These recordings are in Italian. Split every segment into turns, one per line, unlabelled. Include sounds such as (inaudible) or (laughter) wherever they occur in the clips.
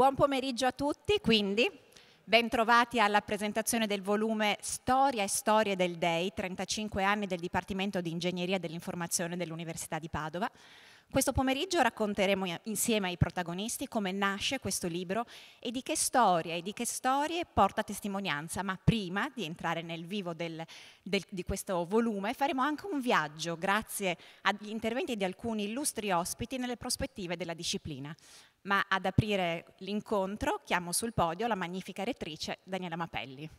Buon pomeriggio a tutti, quindi bentrovati alla presentazione del volume Storia e Storie del DEI, 35 anni del Dipartimento di Ingegneria dell'Informazione dell'Università di Padova. Questo pomeriggio racconteremo insieme ai protagonisti come nasce questo libro e di che storia e di che storie porta testimonianza, ma prima di entrare nel vivo del, del, di questo volume faremo anche un viaggio grazie agli interventi di alcuni illustri ospiti nelle prospettive della disciplina. Ma ad aprire l'incontro chiamo sul podio la magnifica rettrice Daniela Mapelli.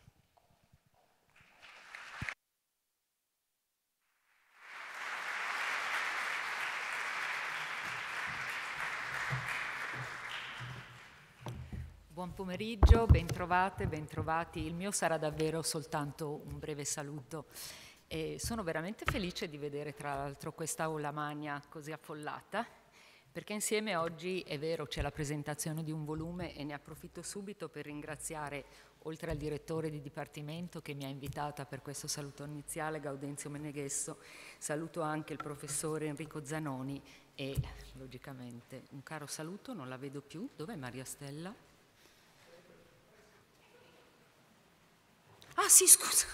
Buon pomeriggio, bentrovate, bentrovati. Il mio sarà davvero soltanto un breve saluto. E sono veramente felice di vedere tra l'altro questa aula magna così affollata, perché insieme oggi è vero c'è la presentazione di un volume e ne approfitto subito per ringraziare oltre al direttore di dipartimento che mi ha invitata per questo saluto iniziale, Gaudenzio Meneghesso, saluto anche il professore Enrico Zanoni e logicamente un caro saluto, non la vedo più, dov'è Maria Stella? Ah sì, scusa.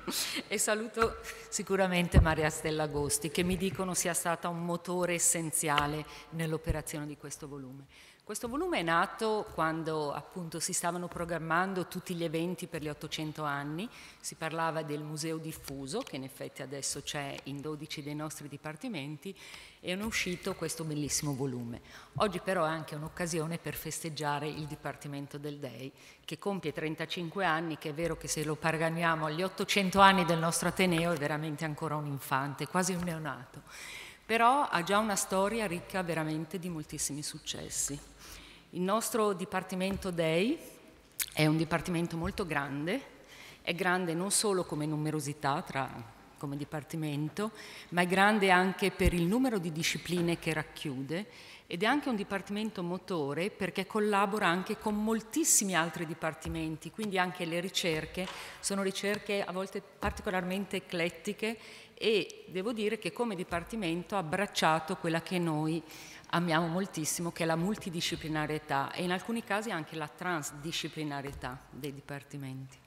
(laughs) e saluto sicuramente Maria Stella Agosti, che mi dicono sia stata un motore essenziale nell'operazione di questo volume. Questo volume è nato quando appunto si stavano programmando tutti gli eventi per gli 800 anni, si parlava del museo diffuso che in effetti adesso c'è in 12 dei nostri dipartimenti e è uscito questo bellissimo volume. Oggi però è anche un'occasione per festeggiare il Dipartimento del DEI che compie 35 anni, che è vero che se lo paragoniamo agli 800 anni del nostro Ateneo è veramente ancora un infante, quasi un neonato. Però ha già una storia ricca veramente di moltissimi successi. Il nostro Dipartimento DEI è un dipartimento molto grande, è grande non solo come numerosità tra, come dipartimento, ma è grande anche per il numero di discipline che racchiude ed è anche un dipartimento motore perché collabora anche con moltissimi altri dipartimenti, quindi anche le ricerche sono ricerche a volte particolarmente eclettiche e devo dire che come dipartimento ha abbracciato quella che noi amiamo moltissimo, che è la multidisciplinarietà e in alcuni casi anche la transdisciplinarietà dei dipartimenti.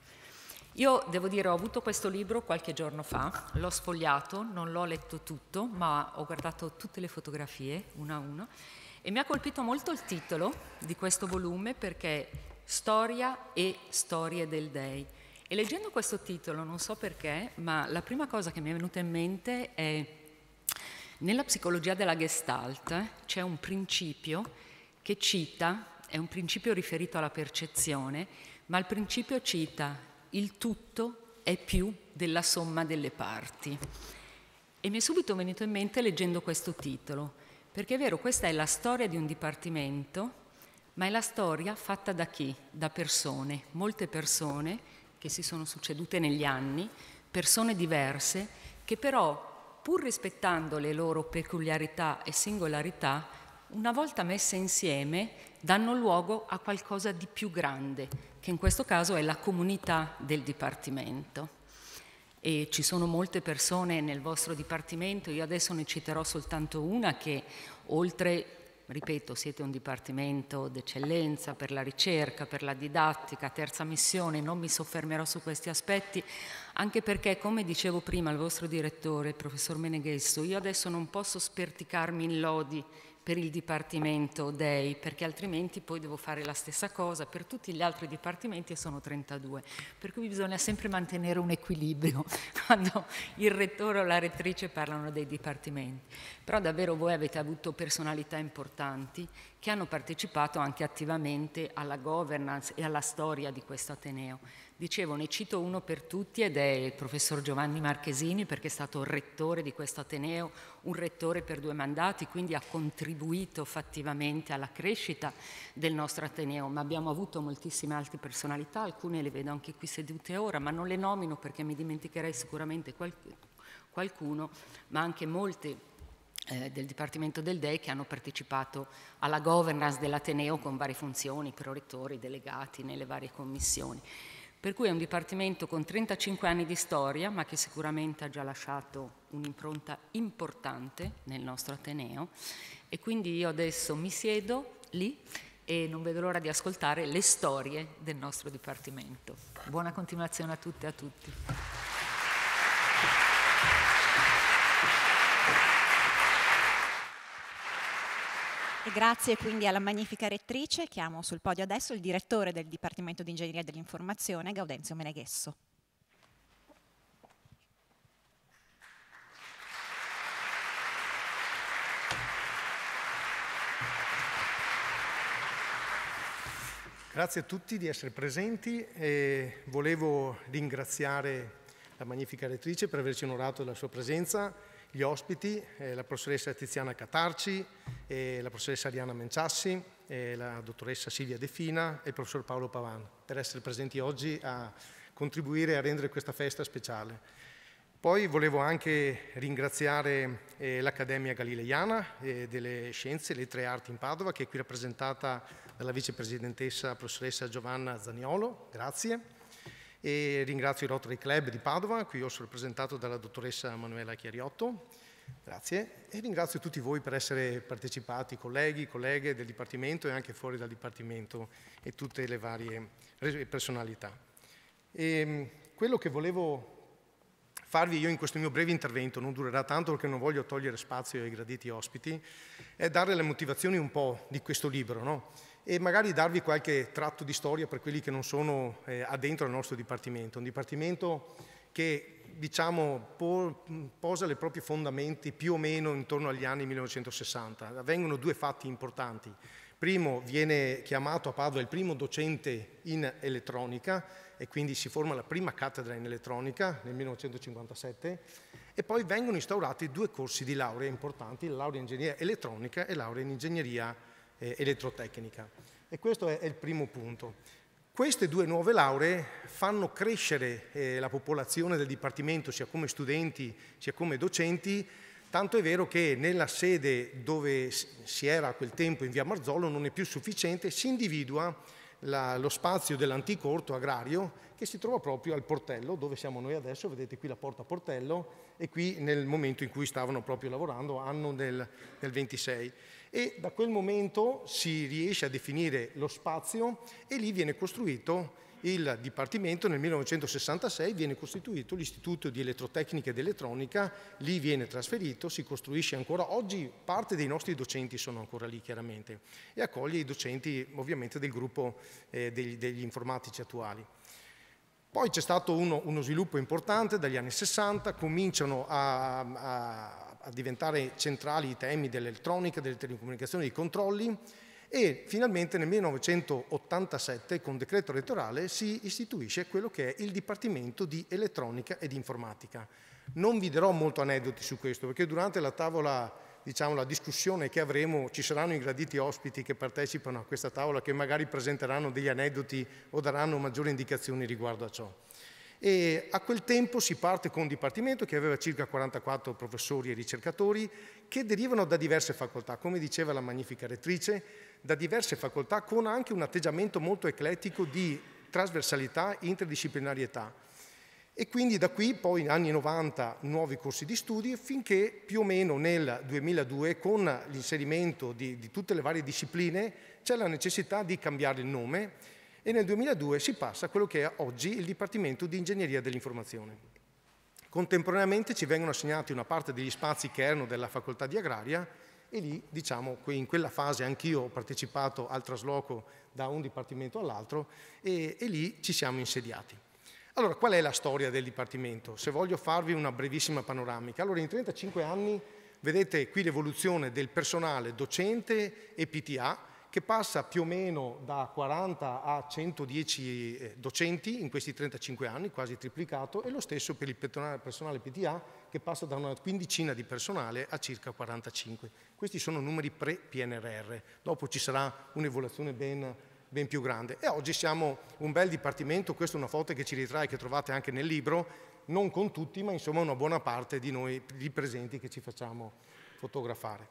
Io devo dire, ho avuto questo libro qualche giorno fa, l'ho sfogliato, non l'ho letto tutto, ma ho guardato tutte le fotografie, una a una, e mi ha colpito molto il titolo di questo volume perché Storia e storie del Dei. E leggendo questo titolo, non so perché, ma la prima cosa che mi è venuta in mente è nella psicologia della Gestalt c'è un principio che cita, è un principio riferito alla percezione, ma il principio cita il tutto è più della somma delle parti. E mi è subito venuto in mente leggendo questo titolo, perché è vero, questa è la storia di un dipartimento, ma è la storia fatta da chi? Da persone, molte persone che si sono succedute negli anni, persone diverse, che però pur rispettando le loro peculiarità e singolarità, una volta messe insieme danno luogo a qualcosa di più grande, che in questo caso è la comunità del Dipartimento. E ci sono molte persone nel vostro Dipartimento, io adesso ne citerò soltanto una che oltre ripeto, siete un dipartimento d'eccellenza per la ricerca, per la didattica, terza missione, non mi soffermerò su questi aspetti, anche perché, come dicevo prima al vostro direttore, il professor Meneghesso, io adesso non posso sperticarmi in lodi per il Dipartimento DEI, perché altrimenti poi devo fare la stessa cosa per tutti gli altri dipartimenti e sono 32. Per cui bisogna sempre mantenere un equilibrio (laughs) quando il rettore o la rettrice parlano dei dipartimenti. Però davvero voi avete avuto personalità importanti che hanno partecipato anche attivamente alla governance e alla storia di questo Ateneo Dicevo, ne cito uno per tutti ed è il professor Giovanni Marchesini perché è stato rettore di questo Ateneo, un rettore per due mandati, quindi ha contribuito fattivamente alla crescita del nostro Ateneo, ma abbiamo avuto moltissime altre personalità, alcune le vedo anche qui sedute ora, ma non le nomino perché mi dimenticherei sicuramente qualcuno, ma anche molte eh, del Dipartimento del DEI che hanno partecipato alla governance dell'Ateneo con varie funzioni, prorettori, delegati nelle varie commissioni. Per cui è un dipartimento con 35 anni di storia, ma che sicuramente ha già lasciato un'impronta importante nel nostro Ateneo. E quindi io adesso mi siedo lì e non vedo l'ora di ascoltare le storie del nostro dipartimento. Buona continuazione a tutte e a tutti.
grazie quindi alla magnifica rettrice, chiamo sul podio adesso il direttore del Dipartimento di Ingegneria dell'Informazione, Gaudenzio Meneghesso.
Grazie a tutti di essere presenti e volevo ringraziare la magnifica rettrice per averci onorato della sua presenza gli ospiti, eh, la professoressa Tiziana Catarci, eh, la professoressa Ariana Menciassi, eh, la dottoressa Silvia De Fina e il professor Paolo Pavan, per essere presenti oggi a contribuire a rendere questa festa speciale. Poi volevo anche ringraziare eh, l'Accademia Galileiana eh, delle Scienze e Lettere e Arti in Padova, che è qui rappresentata dalla vicepresidentessa professoressa Giovanna Zaniolo, grazie e ringrazio il Rotary Club di Padova, qui io sono rappresentato dalla dottoressa Manuela Chiariotto, grazie, e ringrazio tutti voi per essere partecipati, colleghi, colleghe del Dipartimento e anche fuori dal Dipartimento e tutte le varie personalità. E ehm, quello che volevo farvi io in questo mio breve intervento, non durerà tanto perché non voglio togliere spazio ai graditi ospiti, è dare le motivazioni un po' di questo libro, no? e magari darvi qualche tratto di storia per quelli che non sono eh, addentro al nostro dipartimento, un dipartimento che diciamo, po posa le proprie fondamenti più o meno intorno agli anni 1960. Avvengono due fatti importanti. Primo, viene chiamato a Padova il primo docente in elettronica e quindi si forma la prima cattedra in elettronica nel 1957 e poi vengono instaurati due corsi di laurea importanti, la laurea in ingegneria elettronica e laurea in ingegneria eh, elettrotecnica. E questo è, è, il primo punto. Queste due nuove lauree fanno crescere eh, la popolazione del Dipartimento, sia come studenti sia come docenti, tanto è vero che nella sede dove si era a quel tempo in via Marzolo non è più sufficiente, si individua la, lo spazio dell'antico orto agrario che si trova proprio al portello dove siamo noi adesso, vedete qui la porta portello e qui nel momento in cui stavano proprio lavorando, anno del, del 26 e da quel momento si riesce a definire lo spazio e lì viene costruito il Dipartimento, nel 1966 viene costituito l'Istituto di Elettrotecnica ed Elettronica, lì viene trasferito, si costruisce ancora, oggi parte dei nostri docenti sono ancora lì chiaramente e accoglie i docenti ovviamente del gruppo eh, degli, degli informatici attuali. Poi c'è stato uno, uno, sviluppo importante dagli anni 60, cominciano a, a, a diventare centrali i temi dell'elettronica, delle telecomunicazioni, dei controlli e finalmente nel 1987 con decreto elettorale si istituisce quello che è il Dipartimento di Elettronica e di Informatica. Non vi darò molto aneddoti su questo perché durante la tavola diciamo, la discussione che avremo, ci saranno i graditi ospiti che partecipano a questa tavola che magari presenteranno degli aneddoti o daranno maggiori indicazioni riguardo a ciò. E a quel tempo si parte con un dipartimento che aveva circa 44 professori e ricercatori che derivano da diverse facoltà, come diceva la magnifica rettrice, da diverse facoltà con anche un atteggiamento molto eclettico di trasversalità e interdisciplinarietà. E quindi da qui poi anni 90 nuovi corsi di studi finché più o meno nel 2002 con l'inserimento di, di tutte le varie discipline c'è la necessità di cambiare il nome e nel 2002 si passa a quello che è oggi il Dipartimento di Ingegneria dell'Informazione. Contemporaneamente ci vengono assegnati una parte degli spazi che erano della facoltà di agraria e lì, diciamo, in quella fase anch'io ho partecipato al trasloco da un dipartimento all'altro e, e lì ci siamo insediati. Allora, qual è la storia del Dipartimento? Se voglio farvi una brevissima panoramica. Allora, in 35 anni vedete qui l'evoluzione del personale docente e PTA che passa più o meno da 40 a 110 eh, docenti in questi 35 anni, quasi triplicato, e lo stesso per il personale PTA che passa da una quindicina di personale a circa 45. Questi sono numeri pre-PNRR, dopo ci sarà un'evoluzione ben ben più grande. E oggi siamo un bel dipartimento, questa è una foto che ci ritrae, che trovate anche nel libro, non con tutti, ma insomma una buona parte di noi, di presenti, che ci facciamo fotografare.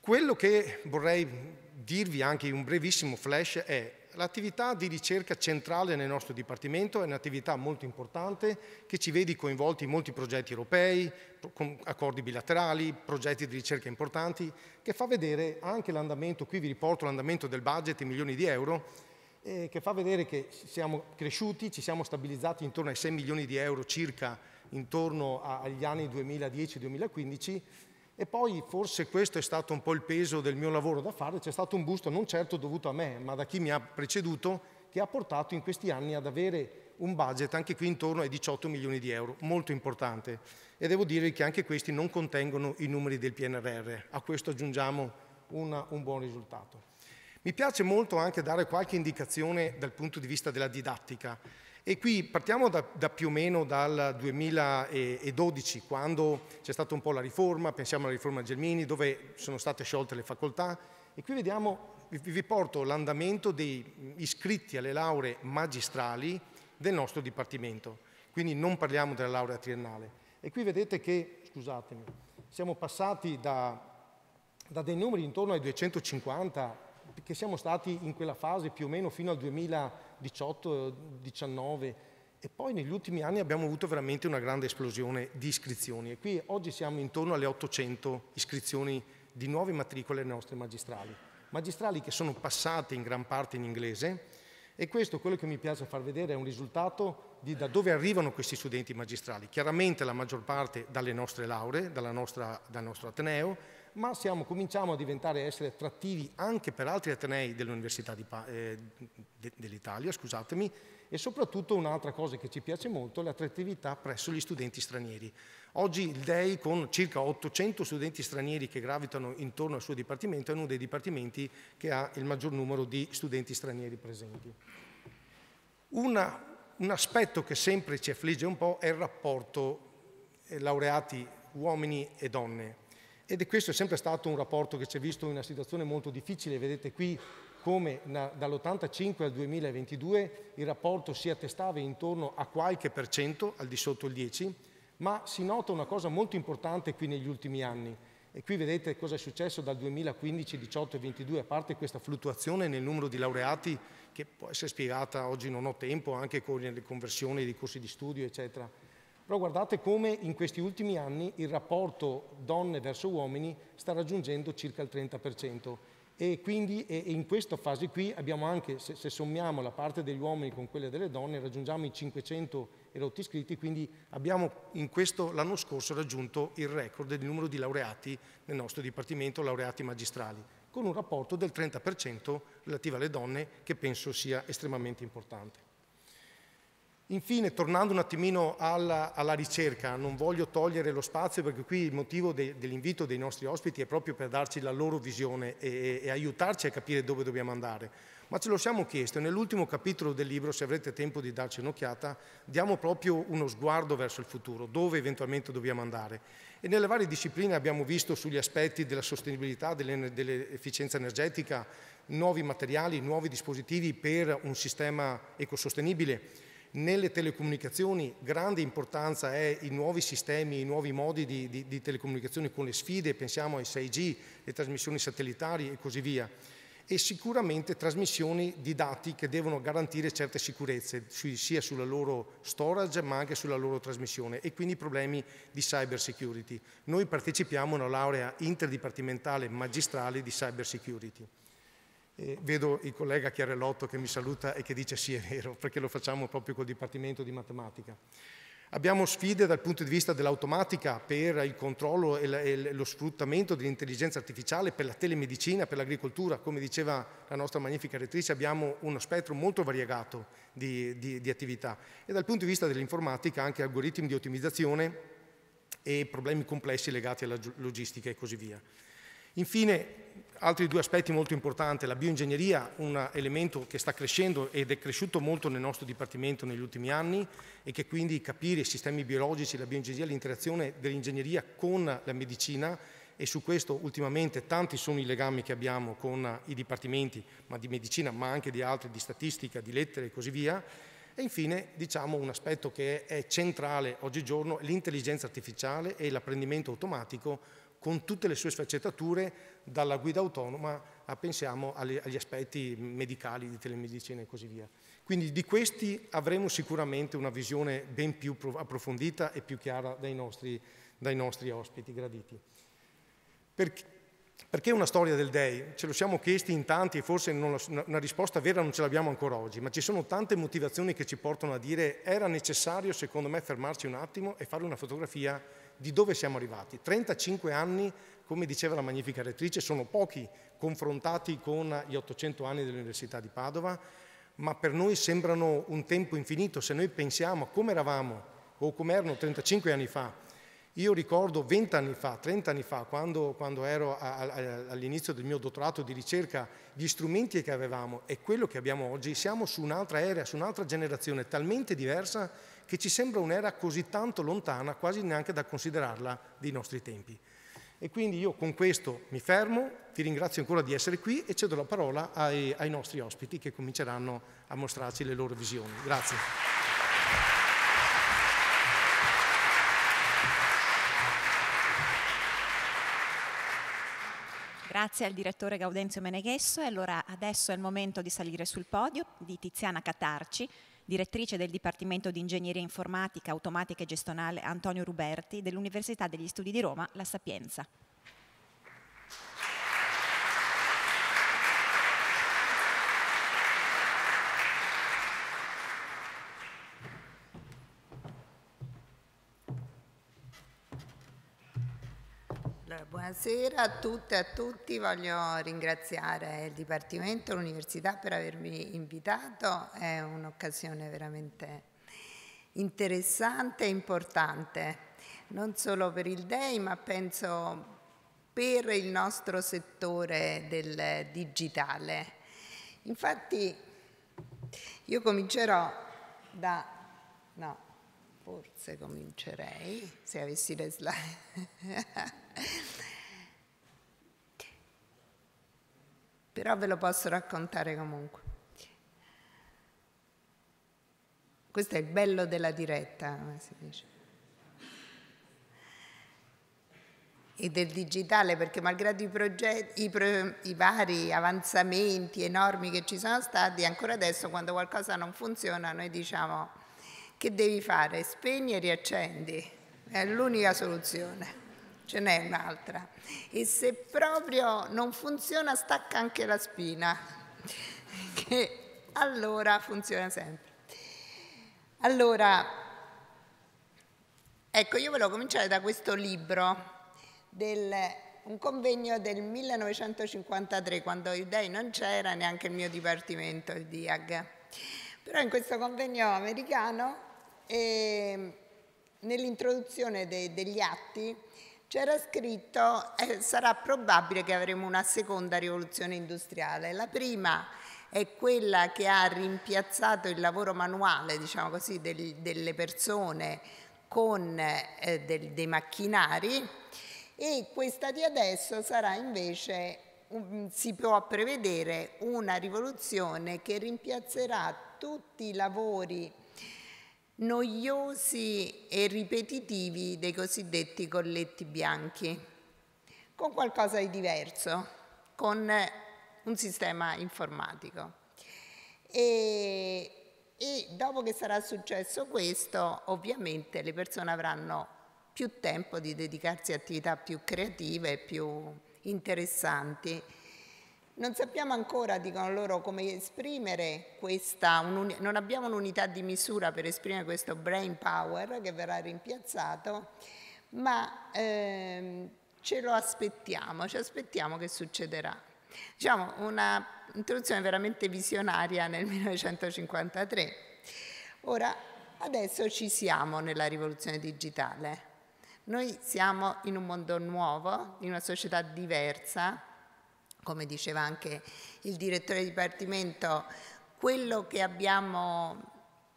Quello che vorrei dirvi anche in un brevissimo flash è L'attività di ricerca centrale nel nostro Dipartimento è un'attività molto importante che ci vede coinvolti in molti progetti europei, accordi bilaterali, progetti di ricerca importanti, che fa vedere anche l'andamento, qui vi riporto l'andamento del budget in milioni di euro, eh, che fa vedere che siamo cresciuti, ci siamo stabilizzati intorno ai 6 milioni di euro circa intorno agli anni 2010-2015 e poi forse questo è stato un po' il peso del mio lavoro da fare, c'è stato un busto non certo dovuto a me, ma da chi mi ha preceduto, che ha portato in questi anni ad avere un budget anche qui intorno ai 18 milioni di euro, molto importante. E devo dire che anche questi non contengono i numeri del PNRR, a questo aggiungiamo una, un buon risultato. Mi piace molto anche dare qualche indicazione dal punto di vista della didattica. E qui partiamo da, da più o meno dal 2012, quando c'è stata un po' la riforma, pensiamo alla riforma Gelmini, dove sono state sciolte le facoltà, e qui vediamo, vi, vi porto l'andamento dei iscritti alle lauree magistrali del nostro Dipartimento, quindi non parliamo della laurea triennale. E qui vedete che, scusatemi, siamo passati da, da dei numeri intorno ai 250 che siamo stati in quella fase più o meno fino al 2012 18, 19 e poi negli ultimi anni abbiamo avuto veramente una grande esplosione di iscrizioni e qui oggi siamo intorno alle 800 iscrizioni di nuove matricole alle nostre magistrali. Magistrali che sono passate in gran parte in inglese e questo quello che mi piace far vedere è un risultato di da dove arrivano questi studenti magistrali. Chiaramente la maggior parte dalle nostre lauree, nostra, dal nostro Ateneo, ma siamo, cominciamo a diventare, essere attrattivi anche per altri atenei dell'Università eh, dell'Italia, scusatemi, e soprattutto un'altra cosa che ci piace molto è l'attrattività presso gli studenti stranieri. Oggi il DEI con circa 800 studenti stranieri che gravitano intorno al suo dipartimento è uno dei dipartimenti che ha il maggior numero di studenti stranieri presenti. Una, un aspetto che sempre ci affligge un po' è il rapporto eh, laureati uomini e donne. Ed è questo è sempre stato un rapporto che ci ha visto in una situazione molto difficile, vedete qui come dall'85 al 2022 il rapporto si attestava intorno a qualche per cento, al di sotto il 10, ma si nota una cosa molto importante qui negli ultimi anni. E qui vedete cosa è successo dal 2015, 18 e 22, a parte questa fluttuazione nel numero di laureati che può essere spiegata, oggi non ho tempo, anche con le conversioni dei corsi di studio, eccetera. Però guardate come in questi ultimi anni il rapporto donne verso uomini sta raggiungendo circa il 30%. E quindi e in questa fase qui abbiamo anche, se, se, sommiamo la parte degli uomini con quella delle donne, raggiungiamo i 500 erotti iscritti, quindi abbiamo in questo l'anno scorso raggiunto il record del numero di laureati nel nostro Dipartimento, laureati magistrali, con un rapporto del 30% relativo alle donne che penso sia estremamente importante. Infine, tornando un attimino alla, alla, ricerca, non voglio togliere lo spazio perché qui il motivo de, dell'invito dei nostri ospiti è proprio per darci la loro visione e, e, aiutarci a capire dove dobbiamo andare. Ma ce lo siamo chiesto e nell'ultimo capitolo del libro, se avrete tempo di darci un'occhiata, diamo proprio uno sguardo verso il futuro, dove eventualmente dobbiamo andare. E nelle varie discipline abbiamo visto sugli aspetti della sostenibilità, dell'efficienza energetica, nuovi materiali, nuovi dispositivi per un sistema ecosostenibile nelle telecomunicazioni grande importanza è i nuovi sistemi, i nuovi modi di, di, di telecomunicazione con le sfide, pensiamo ai 6G, le trasmissioni satellitari e così via e sicuramente trasmissioni di dati che devono garantire certe sicurezze sia sulla loro storage ma anche sulla loro trasmissione e quindi problemi di cyber security. Noi partecipiamo a una laurea interdipartimentale magistrale di cyber security. Eh, vedo il collega Chiarellotto che mi saluta e che dice sì è vero, perché lo facciamo proprio col Dipartimento di Matematica. Abbiamo sfide dal punto di vista dell'automatica per il controllo e, e lo sfruttamento dell'intelligenza artificiale, per la telemedicina, per l'agricoltura. Come diceva la nostra magnifica rettrice, abbiamo uno spettro molto variegato di, di, di attività. E dal punto di vista dell'informatica anche algoritmi di ottimizzazione e problemi complessi legati alla logistica e così via. Infine, altri due aspetti molto importanti, la bioingegneria, un elemento che sta crescendo ed è cresciuto molto nel nostro dipartimento negli ultimi anni e che quindi capire i sistemi biologici, la bioingegneria, l'interazione dell'ingegneria con la medicina e su questo ultimamente tanti sono i legami che abbiamo con i dipartimenti, ma di medicina, ma anche di altri, di statistica, di lettere e così via. E infine, diciamo, un aspetto che è centrale oggigiorno, l'intelligenza artificiale e l'apprendimento automatico con tutte le sue sfaccettature, dalla guida autonoma a pensiamo agli, aspetti medicali, di telemedicina e così via. Quindi di questi avremo sicuramente una visione ben più approfondita e più chiara dai nostri, dai nostri ospiti graditi. Perché? Perché una storia del DEI? Ce lo siamo chiesti in tanti e forse la, una risposta vera non ce l'abbiamo ancora oggi, ma ci sono tante motivazioni che ci portano a dire era necessario secondo me fermarci un attimo e fare una fotografia di dove siamo arrivati. 35 anni, come diceva la magnifica rettrice, sono pochi confrontati con gli 800 anni dell'Università di Padova, ma per noi sembrano un tempo infinito. Se noi pensiamo a come eravamo o come erano 35 anni fa, io ricordo 20 anni fa, 30 anni fa, quando, quando ero a, a, all'inizio del mio dottorato di ricerca, gli strumenti che avevamo e quello che abbiamo oggi, siamo su un'altra era, su un'altra generazione talmente diversa che ci sembra un'era così tanto lontana quasi neanche da considerarla dei nostri tempi. E quindi io con questo mi fermo, ti ringrazio ancora di essere qui e cedo la parola ai, ai nostri ospiti che cominceranno a mostrarci le loro visioni. Grazie.
Grazie al direttore Gaudenzio Meneghesso e allora adesso è il momento di salire sul podio di Tiziana Catarci, direttrice del Dipartimento di Ingegneria Informatica, Automatica e Gestionale Antonio Ruberti dell'Università degli Studi di Roma La Sapienza.
Allora, buonasera a tutte e a tutti, voglio ringraziare il Dipartimento l'Università per avermi invitato, è un'occasione veramente interessante e importante, non solo per il DEI ma penso per il nostro settore del digitale. Infatti io comincerò da... no, forse comincerei se avessi le slide. (laughs) Però ve lo posso raccontare comunque. Questo è il bello della diretta, come si dice. e del digitale, perché malgrado i, progetti, i, pro, i, vari avanzamenti enormi che ci sono stati, ancora adesso quando qualcosa non funziona noi diciamo che devi fare? Spegni e riaccendi, è l'unica soluzione ce n'è un'altra. E se proprio non funziona, stacca anche la spina, (laughs) che allora funziona sempre. Allora, ecco, io volevo cominciare da questo libro, del, un convegno del 1953, quando i dei non c'era neanche il mio dipartimento, il DIAG. Però in questo convegno americano, eh, nell'introduzione de, degli atti, c'era scritto eh, sarà probabile che avremo una seconda rivoluzione industriale. La prima è quella che ha rimpiazzato il lavoro manuale, diciamo così, del, delle persone con eh, del, dei macchinari e questa di adesso sarà invece, um, si può prevedere, una rivoluzione che rimpiazzerà tutti i lavori noiosi e ripetitivi dei cosiddetti colletti bianchi, con qualcosa di diverso, con un sistema informatico. E, e dopo che sarà successo questo, ovviamente le persone avranno più tempo di dedicarsi a attività più creative, più interessanti non sappiamo ancora, dicono loro, come esprimere questa, non abbiamo un'unità di misura per esprimere questo brain power che verrà rimpiazzato, ma ehm, ce lo aspettiamo, ci aspettiamo che succederà. Diciamo una introduzione veramente visionaria nel 1953. (laughs) Ora, adesso ci siamo nella rivoluzione digitale. Noi siamo in un mondo nuovo, in una società diversa, come diceva anche il direttore di dipartimento, quello che abbiamo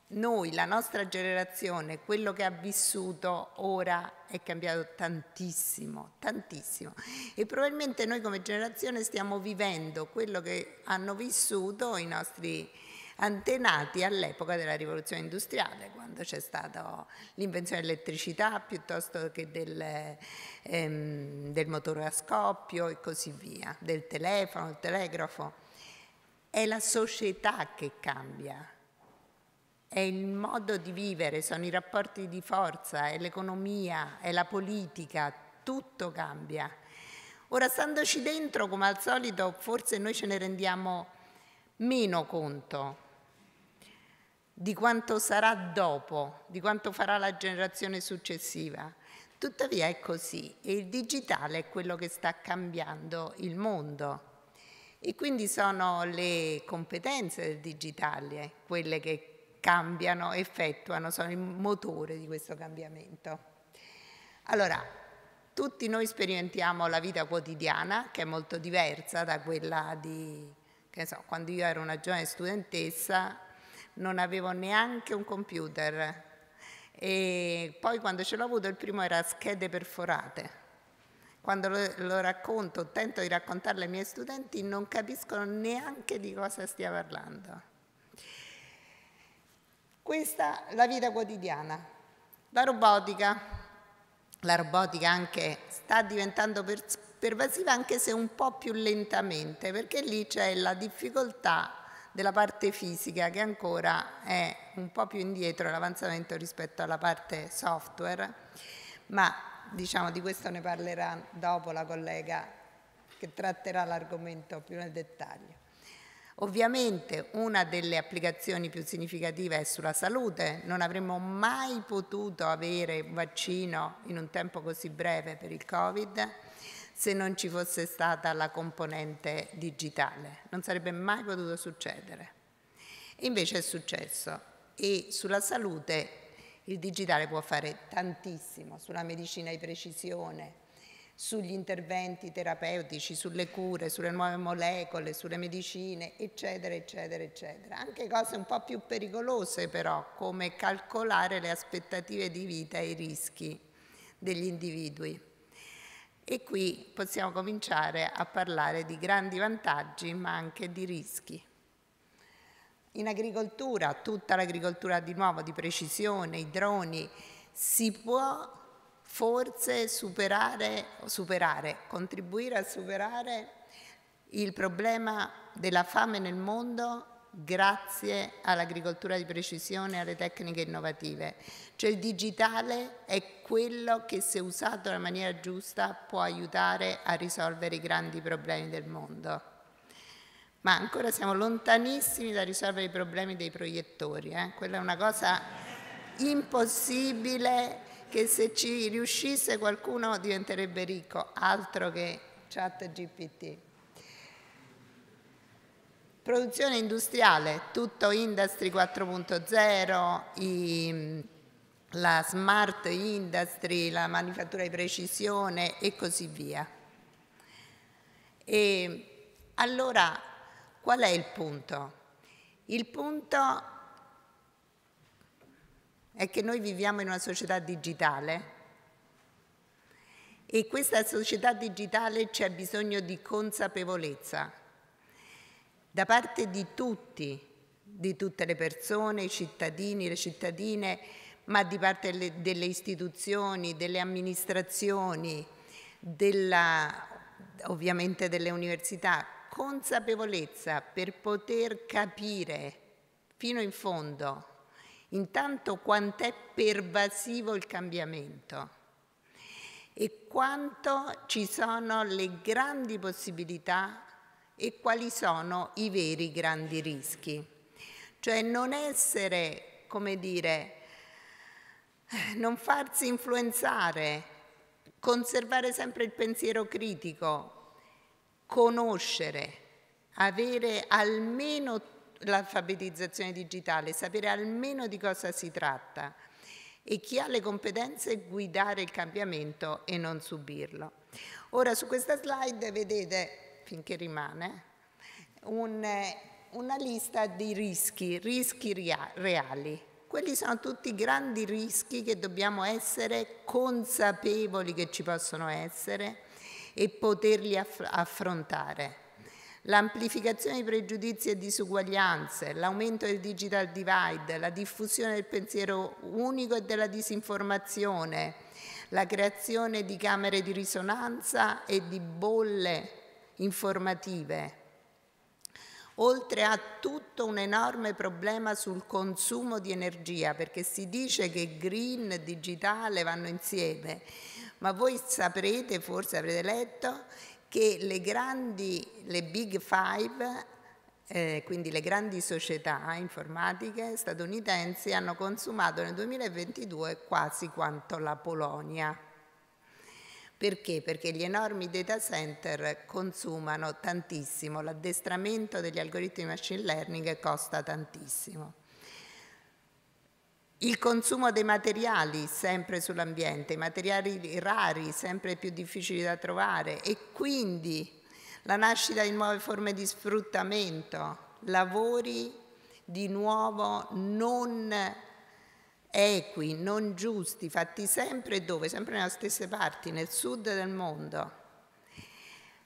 noi, la nostra generazione, quello che ha vissuto ora è cambiato tantissimo, tantissimo. E probabilmente noi come generazione stiamo vivendo quello che hanno vissuto i nostri antenati all'epoca della rivoluzione industriale, quando c'è stata l'invenzione dell'elettricità piuttosto che del, ehm, del motore a scoppio e così via, del telefono, del telegrafo. È la società che cambia, è il modo di vivere, sono i rapporti di forza, è l'economia, è la politica, tutto cambia. Ora, standoci dentro, come al solito, forse noi ce ne rendiamo meno conto, di quanto sarà dopo, di quanto farà la generazione successiva. Tuttavia è così e il digitale è quello che sta cambiando il mondo e quindi sono le competenze del digitale quelle che cambiano, effettuano, sono il motore di questo cambiamento. Allora, tutti noi sperimentiamo la vita quotidiana che è molto diversa da quella di, che so, quando io ero una giovane studentessa non avevo neanche un computer e poi quando ce l'ho avuto il primo era schede perforate. Quando lo, lo racconto, tento di raccontarlo ai miei studenti, non capiscono neanche di cosa stia parlando. Questa è la vita quotidiana. La robotica, la robotica anche sta diventando pervasiva anche se un po' più lentamente, perché lì c'è la difficoltà della parte fisica che ancora è un po' più indietro l'avanzamento rispetto alla parte software, ma diciamo di questo ne parlerà dopo la collega che tratterà l'argomento più nel dettaglio. Ovviamente una delle applicazioni più significative è sulla salute, non avremmo mai potuto avere un vaccino in un tempo così breve per il Covid, se non ci fosse stata la componente digitale, non sarebbe mai potuto succedere. Invece è successo e sulla salute il digitale può fare tantissimo, sulla medicina di precisione, sugli interventi terapeutici, sulle cure, sulle nuove molecole, sulle medicine, eccetera, eccetera, eccetera. Anche cose un po' più pericolose però, come calcolare le aspettative di vita e i rischi degli individui e qui possiamo cominciare a parlare di grandi vantaggi ma anche di rischi. In agricoltura, tutta l'agricoltura di nuovo di precisione, i droni, si può forse superare, superare contribuire a superare il problema della fame nel mondo grazie all'agricoltura di precisione e alle tecniche innovative. Cioè il digitale è quello che se usato nella maniera giusta può aiutare a risolvere i grandi problemi del mondo. Ma ancora siamo lontanissimi da risolvere i problemi dei proiettori, eh? quella è una cosa impossibile che se ci riuscisse qualcuno diventerebbe ricco, altro che chat GPT. Produzione industriale, tutto Industry 4.0, i la smart industry, la manifattura di precisione e così via. E allora qual è il punto? Il punto è che noi viviamo in una società digitale e questa società digitale c'è bisogno di consapevolezza da parte di tutti, di tutte le persone, i cittadini, le cittadine, ma di parte delle, istituzioni, delle amministrazioni, della, ovviamente delle università, consapevolezza per poter capire fino in fondo intanto quant'è pervasivo il cambiamento e quanto ci sono le grandi possibilità e quali sono i veri grandi rischi. Cioè non essere, come dire, (laughs) non farsi influenzare, conservare sempre il pensiero critico, conoscere, avere almeno l'alfabetizzazione digitale, sapere almeno di cosa si tratta e chi ha le competenze guidare il cambiamento e non subirlo. Ora su questa slide vedete, finché rimane, un, una lista di rischi, rischi reali quelli sono tutti grandi rischi che dobbiamo essere consapevoli che ci possono essere e poterli aff affrontare. L'amplificazione di pregiudizi e disuguaglianze, l'aumento del digital divide, la diffusione del pensiero unico e della disinformazione, la creazione di camere di risonanza e di bolle informative, oltre a tutto un enorme problema sul consumo di energia, perché si dice che green e digitale vanno insieme, ma voi saprete, forse avrete letto, che le grandi, le big five eh, quindi le grandi società informatiche statunitensi hanno consumato nel 2022 quasi quanto la Polonia. Perché? Perché gli enormi data center consumano tantissimo, l'addestramento degli algoritmi di machine learning costa tantissimo. Il consumo dei materiali sempre sull'ambiente, i materiali rari sempre più difficili da trovare e quindi la nascita di nuove forme di sfruttamento, lavori di nuovo non equi, non giusti, fatti sempre e dove? Sempre nelle stesse parti, nel sud del mondo.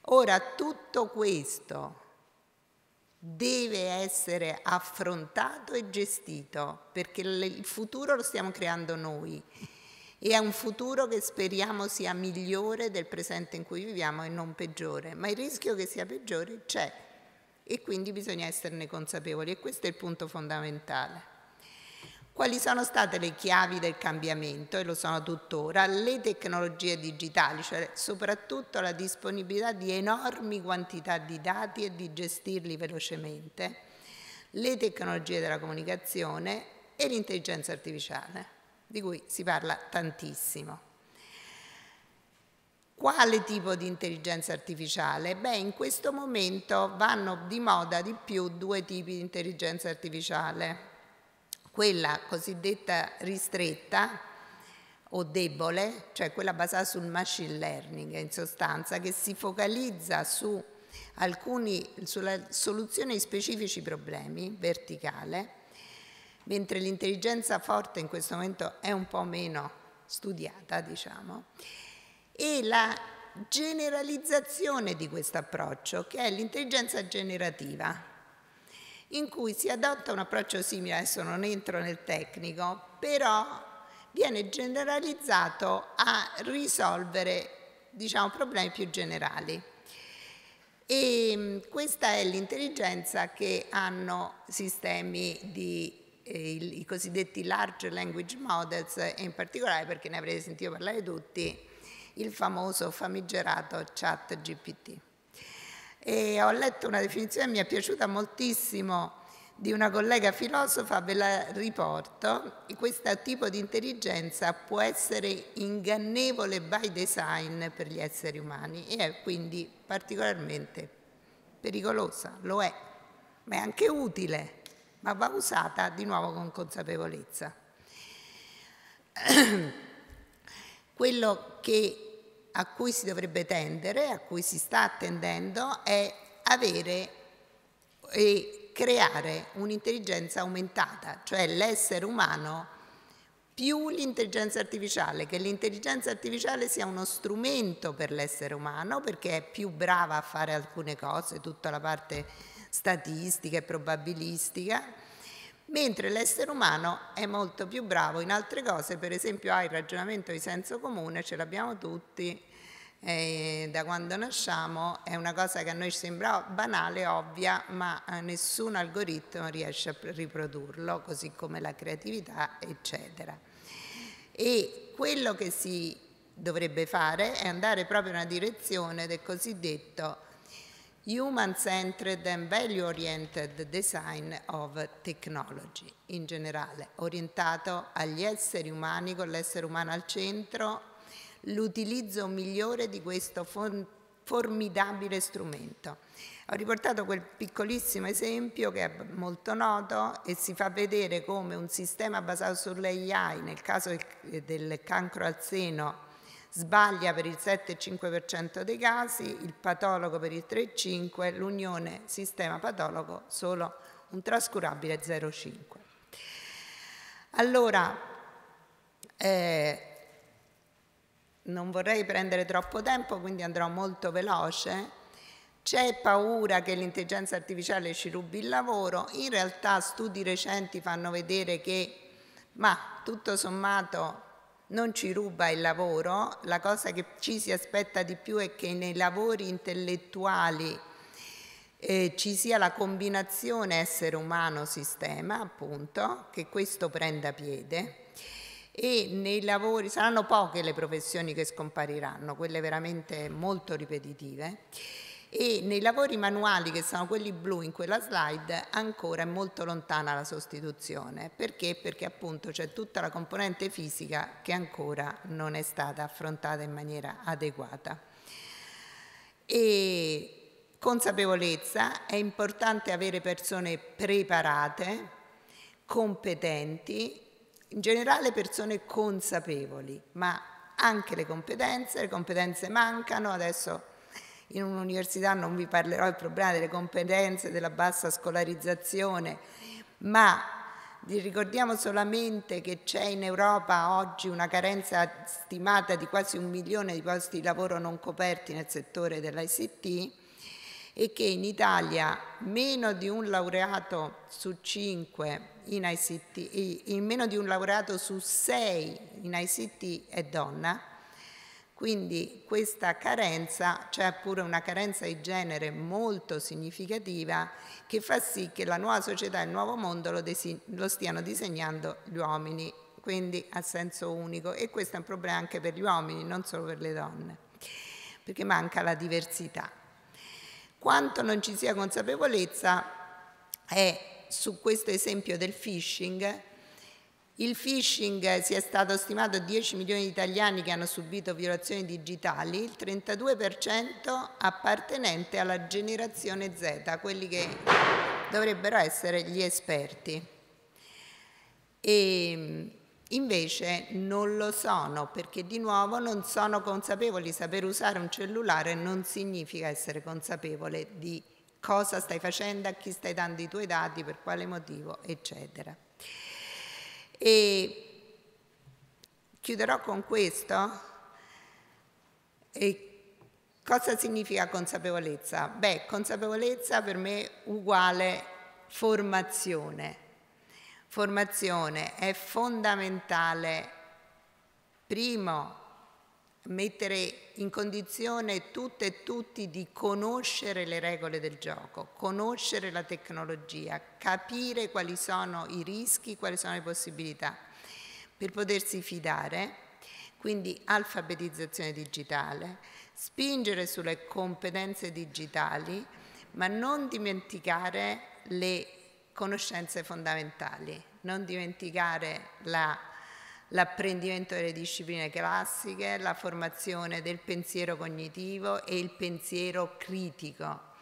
Ora tutto questo deve essere affrontato e gestito perché il futuro lo stiamo creando noi e è un futuro che speriamo sia migliore del presente in cui viviamo e non peggiore, ma il rischio che sia peggiore c'è e quindi bisogna esserne consapevoli e questo è il punto fondamentale. Quali sono state le chiavi del cambiamento, e lo sono tuttora, le tecnologie digitali, cioè soprattutto la disponibilità di enormi quantità di dati e di gestirli velocemente, le tecnologie della comunicazione e l'intelligenza artificiale, di cui si parla tantissimo. Quale tipo di intelligenza artificiale? Beh, in questo momento vanno di moda di più due tipi di intelligenza artificiale quella cosiddetta ristretta o debole, cioè quella basata sul machine learning in sostanza, che si focalizza su alcuni, sulla soluzione di specifici problemi verticale, mentre l'intelligenza forte in questo momento è un po' meno studiata, diciamo, e la generalizzazione di questo approccio, che è l'intelligenza generativa, in cui si adotta un approccio simile, adesso non entro nel tecnico, però viene generalizzato a risolvere diciamo, problemi più generali. E mm, questa è l'intelligenza che hanno sistemi di eh, i cosiddetti large language models e in particolare perché ne avrete sentito parlare tutti il famoso famigerato chat GPT. E ho letto una definizione, mi è piaciuta moltissimo, di una collega filosofa, ve la riporto, questo tipo di intelligenza può essere ingannevole by design per gli esseri umani e è quindi particolarmente pericolosa, lo è, ma è anche utile, ma va usata di nuovo con consapevolezza. (clears throat) Quello che a cui si dovrebbe tendere, a cui si sta tendendo, è avere e creare un'intelligenza aumentata, cioè l'essere umano più l'intelligenza artificiale, che l'intelligenza artificiale sia uno strumento per l'essere umano perché è più brava a fare alcune cose, tutta la parte statistica e probabilistica, mentre l'essere umano è molto più bravo in altre cose, per esempio ha il ragionamento di senso comune, ce l'abbiamo tutti eh, da quando nasciamo, è una cosa che a noi sembra banale, ovvia, ma eh, nessun algoritmo riesce a riprodurlo, così come la creatività, eccetera. E quello che si dovrebbe fare è andare proprio in una direzione del cosiddetto Human-Centered and Value-Oriented Design of Technology, in generale, orientato agli esseri umani, con l'essere umano al centro, l'utilizzo migliore di questo formidabile strumento. Ho riportato quel piccolissimo esempio che è molto noto e si fa vedere come un sistema basato sull'AI, nel caso del cancro al seno, sbaglia per il 7,5% dei casi, il patologo per il 3,5%, l'unione sistema patologo solo un trascurabile 0,5%. Allora, eh, non vorrei prendere troppo tempo, quindi andrò molto veloce. C'è paura che l'intelligenza artificiale ci rubi il lavoro, in realtà studi recenti fanno vedere che, ma tutto sommato non ci ruba il lavoro, la cosa che ci si aspetta di più è che nei lavori intellettuali eh, ci sia la combinazione essere umano-sistema, appunto, che questo prenda piede e nei lavori saranno poche le professioni che scompariranno, quelle veramente molto ripetitive e nei lavori manuali che sono quelli blu in quella slide ancora è molto lontana la sostituzione. Perché? Perché appunto c'è tutta la componente fisica che ancora non è stata affrontata in maniera adeguata. E consapevolezza, è importante avere persone preparate, competenti, in generale persone consapevoli, ma anche le competenze, le competenze mancano, adesso in un'università non vi parlerò del problema delle competenze, della bassa scolarizzazione, ma vi ricordiamo solamente che c'è in Europa oggi una carenza stimata di quasi un milione di posti di lavoro non coperti nel settore dell'ICT e che in Italia meno di un laureato su cinque in ICT, in meno di un laureato su sei in ICT è donna quindi questa carenza, c'è cioè pure una carenza di genere molto significativa che fa sì che la nuova società e il nuovo mondo lo, lo stiano disegnando gli uomini, quindi a senso unico. E questo è un problema anche per gli uomini, non solo per le donne, perché manca la diversità. Quanto non ci sia consapevolezza è su questo esempio del phishing il phishing si è stato stimato 10 milioni di italiani che hanno subito violazioni digitali, il 32% appartenente alla generazione Z, quelli che dovrebbero essere gli esperti. E invece non lo sono perché di nuovo non sono consapevoli, saper usare un cellulare non significa essere consapevole di cosa stai facendo, a chi stai dando i tuoi dati, per quale motivo, eccetera. E chiuderò con questo. E cosa significa consapevolezza? Beh, consapevolezza per me uguale formazione. Formazione è fondamentale, primo, mettere in condizione tutte e tutti di conoscere le regole del gioco, conoscere la tecnologia, capire quali sono i rischi, quali sono le possibilità, per potersi fidare, quindi alfabetizzazione digitale, spingere sulle competenze digitali, ma non dimenticare le conoscenze fondamentali, non dimenticare la l'apprendimento delle discipline classiche, la formazione del pensiero cognitivo e il pensiero critico.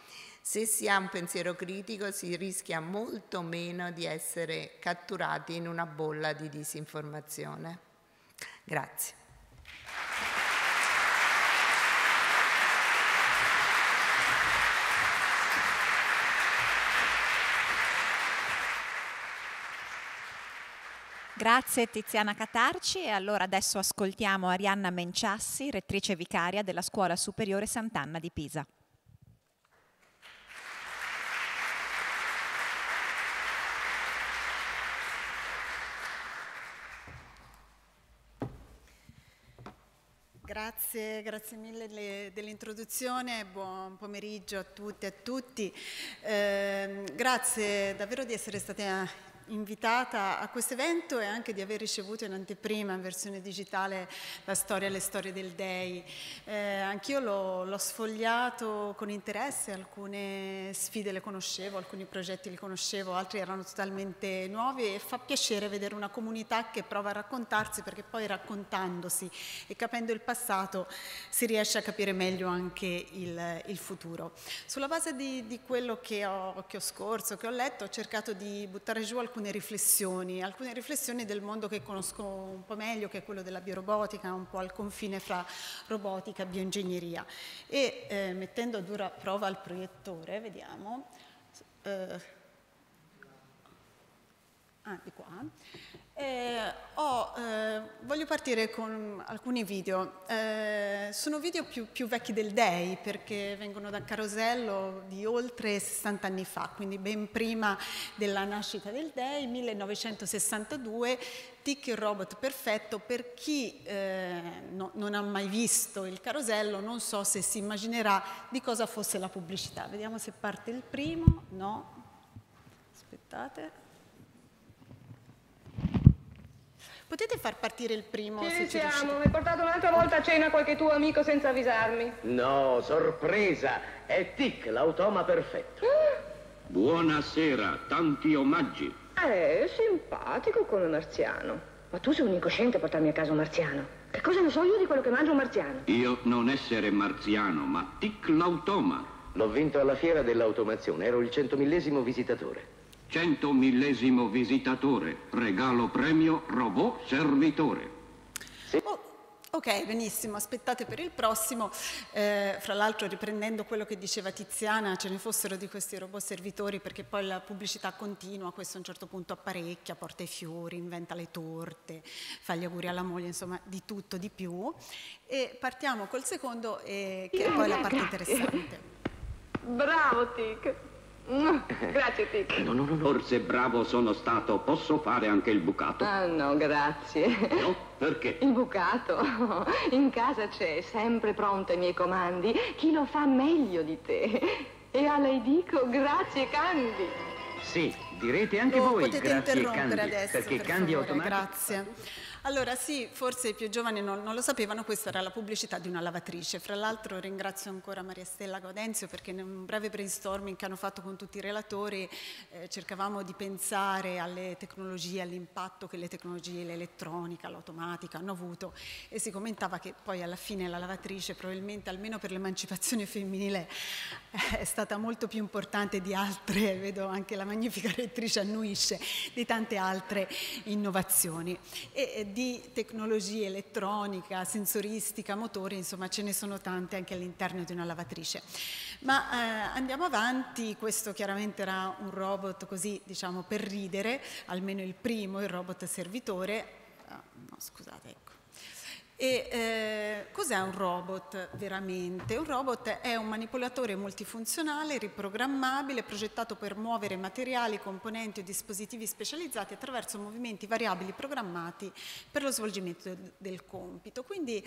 Se si ha un pensiero critico si rischia molto meno di essere catturati in una bolla di disinformazione. Grazie.
Grazie Tiziana Catarci e allora adesso ascoltiamo Arianna Menciassi, rettrice vicaria della Scuola Superiore Sant'Anna di Pisa.
Grazie, grazie mille dell'introduzione, buon pomeriggio a tutte e a tutti. Eh, grazie davvero di essere stati invitata a questo evento e anche di aver ricevuto in anteprima in versione digitale la storia e le storie del Dei. Eh, anch'io l'ho, l'ho, sfogliato con interesse, alcune sfide le conoscevo, alcuni progetti li conoscevo, altri erano totalmente nuovi e fa piacere vedere una comunità che prova a raccontarsi perché poi raccontandosi e capendo il passato si riesce a capire meglio anche il, il futuro. Sulla base di, di quello che ho, che ho scorso, che ho letto, ho cercato di buttare giù alcune alcune riflessioni, alcune riflessioni del mondo che conosco un po' meglio, che è quello della biorobotica, un po' al confine fra robotica e bioingegneria. E eh, mettendo a dura prova il proiettore, vediamo, eh, ah, di qua, eh, oh, eh, voglio partire con alcuni video. Eh, sono video più, più, vecchi del Day perché vengono da Carosello di oltre 60 anni fa, quindi ben prima della nascita del Day, 1962, Tic il robot perfetto. Per chi eh, no, non ha mai visto il Carosello non so se si immaginerà di cosa fosse la pubblicità. Vediamo se parte il primo. No. Aspettate. Potete far partire il primo? Sì, se siamo. Mi hai portato un'altra volta a cena qualche tuo amico senza
avvisarmi.
No, sorpresa. È Tic, l'automa perfetto. Ah! Buonasera, tanti omaggi.
Eh, simpatico come marziano. Ma tu sei un incosciente a portarmi a casa un marziano. Che cosa ne so io di quello che mangia un marziano? Io
non essere marziano, ma Tic l'automa.
L'ho vinto alla fiera dell'automazione, ero il centomillesimo visitatore.
100 millesimo visitatore, regalo premio robot servitore.
Oh, ok, benissimo, aspettate per il prossimo. Eh, fra l'altro, riprendendo quello che diceva Tiziana, ce ne fossero di questi robot servitori perché poi la pubblicità continua, questo a un certo punto apparecchia, porta i fiori, inventa le torte, fa gli auguri alla moglie, insomma, di tutto, di più. E partiamo col secondo, eh, che è poi la parte interessante. Bravo, Tic!
No, (laughs) grazie, Tic. No,
no, no, forse bravo sono stato. Posso fare anche il bucato?
Ah, no, grazie. No? Perché? Il bucato? (laughs) In casa c'è, sempre
pronto ai miei comandi. Chi lo fa meglio di te? E a lei dico grazie, Candy.
Sì, direte anche lo voi grazie, interrompere Candy, adesso, perché per Candy favore, automatico...
Grazie. Allora sì, forse i più giovani non, non, lo sapevano, questa era la pubblicità di una lavatrice. Fra l'altro ringrazio ancora Maria Stella Gaudenzio perché in un breve brainstorming che hanno fatto con tutti i relatori eh, cercavamo di pensare alle tecnologie, all'impatto che le tecnologie, l'elettronica, l'automatica hanno avuto e si commentava che poi alla fine la lavatrice probabilmente almeno per l'emancipazione femminile eh, è stata molto più importante di altre, vedo anche la magnifica rettrice (laughs) annuisce, di tante altre innovazioni. E, di tecnologie elettronica, sensoristica, motori, insomma ce ne sono tante anche all'interno di una lavatrice. Ma eh, andiamo avanti, questo chiaramente era un robot così diciamo per ridere, almeno il primo, il robot servitore, ah, no, scusate, e eh, cos'è un robot veramente? Un robot è un manipolatore multifunzionale, riprogrammabile, progettato per muovere materiali, componenti o dispositivi specializzati attraverso movimenti variabili programmati per lo svolgimento del, compito. Quindi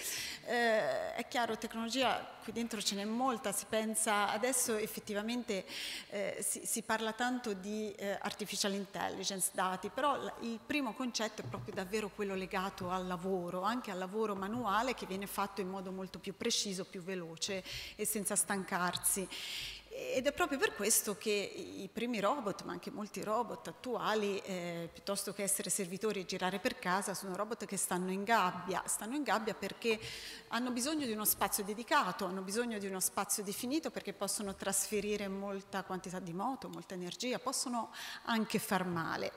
eh, è chiaro, tecnologia qui dentro ce n'è molta, si pensa adesso effettivamente eh, si, si, parla tanto di eh, artificial intelligence, dati, però il primo concetto è proprio davvero quello legato al lavoro, anche al lavoro manuale che viene fatto in modo molto più preciso, più veloce e senza stancarsi. Ed è proprio per questo che i primi robot, ma anche molti robot attuali, eh, piuttosto che essere servitori e girare per casa, sono robot che stanno in gabbia. Stanno in gabbia perché hanno bisogno di uno spazio dedicato, hanno bisogno di uno spazio definito perché possono trasferire molta quantità di moto, molta energia, possono anche far male.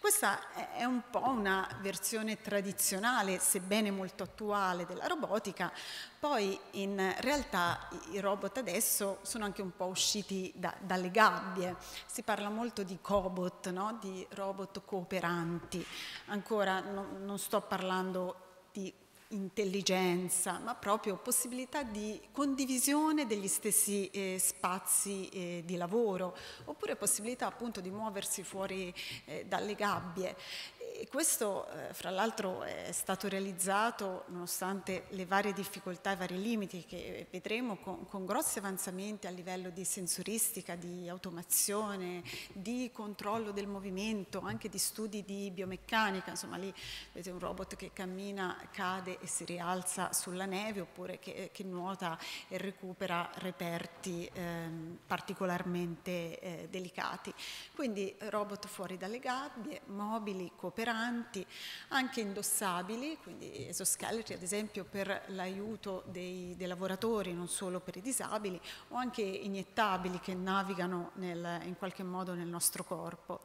Questa è un po' una versione tradizionale, sebbene molto attuale, della robotica, poi in realtà i robot adesso sono anche un po' usciti da, dalle gabbie, si parla molto di cobot, no? di robot cooperanti, ancora no, non sto parlando di intelligenza, ma proprio possibilità di condivisione degli stessi eh, spazi eh, di lavoro, oppure possibilità appunto di muoversi fuori eh, dalle gabbie. E questo, eh, fra l'altro, è stato realizzato nonostante le varie difficoltà e i vari limiti che vedremo con, con, grossi avanzamenti a livello di sensoristica, di automazione, di controllo del movimento, anche di studi di biomeccanica. Insomma, lì vedete un robot che cammina, cade e si rialza sulla neve oppure che, che nuota e recupera reperti eh, particolarmente eh, delicati. Quindi robot fuori dalle gabbie, mobili, operanti, anche indossabili, quindi esoscheletri ad esempio per l'aiuto dei, dei, lavoratori, non solo per i disabili, o anche iniettabili che navigano nel, in qualche modo nel nostro corpo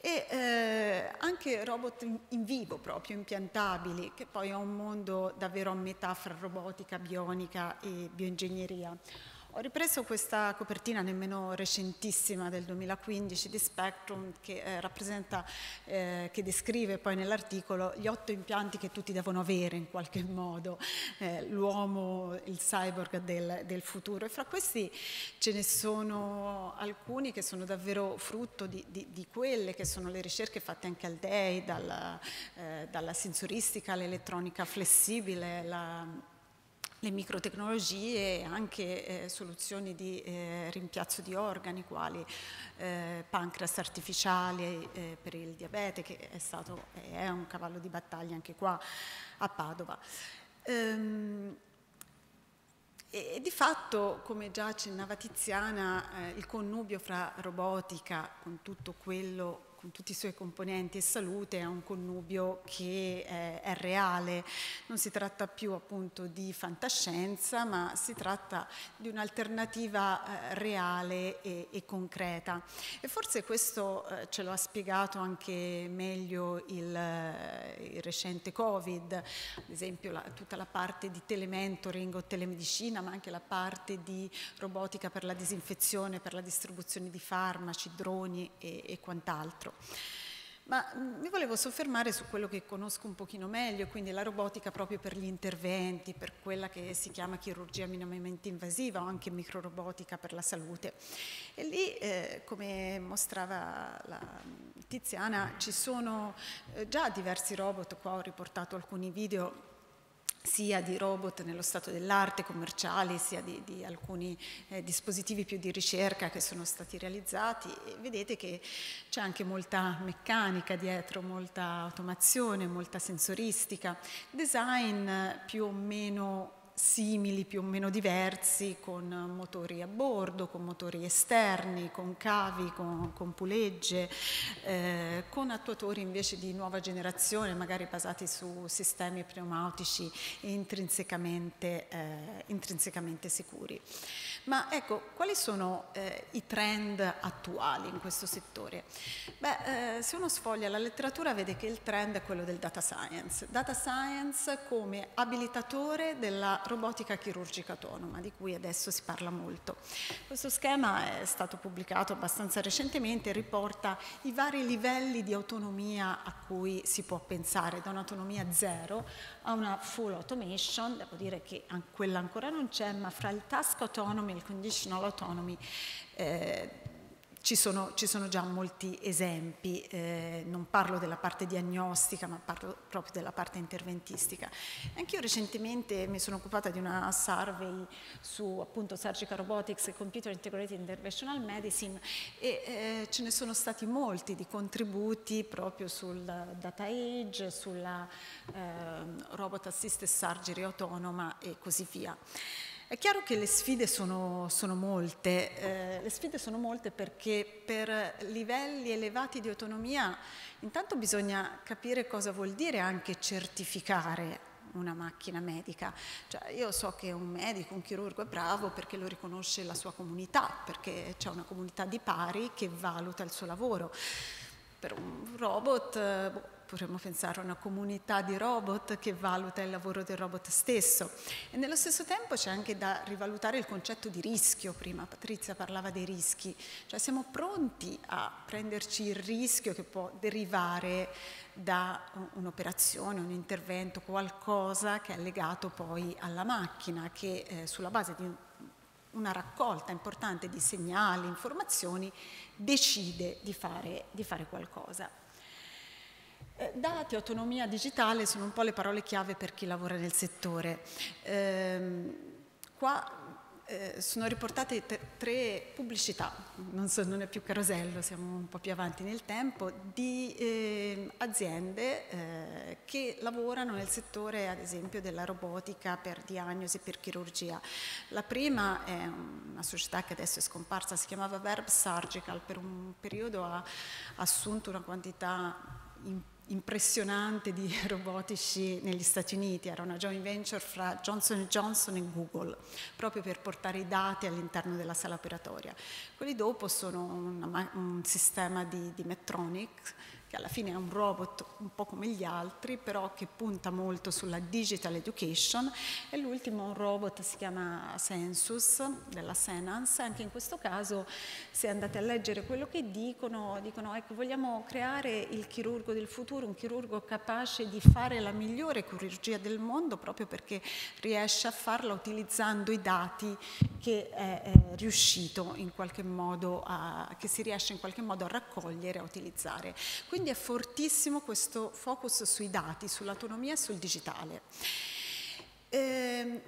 e eh, anche robot in, vivo proprio, impiantabili, che poi è un mondo davvero a metà fra robotica, bionica e bioingegneria. Ho ripreso questa copertina nemmeno recentissima del 2015 di Spectrum che, eh, eh, che descrive poi nell'articolo gli otto impianti che tutti devono avere in qualche (laughs) modo, eh, l'uomo, il cyborg del, del, futuro e fra questi ce ne sono alcuni che sono davvero frutto di, di, di quelle che sono le ricerche fatte anche al DEI, dalla, eh, dalla sensoristica all'elettronica flessibile, la, le microtecnologie e anche eh, soluzioni di eh, rimpiazzo di organi quali eh, pancreas artificiale eh, per il diabete che è stato è un cavallo di battaglia anche qua a Padova. Ehm, e, di fatto, come già accennava Tiziana, eh, il connubio fra robotica con tutto quello con tutti i suoi componenti e salute è un connubio che eh, è reale. Non si tratta più appunto di fantascienza, ma si tratta di un'alternativa eh, reale e, e, concreta. E forse questo eh, ce lo ha spiegato anche meglio il, eh, il recente Covid, ad esempio la, tutta la parte di telementoring o telemedicina, ma anche la parte di robotica per la disinfezione, per la distribuzione di farmaci, droni e, e quant'altro altro. Ma mm, mi volevo soffermare su quello che conosco un pochino meglio, quindi la robotica proprio per gli interventi, per quella che si chiama chirurgia minimamente invasiva o anche microrobotica per la salute. E lì, eh, come mostrava la mm, Tiziana, ci sono eh, già diversi robot, qua ho riportato alcuni video sia di robot nello stato dell'arte commerciali, sia di, di alcuni eh, dispositivi più di ricerca che sono stati realizzati. E vedete che c'è anche molta meccanica dietro, molta automazione, molta sensoristica, design più o meno simili, più o meno diversi, con motori a bordo, con motori esterni, con cavi, con, con pulegge, eh, con attuatori invece di nuova generazione, magari basati su sistemi pneumatici intrinsecamente, eh, intrinsecamente sicuri. Ma ecco, quali sono eh, i trend attuali in questo settore? Beh, eh, se uno sfoglia la letteratura vede che il trend è quello del data science. Data science come abilitatore della robotica chirurgica autonoma, di cui adesso si parla molto. Questo schema è stato pubblicato abbastanza recentemente e riporta i vari livelli di autonomia a cui si può pensare, da un'autonomia zero a una full automation, devo dire che quella ancora non c'è, ma fra il task autonomy il conditional autonomy, eh, ci, sono, ci sono, già molti esempi, eh, non parlo della parte diagnostica ma parlo proprio della parte interventistica. Anch'io recentemente mi sono occupata di una survey su appunto Surgical Robotics e Computer Integrated Interventional Medicine e eh, ce ne sono stati molti di contributi proprio sul data age, sulla eh, robot assisted surgery autonoma e così via. È chiaro che le sfide sono, sono molte, eh, le sfide sono molte perché per livelli elevati di autonomia intanto bisogna capire cosa vuol dire anche certificare una macchina medica. Cioè, io so che un medico, un chirurgo è bravo perché lo riconosce la sua comunità, perché c'è una comunità di pari che valuta il suo lavoro. Per un robot... Eh, boh, potremmo pensare a una comunità di robot che valuta il lavoro del robot stesso. E nello stesso tempo c'è anche da rivalutare il concetto di rischio, prima Patrizia parlava dei rischi, cioè siamo pronti a prenderci il rischio che può derivare da un'operazione, un intervento, qualcosa che è legato poi alla macchina, che eh, sulla base di una raccolta importante di segnali, informazioni, decide di fare, di fare qualcosa. Eh, dati, autonomia digitale sono un po' le parole chiave per chi lavora nel settore. Eh, qua eh, sono riportate tre pubblicità, non, so, non, è più carosello, siamo un po' più avanti nel tempo, di eh, aziende eh, che lavorano nel settore ad esempio della robotica per diagnosi, per chirurgia. La prima è una società che adesso è scomparsa, si chiamava Verb Surgical, per un periodo ha assunto una quantità importante impressionante di (laughs) robotici negli Stati Uniti, era una joint venture fra Johnson Johnson e Google, proprio per portare i dati all'interno della sala operatoria. Quelli dopo sono un, un sistema di, di Metronic, che alla fine è un robot un po' come gli altri, però che punta molto sulla digital education, e l'ultimo un robot si chiama Sensus della Senance, anche in questo caso se andate a leggere quello che dicono, dicono ecco vogliamo creare il chirurgo del futuro, un chirurgo capace di fare la migliore chirurgia del mondo proprio perché riesce a farla utilizzando i dati che è, è riuscito in qualche modo a, che si riesce in qualche modo a raccogliere, a utilizzare. Quindi quindi è fortissimo questo focus sui dati, sull'autonomia e sul digitale. Ehm,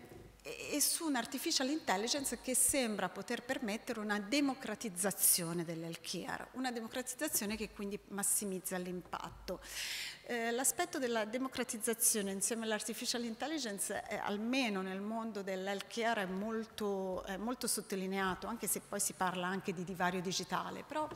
e su un'artificial intelligence che sembra poter permettere una democratizzazione dell'healthcare, una democratizzazione che quindi massimizza l'impatto. Eh, l'aspetto della democratizzazione insieme all'artificial intelligence, è, almeno nel mondo dell'healthcare, è molto, è molto sottolineato, anche se poi si parla anche di divario digitale, però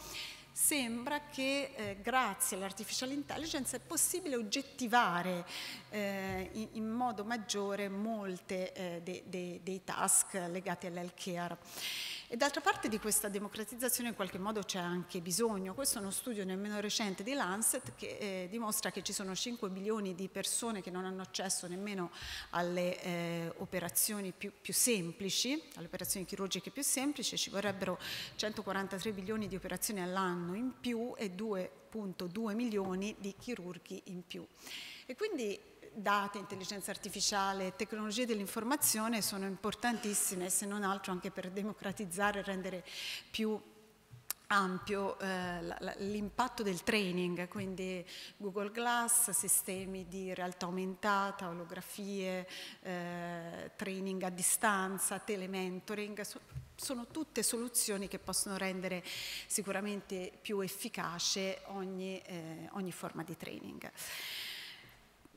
sembra che eh, grazie all'artificial intelligence è possibile oggettivare eh, in, in, modo maggiore molte eh, de, de, dei task legati all'health care. E d'altra parte di questa democratizzazione in qualche modo c'è anche bisogno. Questo è uno studio nemmeno recente di Lancet che eh, dimostra che ci sono 5 milioni di persone che non hanno accesso nemmeno alle eh, operazioni più, più, semplici, alle operazioni chirurgiche più semplici, ci vorrebbero 143 milioni di operazioni all'anno in più e 2,2 milioni di chirurghi in più. E quindi dati, intelligenza artificiale e tecnologie dell'informazione sono importantissime, se non altro anche per democratizzare e rendere più ampio eh, l'impatto del training, quindi Google Glass, sistemi di realtà aumentata, olografie, eh, training a distanza, telementoring, so, sono tutte soluzioni che possono rendere sicuramente più efficace ogni, eh, ogni forma di training.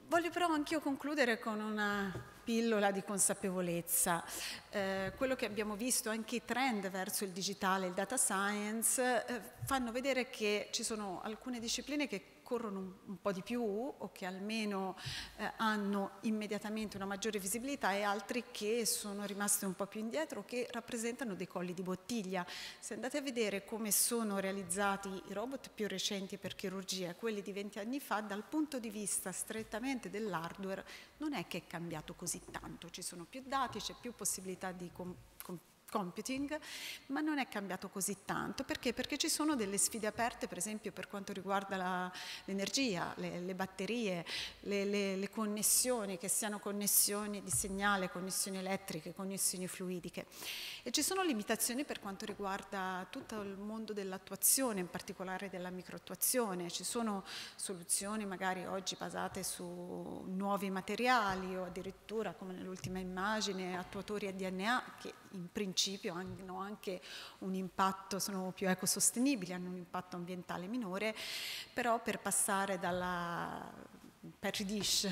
Voglio però anch'io concludere con una pillola di consapevolezza. Eh, quello che abbiamo visto, anche i trend verso il digitale, il data science, eh, fanno vedere che ci sono alcune discipline che corrono un, un po' di più o che almeno eh, hanno immediatamente una maggiore visibilità e altri che sono rimasti un po' più indietro che rappresentano dei colli di bottiglia. Se andate a vedere come sono realizzati i robot più recenti per chirurgia, quelli di 20 anni fa, dal punto di vista strettamente dell'hardware non è che è cambiato così tanto, ci sono più dati, c'è più possibilità di comprendere computing, ma non è cambiato così tanto. Perché? Perché ci sono delle sfide aperte, per esempio per quanto riguarda l'energia, le, le, batterie, le, le, le, connessioni, che siano connessioni di segnale, connessioni elettriche, connessioni fluidiche. E ci sono limitazioni per quanto riguarda tutto il mondo dell'attuazione, in particolare della microattuazione. Ci sono soluzioni magari oggi basate su nuovi materiali o addirittura, come nell'ultima immagine, attuatori a DNA che in principio hanno anche un impatto, sono più ecosostenibili, hanno un impatto ambientale minore, però per passare dalla petri dish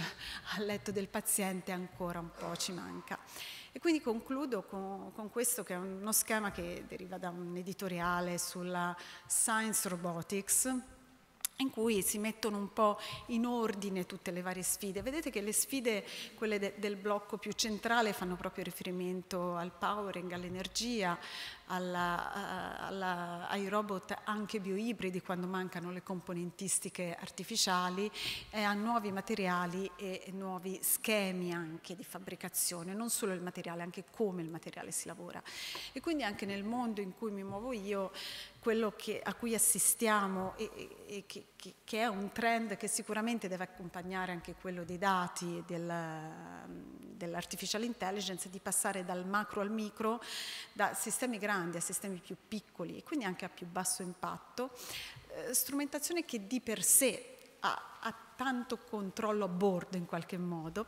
al letto del paziente ancora un po' ci manca. E quindi concludo con, con, questo che è uno schema che deriva da un editoriale sulla Science Robotics, in cui si mettono un po' in ordine tutte le varie sfide. Vedete che le sfide, quelle de del blocco più centrale, fanno proprio riferimento al powering, all'energia, ai robot anche bioibridi quando mancano le componentistiche artificiali, eh, a nuovi materiali e nuovi schemi anche di fabbricazione, non solo il materiale, anche come il materiale si lavora. E quindi anche nel mondo in cui mi muovo io quello che, a cui assistiamo e, e, e che, che, è un trend che sicuramente deve accompagnare anche quello dei dati del, dell'artificial intelligence, di passare dal macro al micro, da sistemi grandi a sistemi più piccoli e quindi anche a più basso impatto, eh, strumentazione che di per sé ha, ha tanto controllo a bordo in qualche modo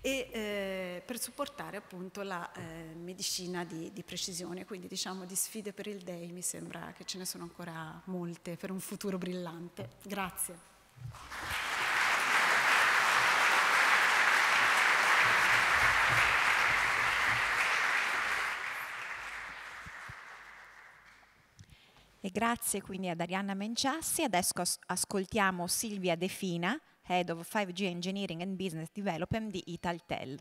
e, eh, per supportare appunto la eh, medicina di, di, precisione, quindi diciamo di sfide per il DEI mi sembra che ce ne sono ancora molte per un futuro brillante. Grazie.
E grazie quindi ad Arianna Menciassi. Adesso ascoltiamo Silvia De Fina, Head of 5G Engineering and Business Development di Italtel.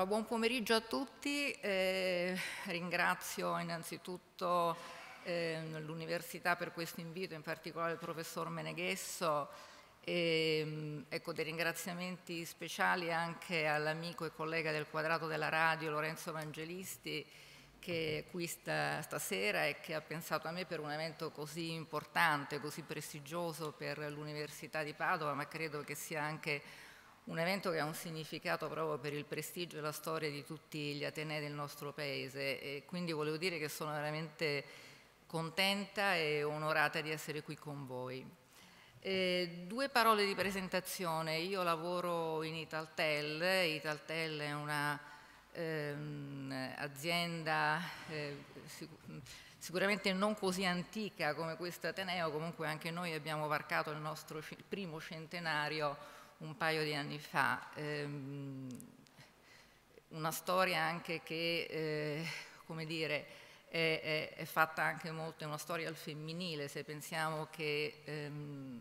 Allora, buon pomeriggio a tutti, eh, ringrazio innanzitutto eh, l'Università per questo invito, in particolare il professor Meneghesso, e, ehm, ecco, dei ringraziamenti speciali anche all'amico e collega del quadrato della radio Lorenzo Evangelisti che è qui sta, stasera e che ha pensato a me per un evento così importante, così prestigioso per l'Università di Padova, ma credo che sia anche un evento che ha un significato proprio per il prestigio e la storia di tutti gli Atenei del nostro paese e quindi volevo dire che sono veramente contenta e onorata di essere qui con voi. Eh, due parole di presentazione, io lavoro in Italtel, Italtel è un'azienda ehm, eh, sicuramente non così antica come questo Ateneo, comunque anche noi abbiamo varcato il nostro primo centenario un paio di anni fa. Ehm, una storia anche che, eh, come dire, è, è, è, fatta anche molto, è una storia al femminile, se pensiamo che ehm,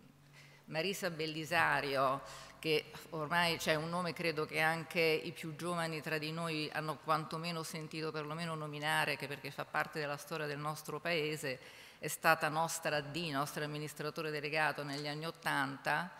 Marisa Bellisario, che ormai c'è un nome credo che anche i più giovani tra di noi hanno quantomeno sentito perlomeno nominare, che perché fa parte della storia del nostro paese, è stata nostra D, nostro amministratore delegato negli anni Ottanta,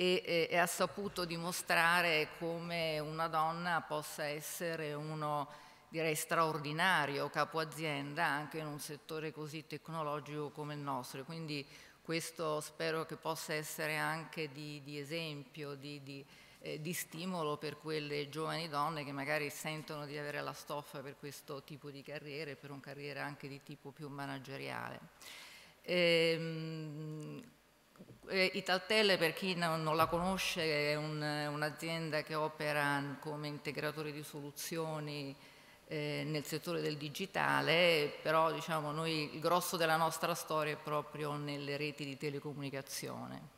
e, e, ha saputo dimostrare come una donna possa essere uno direi straordinario capo azienda anche in un settore così tecnologico come il nostro. Quindi questo spero che possa essere anche di, di esempio, di, di, eh, di stimolo per quelle giovani donne che magari sentono di avere la stoffa per questo tipo di carriera e per un carriera anche di tipo più manageriale. Ehm, eh, Italtele, per chi non la conosce, è eh, un'azienda che opera come integratore di soluzioni eh, nel settore del digitale, però diciamo, noi, il grosso della nostra storia è proprio nelle reti di telecomunicazione.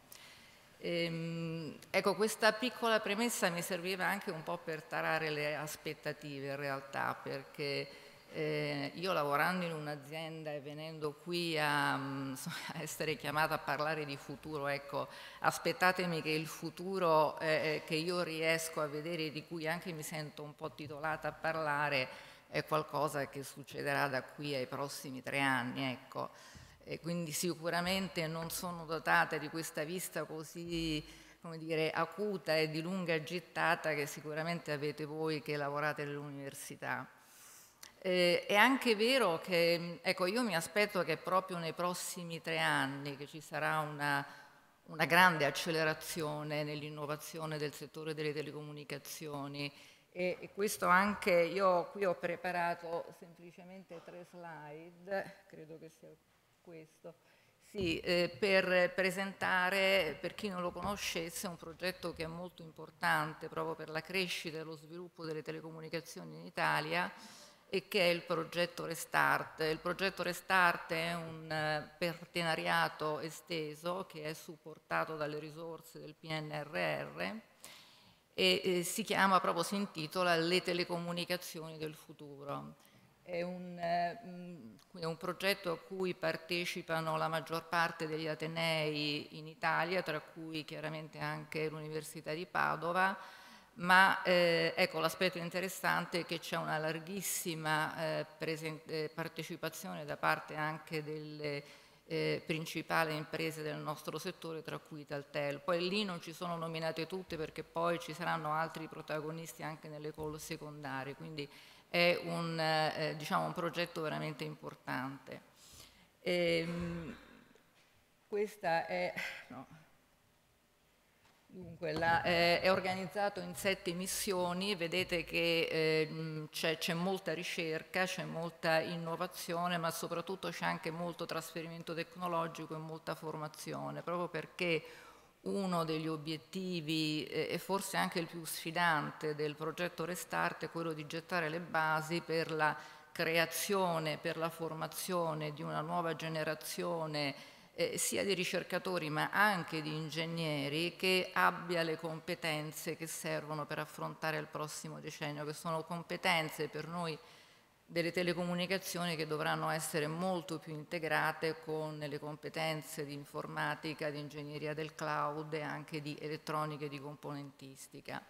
Ehm, ecco, questa piccola premessa mi serviva anche un po' per tarare le aspettative in realtà, perché eh, io lavorando in un'azienda e venendo qui a, mm, (laughs) a, essere chiamata a parlare di futuro, ecco, aspettatemi che il futuro eh, eh che io riesco a vedere e di cui anche mi sento un po' titolata a parlare è qualcosa che succederà da qui ai prossimi tre anni, ecco. E quindi sicuramente non sono dotata di questa vista così come dire, acuta e di lunga gittata che sicuramente avete voi che lavorate all'università. Eh, è anche vero che, ecco, io mi aspetto che proprio nei prossimi tre anni ci sarà una, una grande accelerazione nell'innovazione del settore delle telecomunicazioni e, e, questo anche, io qui ho preparato semplicemente tre slide, credo che sia questo, sì, eh, per presentare, per chi non lo conoscesse, un progetto che è molto importante proprio per la crescita e lo sviluppo delle telecomunicazioni in Italia, e che è il progetto Restart. Il progetto Restart è un eh, partenariato esteso che è supportato dalle risorse del PNRR e eh, si chiama, proprio si intitola Le telecomunicazioni del futuro. È un, eh, mm, è un progetto a cui partecipano la maggior parte degli Atenei in Italia, tra cui chiaramente anche l'Università di Padova, ma eh, ecco l'aspetto interessante è che c'è una larghissima eh, eh, partecipazione da parte anche delle eh, principali imprese del nostro settore, tra cui Taltel. Poi lì non ci sono nominate tutte perché poi ci saranno altri protagonisti anche nelle call secondarie, quindi è un, eh, diciamo un progetto veramente importante. E, ehm, questa è... No. Dunque, la, eh, è organizzato in sette missioni, vedete che eh, c'è, molta ricerca, c'è molta innovazione, ma soprattutto c'è anche molto trasferimento tecnologico e molta formazione, proprio perché uno degli obiettivi eh, e forse anche il più sfidante del progetto Restart è quello di gettare le basi per la creazione, per la formazione di una nuova generazione eh, sia di ricercatori ma anche di ingegneri che abbia le competenze che servono per affrontare il prossimo decennio, che sono competenze per noi delle telecomunicazioni che dovranno essere molto più integrate con le competenze di informatica, di ingegneria del cloud e anche di elettronica e di componentistica.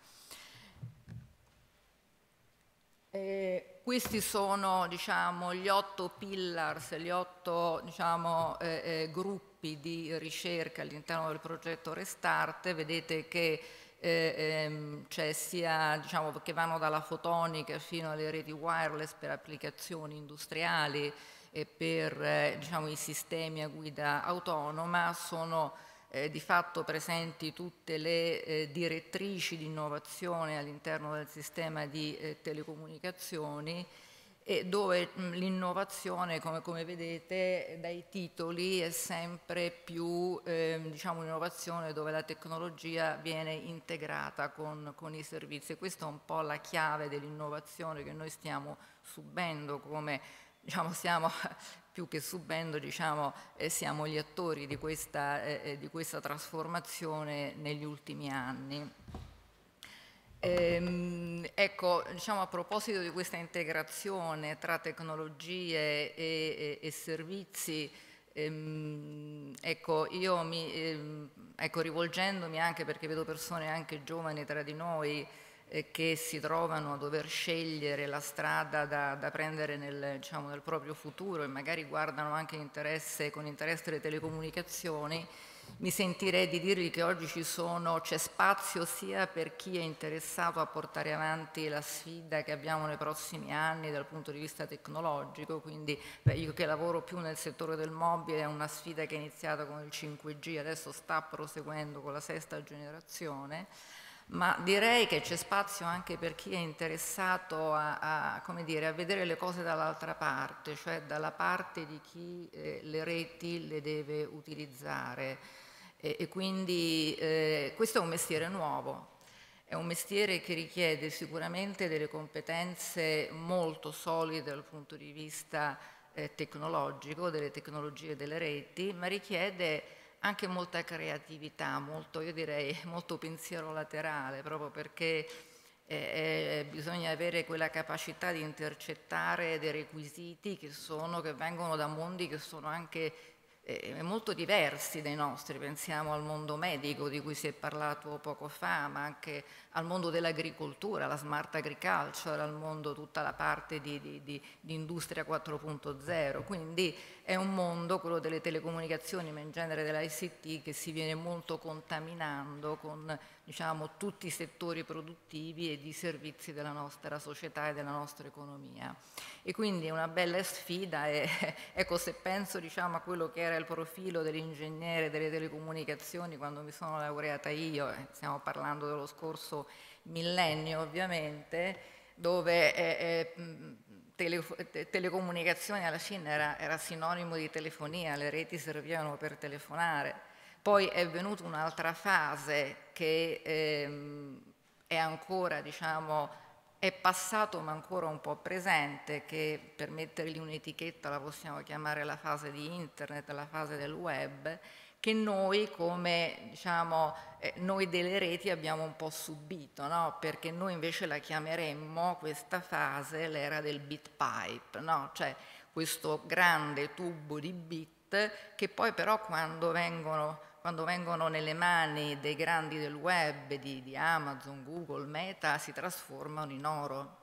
Eh, questi sono diciamo, gli otto pillars, gli otto diciamo, eh, eh, gruppi di ricerca all'interno del progetto Restart. vedete che, eh, ehm, sia, diciamo, che vanno dalla fotonica fino alle reti wireless per applicazioni industriali e per eh, diciamo, i sistemi a guida autonoma, sono eh, di fatto presenti tutte le eh, direttrici di innovazione all'interno del sistema di eh, telecomunicazioni e dove mm, l'innovazione, come, come, vedete dai titoli, è sempre più ehm, diciamo, un'innovazione dove la tecnologia viene integrata con, con i servizi. questa è un po' la chiave dell'innovazione che noi stiamo subendo come diciamo, stiamo più che subendo diciamo, eh, siamo gli attori di questa, eh, eh, di questa, trasformazione negli ultimi anni. Ehm, ecco, diciamo, a proposito di questa integrazione tra tecnologie e, e, e servizi, ehm, ecco, io mi, ehm, ecco, rivolgendomi anche perché vedo persone anche giovani tra di noi, che si trovano a dover scegliere la strada da, da prendere nel, diciamo, nel, proprio futuro e magari guardano anche interesse, con interesse le telecomunicazioni, mi sentirei di dirgli che oggi sono, c'è spazio sia per chi è interessato a portare avanti la sfida che abbiamo nei prossimi anni dal punto di vista tecnologico, quindi beh, io che lavoro più nel settore del mobile è una sfida che è iniziata con il 5G, adesso sta proseguendo con la sesta generazione, ma direi che c'è spazio anche per chi è interessato a, a, dire, a vedere le cose dall'altra parte, cioè dalla parte di chi eh, le reti le deve utilizzare. E, e quindi eh, questo è un mestiere nuovo, è un mestiere che richiede sicuramente delle competenze molto solide dal punto di vista eh, tecnologico, delle tecnologie delle reti, ma richiede anche molta creatività, molto, io direi (laughs) molto pensiero laterale, proprio perché eh, eh, bisogna avere quella capacità di intercettare dei requisiti che, sono, che vengono da mondi che sono anche eh, eh molto diversi dai nostri, pensiamo al mondo medico di cui si è parlato poco fa, ma anche al mondo dell'agricoltura, la smart agriculture, al mondo tutta la parte di, di, di, di industria 4.0, quindi è un mondo, quello delle telecomunicazioni, ma in genere dell'ICT, che si viene molto contaminando con diciamo, tutti i settori produttivi e di servizi della nostra società e della nostra economia. E quindi è una bella sfida e (laughs) ecco se penso diciamo, a quello che era il profilo dell'ingegnere delle telecomunicazioni quando mi sono laureata io, eh, stiamo parlando dello scorso millennio ovviamente, dove eh, eh mm, tele, telecomunicazione alla Cina era, era sinonimo di telefonia, le reti servivano per telefonare. Poi è venuta un'altra fase che ehm, è ancora, diciamo, è passato ma ancora un po' presente, che per mettergli un'etichetta la possiamo chiamare la fase di internet, la fase del web, che noi come diciamo, eh, noi delle reti abbiamo un po' subito, no? perché noi invece la chiameremmo questa fase l'era del bit pipe, no? cioè questo grande tubo di bit che poi però quando vengono, quando vengono nelle mani dei grandi del web, di, di Amazon, Google, Meta, si trasformano in oro.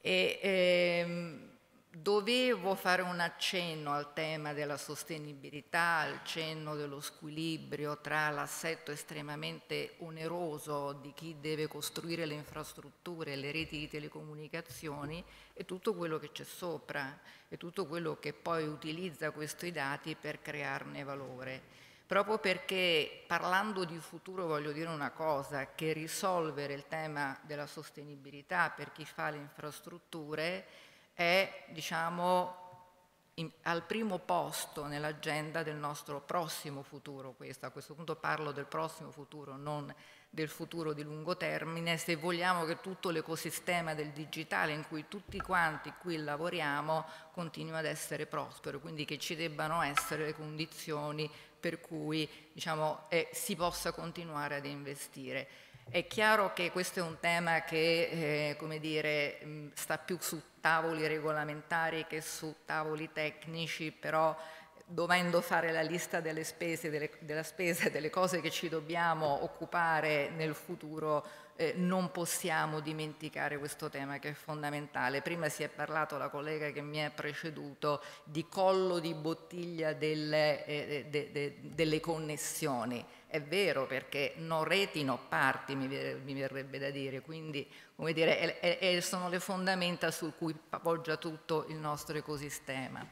E, ehm, dovevo fare un accenno al tema della sostenibilità, al cenno dello squilibrio tra l'assetto estremamente oneroso di chi deve costruire le infrastrutture, le reti di telecomunicazioni e tutto quello che c'è sopra e tutto quello che poi utilizza questi dati per crearne valore proprio perché parlando di futuro voglio dire una cosa, che risolvere il tema della sostenibilità per chi fa le infrastrutture è diciamo, in, al primo posto nell'agenda del nostro prossimo futuro, questo. a questo punto parlo del prossimo futuro, non del futuro di lungo termine, se vogliamo che tutto l'ecosistema del digitale in cui tutti quanti qui lavoriamo continui ad essere prospero, quindi che ci debbano essere le condizioni per cui diciamo, eh, si possa continuare ad investire. È chiaro che questo è un tema che eh, dire, mm, sta più su tavoli regolamentari che su tavoli tecnici, però dovendo fare la lista delle spese, delle, della spesa, e delle cose che ci dobbiamo occupare nel futuro, eh, non possiamo dimenticare questo tema che è fondamentale. Prima si è parlato, la collega che mi ha preceduto, di collo di bottiglia delle, eh, eh de, de, delle connessioni è vero perché non reti, retino parti, mi, verrebbe da dire, quindi come dire, è, è, sono le fondamenta su cui poggia tutto il nostro ecosistema.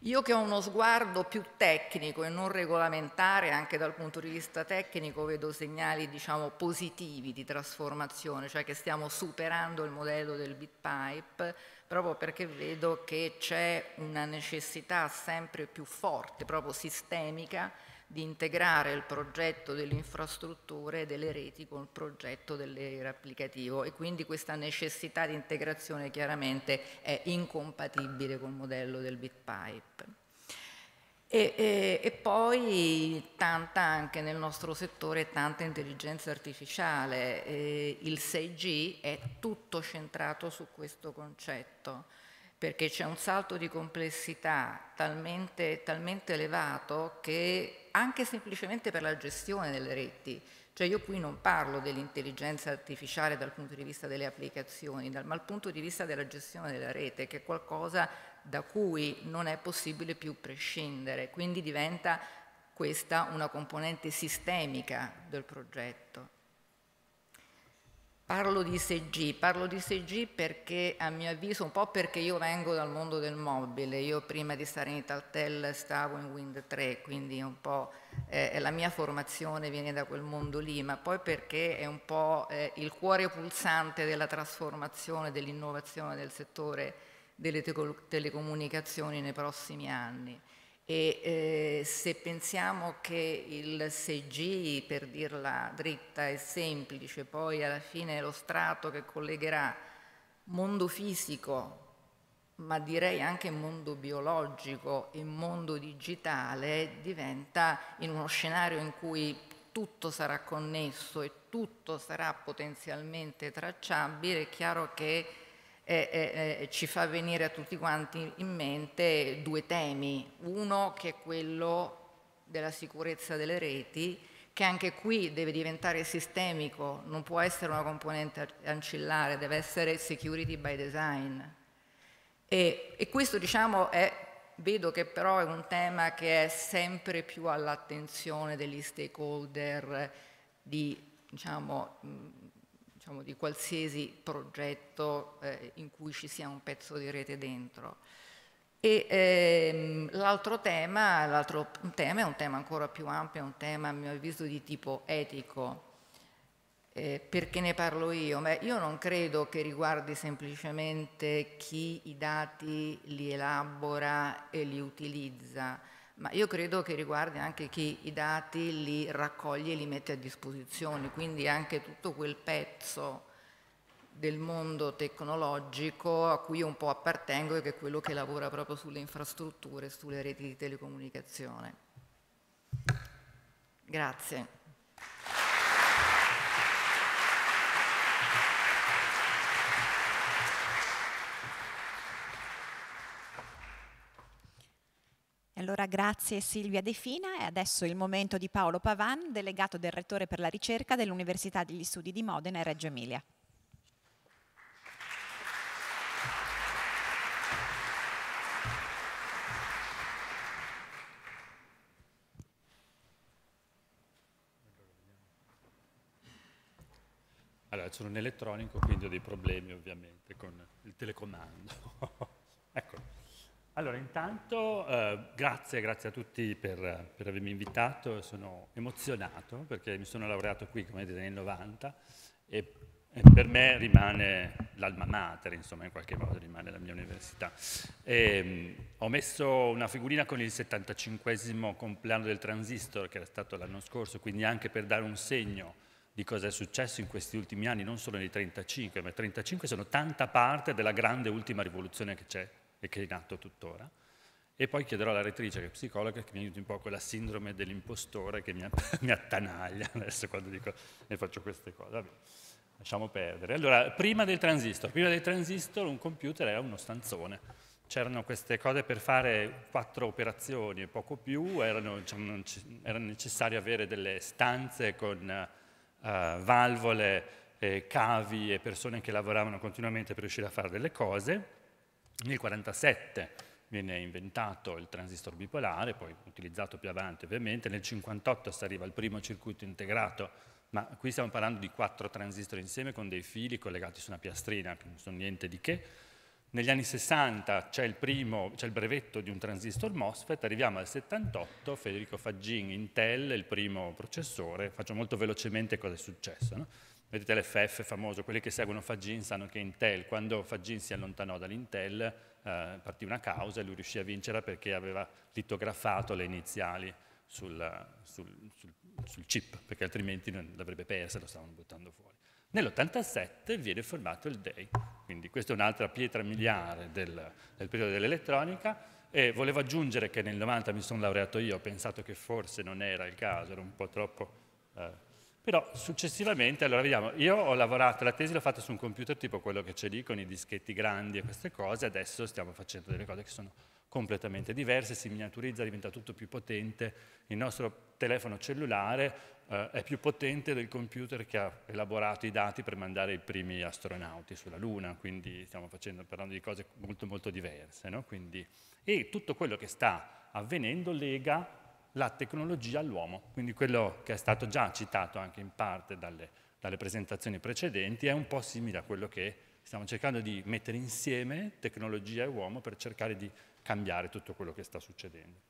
Io che ho uno sguardo più tecnico e non regolamentare, anche dal punto di vista tecnico, vedo segnali diciamo, positivi di trasformazione, cioè che stiamo superando il modello del bitpipe, proprio perché vedo che c'è una necessità sempre più forte, proprio sistemica, di integrare il progetto delle infrastrutture e delle reti con il progetto dell'era applicativo e quindi questa necessità di integrazione chiaramente è incompatibile col modello del bitpipe. E, e, e, poi tanta anche nel nostro settore, tanta intelligenza artificiale. E eh, il 6G è tutto centrato su questo concetto perché c'è un salto di complessità talmente, talmente, elevato che anche semplicemente per la gestione delle reti, cioè io qui non parlo dell'intelligenza artificiale dal punto di vista delle applicazioni, ma dal punto di vista della gestione della rete, che è qualcosa da cui non è possibile più prescindere, quindi diventa questa una componente sistemica del progetto. Parlo di SG, parlo di SG perché a mio avviso, un po' perché io vengo dal mondo del mobile, io prima di stare in Italtel stavo in Wind 3, quindi un po' eh, la mia formazione viene da quel mondo lì, ma poi perché è un po' eh, il cuore pulsante della trasformazione, dell'innovazione del settore delle telecomunicazioni nei prossimi anni. E eh, se pensiamo che il 6G, per dirla dritta e semplice, poi alla fine è lo strato che collegherà mondo fisico, ma direi anche mondo biologico e mondo digitale, diventa in uno scenario in cui tutto sarà connesso e tutto sarà potenzialmente tracciabile, è chiaro che eh, eh, ci fa venire a tutti quanti in mente due temi. Uno che è quello della sicurezza delle reti, che anche qui deve diventare sistemico, non può essere una componente ancillare, deve essere security by design. E, e questo diciamo è, vedo che però è un tema che è sempre più all'attenzione degli stakeholder di diciamo, diciamo, di qualsiasi progetto eh, in cui ci sia un pezzo di rete dentro. E ehm, l'altro tema, l'altro tema è un tema ancora più ampio, è un tema a mio avviso di tipo etico. Eh, perché ne parlo io? Beh, io non credo che riguardi semplicemente chi i dati li elabora e li utilizza, ma io credo che riguardi anche chi i dati li raccoglie e li mette a disposizione, quindi anche tutto quel pezzo del mondo tecnologico a cui io un po' appartengo e che è quello che lavora proprio sulle infrastrutture, sulle reti di telecomunicazione. Grazie.
Allora grazie Silvia De Fina e adesso il momento di Paolo Pavan, delegato del Rettore per la ricerca dell'Università degli Studi di Modena e Reggio Emilia.
Allora, sono un elettronico, quindi ho dei problemi ovviamente con il telecomando. (laughs) Eccolo. Allora, intanto eh, grazie, grazie, a tutti per, per, avermi invitato, sono emozionato perché mi sono laureato qui, come vedete, nel 90 e, e per me rimane l'alma mater, insomma, in qualche modo rimane la mia università. E, ehm, mh, ho messo una figurina con il 75 compleanno del transistor, che era stato l'anno scorso, quindi anche per dare un segno di cosa è successo in questi ultimi anni, non solo nei 35, ma i 35 sono tanta parte della grande ultima rivoluzione che c'è e che è in atto tuttora. E poi chiederò alla rettrice, che è psicologa, che mi aiuti un po' con la sindrome dell'impostore che mi, (laughs) mi attanaglia adesso quando dico e faccio queste cose. Vabbè, lasciamo perdere. Allora, prima del transistor, prima del transistor un computer era uno stanzone. C'erano queste cose per fare quattro operazioni e poco più, erano, cioè, era necessario avere delle stanze con uh, valvole, e cavi e persone che lavoravano continuamente per riuscire a fare delle cose nel 1947 viene inventato il transistor bipolare, poi utilizzato più avanti ovviamente, nel 1958 si arriva al primo circuito integrato, ma qui stiamo parlando di quattro transistor insieme con dei fili collegati su una piastrina, che non sono niente di che. Negli anni 60 c'è il, il, brevetto di un transistor MOSFET, arriviamo al 78, Federico Faggin, Intel, il primo processore, faccio molto velocemente cosa è successo. No? Vedete l'FF famoso, quelli che seguono Fagin sanno che Intel, quando Fagin si allontanò dall'Intel, eh, partì una causa e lui riuscì a vincere perché aveva litografato le iniziali sul, sul, sul, sul chip, perché altrimenti l'avrebbe persa e lo stavano buttando fuori. Nell'87 viene formato il DEI, quindi questa è un'altra pietra miliare del, del periodo dell'elettronica e volevo aggiungere che nel 90 mi sono laureato io, ho pensato che forse non era il caso, era un po' troppo... Eh, però successivamente, allora vediamo, io ho lavorato, la tesi l'ho fatta su un computer tipo quello che c'è lì con i dischetti grandi e queste cose, adesso stiamo facendo delle cose che sono completamente diverse, si miniaturizza, diventa tutto più potente, il nostro telefono cellulare eh, è più potente del computer che ha elaborato i dati per mandare i primi astronauti sulla Luna, quindi stiamo facendo, parlando di cose molto molto diverse, no? quindi, e tutto quello che sta avvenendo lega la tecnologia all'uomo. Quindi quello che è stato già citato anche in parte dalle, dalle presentazioni precedenti è un po' simile a quello che stiamo cercando di mettere insieme tecnologia e uomo per cercare di cambiare tutto quello che sta succedendo.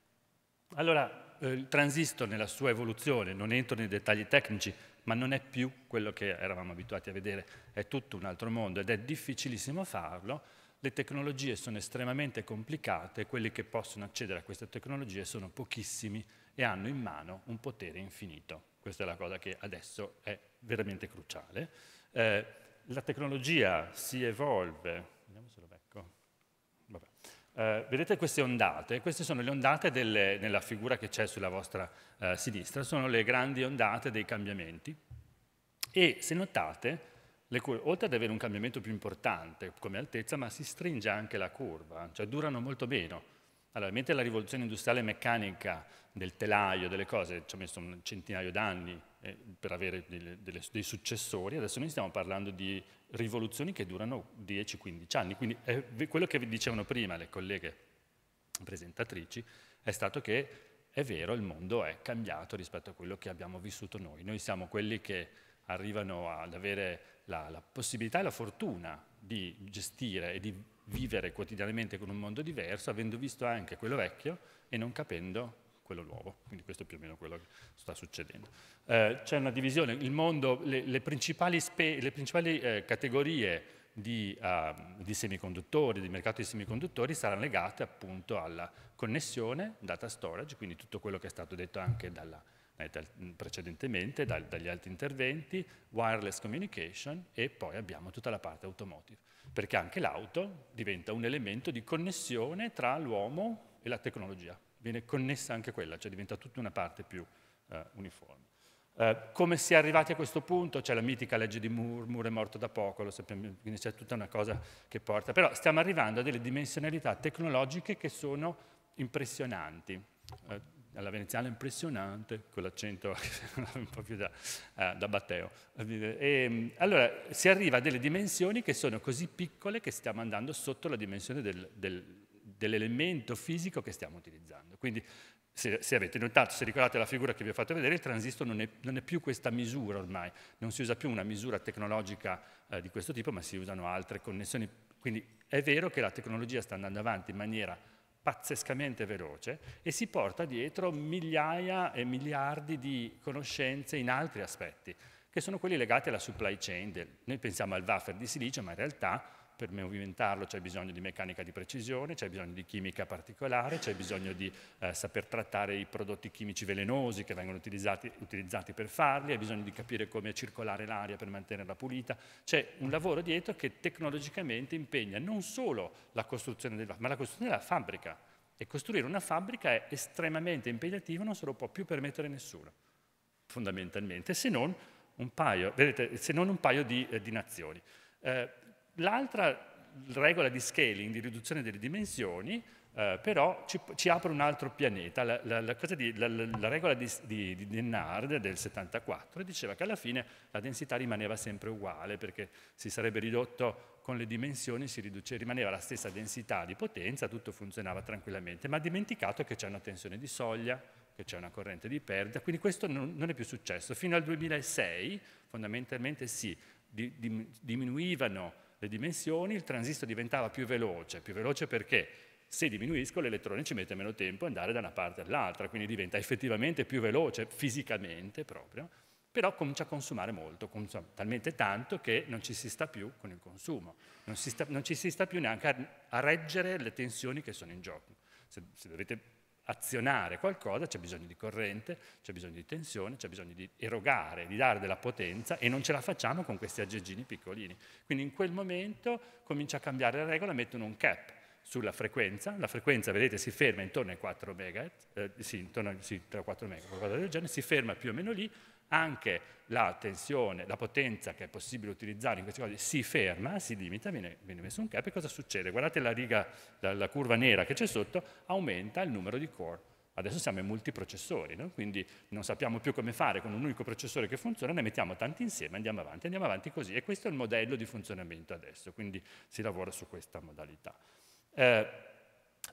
Allora, eh, il transistor nella sua evoluzione, non entro nei dettagli tecnici, ma non è più quello che eravamo abituati a vedere, è tutto un altro mondo ed è difficilissimo farlo, le tecnologie sono estremamente complicate, quelli che possono accedere a queste tecnologie sono pochissimi e hanno in mano un potere infinito. Questa è la cosa che adesso è veramente cruciale. Eh, la tecnologia si evolve, vediamo se lo becco, eh, vedete queste ondate? Queste sono le ondate delle, nella figura che c'è sulla vostra eh, sinistra, sono le grandi ondate dei cambiamenti. E se notate, le cui, oltre ad avere un cambiamento più importante come altezza, ma si stringe anche la curva, cioè durano molto meno. Allora, mentre la rivoluzione industriale meccanica del telaio, delle cose, ci ha messo un centinaio d'anni eh, per avere delle, delle, dei successori, adesso noi stiamo parlando di rivoluzioni che durano 10-15 anni. Quindi eh, quello che vi dicevano prima le colleghe presentatrici è stato che è vero, il mondo è cambiato rispetto a quello che abbiamo vissuto noi. Noi siamo quelli che arrivano ad avere la, la possibilità e la fortuna di gestire e di vivere quotidianamente con un mondo diverso, avendo visto anche quello vecchio e non capendo quello nuovo. Quindi questo è più o meno quello che sta succedendo. Eh, c'è una divisione, il mondo, le, le principali, spe, le principali eh, categorie di, eh, di, semiconduttori, di mercato di semiconduttori, saranno legate appunto alla connessione, data storage, quindi tutto quello che è stato detto anche dalla, eh, dal, mm, precedentemente dal, dagli altri interventi, wireless communication e poi abbiamo tutta la parte automotive, perché anche l'auto diventa un elemento di connessione tra l'uomo e la tecnologia, viene connessa anche quella, cioè diventa tutta una parte più eh, uniforme. Eh, come si è arrivati a questo punto? C'è la mitica legge di Moore, Moore è morto da poco, lo sappiamo, quindi c'è tutta una cosa che porta, però stiamo arrivando a delle dimensionalità tecnologiche che sono impressionanti. Eh, alla veneziana impressionante, con l'accento (laughs) un po' più da, eh, da batteo. E, ehm, allora si arriva a delle dimensioni che sono così piccole che stiamo andando sotto la dimensione del, del, dell'elemento fisico che stiamo utilizzando. Quindi se, se, avete notato, se ricordate la figura che vi ho fatto vedere, il transistor non è, non è più questa misura ormai, non si usa più una misura tecnologica eh, di questo tipo, ma si usano altre connessioni. Quindi è vero che la tecnologia sta andando avanti in maniera pazzescamente veloce e si porta dietro migliaia e miliardi di conoscenze in altri aspetti, che sono quelli legati alla supply chain. Del, noi pensiamo al wafer di silicio, ma in realtà per movimentarlo c'è bisogno di meccanica di precisione, c'è bisogno di chimica particolare, c'è bisogno di eh, saper trattare i prodotti chimici velenosi che vengono utilizzati, utilizzati per farli, c'è bisogno di capire come circolare l'aria per mantenerla pulita. C'è un lavoro dietro che tecnologicamente impegna non solo la costruzione della, ma la costruzione della fabbrica. E costruire una fabbrica è estremamente impegnativo, non se lo può più permettere nessuno, fondamentalmente, se non un paio, vedete, se non un paio di, eh, di nazioni. Eh, L'altra regola di scaling, di riduzione delle dimensioni, eh, però ci, ci, apre un altro pianeta. La, la, la, di, la regola di, di, di Dennard del 74 diceva che alla fine la densità rimaneva sempre uguale perché si sarebbe ridotto con le dimensioni, si riduce, rimaneva la stessa densità di potenza, tutto funzionava tranquillamente, ma ha dimenticato che c'è una tensione di soglia, che c'è una corrente di perdita, quindi questo non, non è più successo. Fino al 2006 fondamentalmente sì, di, diminuivano le dimensioni, il transistor diventava più veloce. Più veloce perché se diminuisco l'elettrone ci mette meno tempo ad andare da una parte all'altra, quindi diventa effettivamente più veloce fisicamente proprio, però comincia a consumare molto, consuma talmente tanto che non ci si sta più con il consumo, non, sta, non ci si sta più neanche a, a reggere le tensioni che sono in gioco. se, se dovete azionare qualcosa c'è bisogno di corrente, c'è bisogno di tensione, c'è bisogno di erogare, di dare della potenza e non ce la facciamo con questi aggeggini piccolini. Quindi in quel momento comincia a cambiare la regola, mettono un cap sulla frequenza, la frequenza vedete si ferma intorno ai 4 MHz, eh, sì, intorno, sì, 4 MHz, qualcosa del genere, si ferma più o meno lì, anche la tensione, la potenza che è possibile utilizzare in queste cose si ferma, si limita, viene, viene messo un cap e cosa succede? Guardate la riga, la, la curva nera che c'è sotto, aumenta il numero di core Adesso siamo in multiprocessori, no? quindi non sappiamo più come fare con un unico processore che funziona, ne mettiamo tanti insieme, andiamo avanti, andiamo avanti così. E questo è il modello di funzionamento adesso, quindi si lavora su questa modalità. Eh,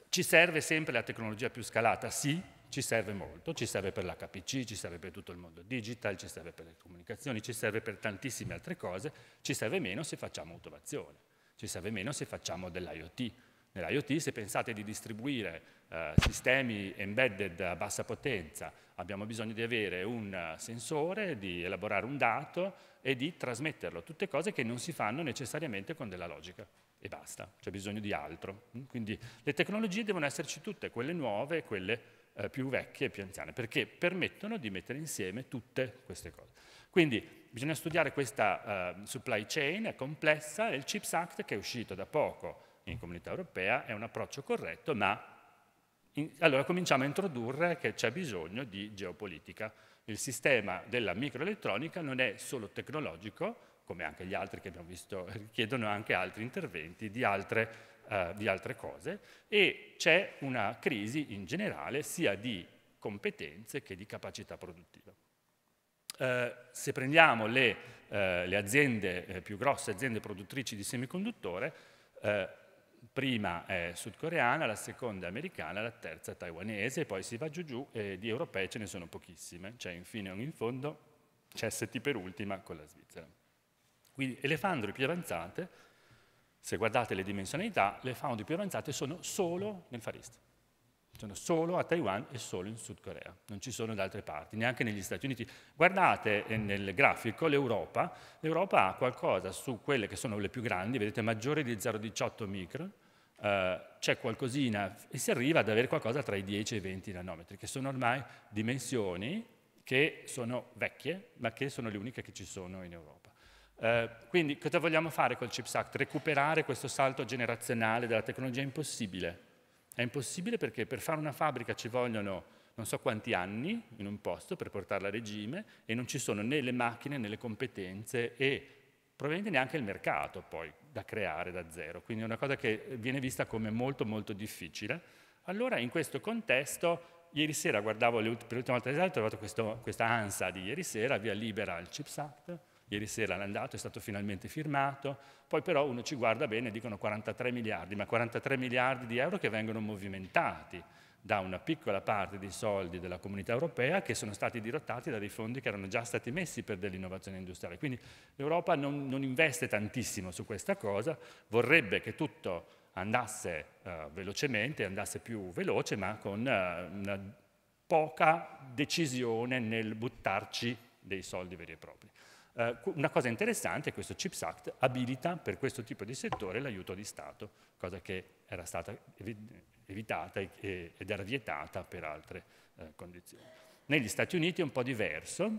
ci serve sempre la tecnologia più scalata? Sì, ci serve molto, ci serve per l'HPC, ci serve per tutto il mondo digital, ci serve per le comunicazioni, ci serve per tantissime altre cose, ci serve meno se facciamo automazione, ci serve meno se facciamo dell'IoT. Nell'IoT se pensate di distribuire eh, sistemi embedded a bassa potenza, abbiamo bisogno di avere un eh, sensore, di elaborare un dato e di trasmetterlo, tutte cose che non si fanno necessariamente con della logica e basta, c'è bisogno di altro. Quindi le tecnologie devono esserci tutte, quelle nuove e quelle eh, più vecchie e più anziane, perché permettono di mettere insieme tutte queste cose. Quindi bisogna studiare questa eh, supply chain, è complessa, e il CHIPS Act che è uscito da poco in comunità europea è un approccio corretto, ma in, allora cominciamo a introdurre che c'è bisogno di geopolitica. Il sistema della microelettronica non è solo tecnologico, come anche gli altri che abbiamo visto richiedono eh, anche altri interventi di altre eh, di altre cose e c'è una crisi in generale sia di competenze che di capacità produttiva. Eh, se prendiamo le, eh, le aziende eh, più grosse, aziende produttrici di semiconduttore, eh, prima è sudcoreana, la seconda è americana, la terza è taiwanese, poi si va giù giù e di europee ce ne sono pochissime, c'è cioè, infine in fondo c'è ST per ultima con la Svizzera. Quindi le fandre più avanzate se guardate le dimensionalità, le faune più avanzate sono solo nel Far East. Sono solo a Taiwan e solo in Sud Corea, non ci sono da altre parti, neanche negli Stati Uniti. Guardate eh, nel grafico l'Europa, l'Europa ha qualcosa su quelle che sono le più grandi, vedete maggiori di 0,18 micro. eh, c'è qualcosina e si arriva ad avere qualcosa tra i 10 e i 20 nanometri, che sono ormai dimensioni che sono vecchie, ma che sono le uniche che ci sono in Europa. Eh, quindi cosa vogliamo fare col CHIPS Act? Recuperare questo salto generazionale della tecnologia è impossibile. È impossibile perché per fare una fabbrica ci vogliono non so quanti anni in un posto per portarla a regime e non ci sono né le macchine né le competenze e probabilmente neanche il mercato poi da creare da zero. Quindi è una cosa che viene vista come molto molto difficile. Allora in questo contesto, ieri sera guardavo le, per l'ultima volta l'esatto, ho trovato questo, questa ansia di ieri sera, via libera al CHIPS Act, Ieri sera l'andato è stato finalmente firmato, poi però uno ci guarda bene e dicono 43 miliardi, ma 43 miliardi di euro che vengono movimentati da una piccola parte dei soldi della comunità europea che sono stati dirottati da dei fondi che erano già stati messi per dell'innovazione industriale. Quindi l'Europa non, non, investe tantissimo su questa cosa, vorrebbe che tutto andasse eh, velocemente, andasse più veloce, ma con eh, una poca decisione nel buttarci dei soldi veri e propri. Eh, una cosa interessante è che questo CHIPS Act abilita per questo tipo di settore l'aiuto di Stato, cosa che era stata evitata ed era vietata per altre eh, condizioni. Negli Stati Uniti è un po' diverso,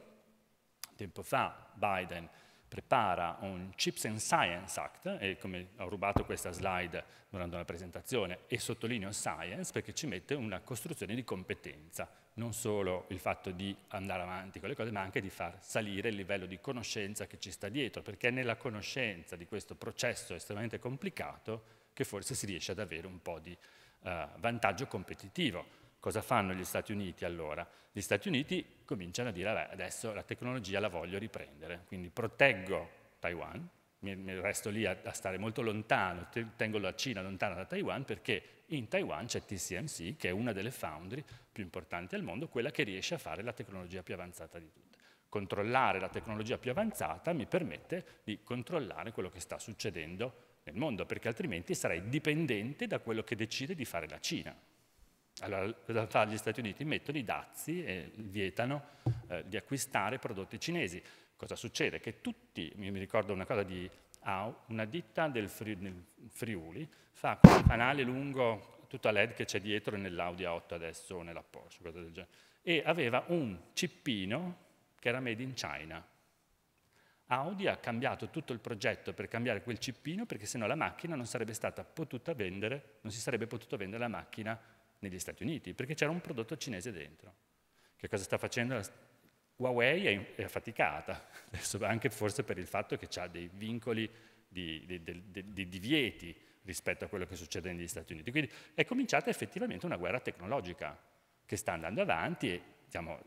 tempo fa Biden prepara un Chips and Science Act, e come ho rubato questa slide durante la presentazione, e sottolineo science perché ci mette una costruzione di competenza, non solo il fatto di andare avanti con le cose, ma anche di far salire il livello di conoscenza che ci sta dietro, perché è nella conoscenza di questo processo estremamente complicato che forse si riesce ad avere un po' di eh, vantaggio competitivo. Cosa fanno gli Stati Uniti allora? Gli Stati Uniti cominciano a dire vabbè, adesso la tecnologia la voglio riprendere, quindi proteggo Taiwan, mi resto lì a, a stare molto lontano, tengo la Cina lontana da Taiwan perché in Taiwan c'è TCMC che è una delle foundry più importanti al mondo, quella che riesce a fare la tecnologia più avanzata di tutte. Controllare la tecnologia più avanzata mi permette di controllare quello che sta succedendo nel mondo, perché altrimenti sarei dipendente da quello che decide di fare la Cina allora, cosa fa gli Stati Uniti? Mettono i dazi e vietano eh, di acquistare prodotti cinesi. Cosa succede? Che tutti, mi ricordo una cosa di Au, una ditta del, Fri, del Friuli, fa quel canale lungo, tutta LED che c'è dietro nell'Audi A8 adesso, o nella Porsche, cosa del genere, e aveva un cippino che era made in China. Audi ha cambiato tutto il progetto per cambiare quel cippino perché sennò la macchina non sarebbe stata potuta vendere, non si sarebbe potuto vendere la macchina negli Stati Uniti, perché c'era un prodotto cinese dentro. Che cosa sta facendo? Huawei è, è affaticata, (laughs) adesso anche forse per il fatto che ha dei vincoli, di, di, di, di divieti rispetto a quello che succede negli Stati Uniti. Quindi è cominciata effettivamente una guerra tecnologica che sta andando avanti e diciamo,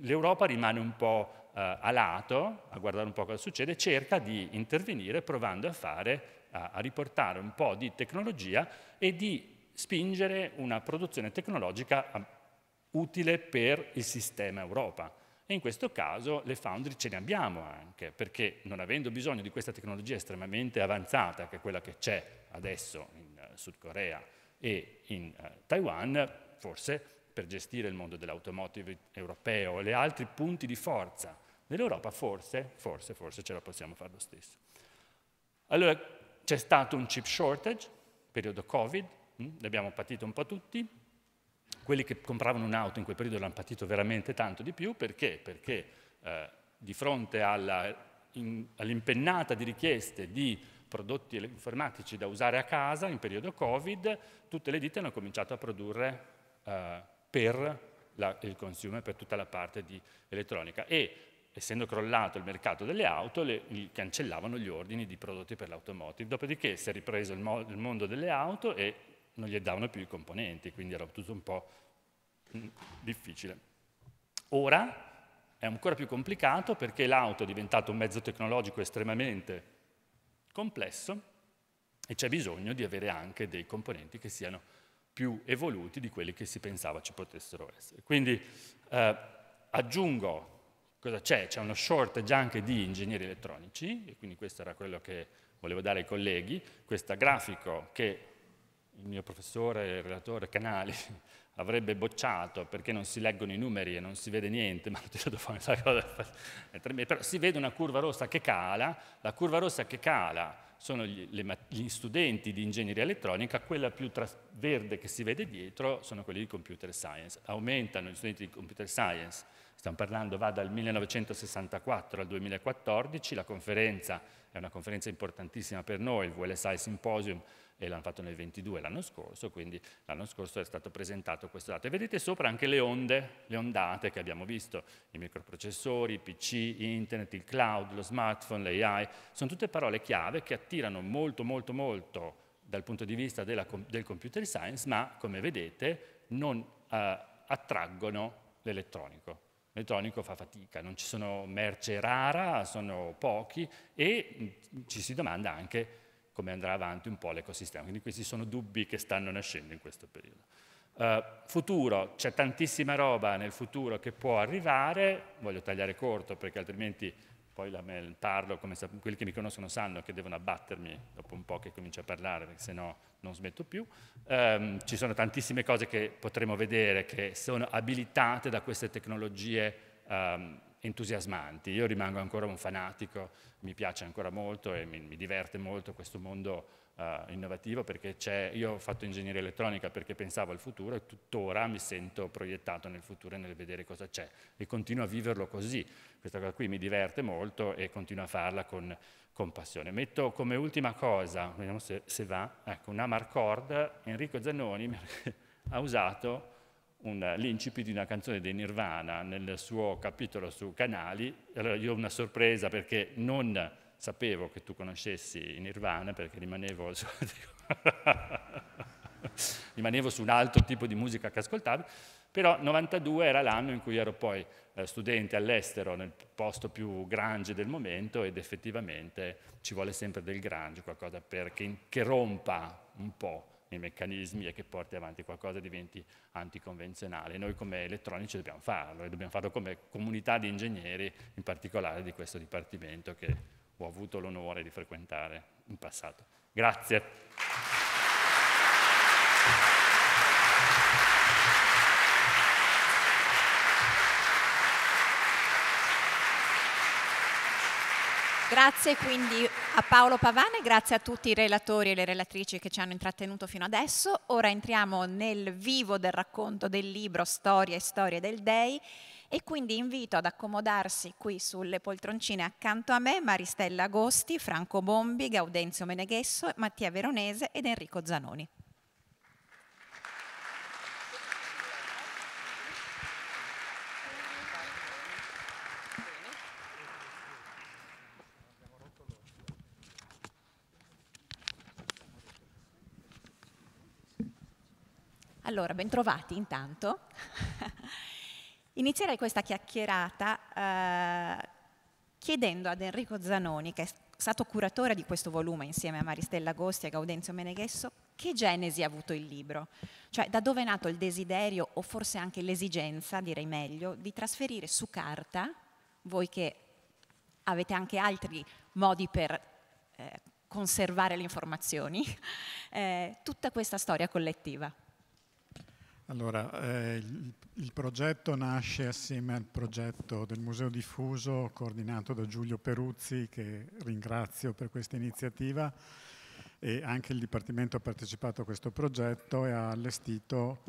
l'Europa rimane un po' eh, a lato a guardare un po' cosa succede, cerca di intervenire provando a fare, a, a riportare un po' di tecnologia e di spingere una produzione tecnologica ah, utile per il sistema Europa. E in questo caso le foundry ce ne abbiamo anche, perché non avendo bisogno di questa tecnologia estremamente avanzata, che è quella che c'è adesso in eh, Sud Corea e in eh, Taiwan, forse per gestire il mondo dell'automotive europeo e gli altri punti di forza dell'Europa, forse, forse, forse ce la possiamo fare lo stesso. Allora, c'è stato un chip shortage, periodo Covid, Mm? li abbiamo patito un po' tutti, quelli che compravano un'auto in quel periodo l'hanno patito veramente tanto di più, perché? Perché eh, di fronte all'impennata di richieste di prodotti informatici da usare a casa in periodo Covid, tutte le ditte hanno cominciato a produrre eh, per la, il consumer, per tutta la parte di elettronica e essendo crollato il mercato delle auto, le, cancellavano gli ordini di prodotti per l'automotive. Dopodiché si è ripreso il, mo il mondo delle auto e non gli davano più i componenti, quindi era tutto un po' mm, difficile. Ora è ancora più complicato perché l'auto è diventato un mezzo tecnologico estremamente complesso e c'è bisogno di avere anche dei componenti che siano più evoluti di quelli che si pensava ci potessero essere. Quindi eh, aggiungo cosa c'è? C'è uno short già anche di ingegneri elettronici, e quindi questo era quello che volevo dare ai colleghi, questo grafico che il mio professore, il relatore Canali, (laughs) avrebbe bocciato perché non si leggono i numeri e non si vede niente, (laughs) ma però si vede una curva rossa che cala, la curva rossa che cala sono gli, le, gli studenti di ingegneria elettronica, quella più verde che si vede dietro sono quelli di computer science, aumentano gli studenti di computer science, stiamo parlando, va dal 1964 al 2014, la conferenza è una conferenza importantissima per noi, il VLSI Symposium e l'hanno fatto nel 22 l'anno scorso, quindi l'anno scorso è stato presentato questo dato. E vedete sopra anche le onde, le ondate che abbiamo visto, i microprocessori, i PC, internet, il cloud, lo smartphone, l'AI, sono tutte parole chiave che attirano molto molto molto dal punto di vista della, del computer science, ma come vedete non eh, attraggono l'elettronico. L'elettronico fa fatica, non ci sono merce rara, sono pochi e ci si domanda anche come andrà avanti un po' l'ecosistema. Quindi questi sono dubbi che stanno nascendo in questo periodo. Uh, futuro, c'è tantissima roba nel futuro che può arrivare, voglio tagliare corto perché altrimenti poi la mail parlo, come quelli che mi conoscono sanno che devono abbattermi dopo un po' che comincio a parlare, perché se no non smetto più. Um, ci sono tantissime cose che potremo vedere che sono abilitate da queste tecnologie um, entusiasmanti. Io rimango ancora un fanatico, mi piace ancora molto e mi, mi diverte molto questo mondo Uh, innovativo perché c'è, io ho fatto ingegneria elettronica perché pensavo al futuro e tuttora mi sento proiettato nel futuro e nel vedere cosa c'è e continuo a viverlo così. Questa cosa qui mi diverte molto e continuo a farla con, con passione. Metto come ultima cosa, vediamo se, se va, ecco, un Amarcord, Enrico Zannoni (laughs) ha usato l'incipit di una canzone dei Nirvana nel suo capitolo su Canali, allora io ho una sorpresa perché non sapevo che tu conoscessi Nirvana perché rimanevo su, (laughs) rimanevo su un altro tipo di musica che ascoltavo, però 92 era l'anno in cui ero poi eh, studente all'estero nel posto più grange del momento ed effettivamente ci vuole sempre del grange, qualcosa per, che, che rompa un po' nei meccanismi e che porti avanti qualcosa e diventi anticonvenzionale. Noi come elettronici dobbiamo farlo e dobbiamo farlo come comunità di ingegneri, in particolare di questo dipartimento che ho avuto l'onore di frequentare in passato. Grazie.
Grazie quindi a Paolo Pavane, grazie a tutti i relatori e le relatrici che ci hanno intrattenuto fino adesso. Ora entriamo nel vivo del racconto del libro Storia e Storie del Dei e quindi invito ad accomodarsi qui sulle poltroncine accanto a me Maristella Agosti, Franco Bombi, Gaudenzio Meneghesso, Mattia Veronese ed Enrico Zanoni. Allora, bentrovati intanto. (laughs) Inizierei questa chiacchierata eh, chiedendo ad Enrico Zanoni, che è stato curatore di questo volume insieme a Maristella Agosti e Gaudenzio Meneghesso, che genesi ha avuto il libro? Cioè da dove è nato il desiderio o forse anche l'esigenza, direi meglio, di trasferire su carta, voi che avete anche altri modi per eh, conservare le informazioni, (laughs) eh, tutta questa storia collettiva?
Allora, eh, il, il, progetto nasce assieme al progetto del Museo Diffuso coordinato da Giulio Peruzzi, che ringrazio per questa iniziativa e anche il Dipartimento ha partecipato a questo progetto e ha allestito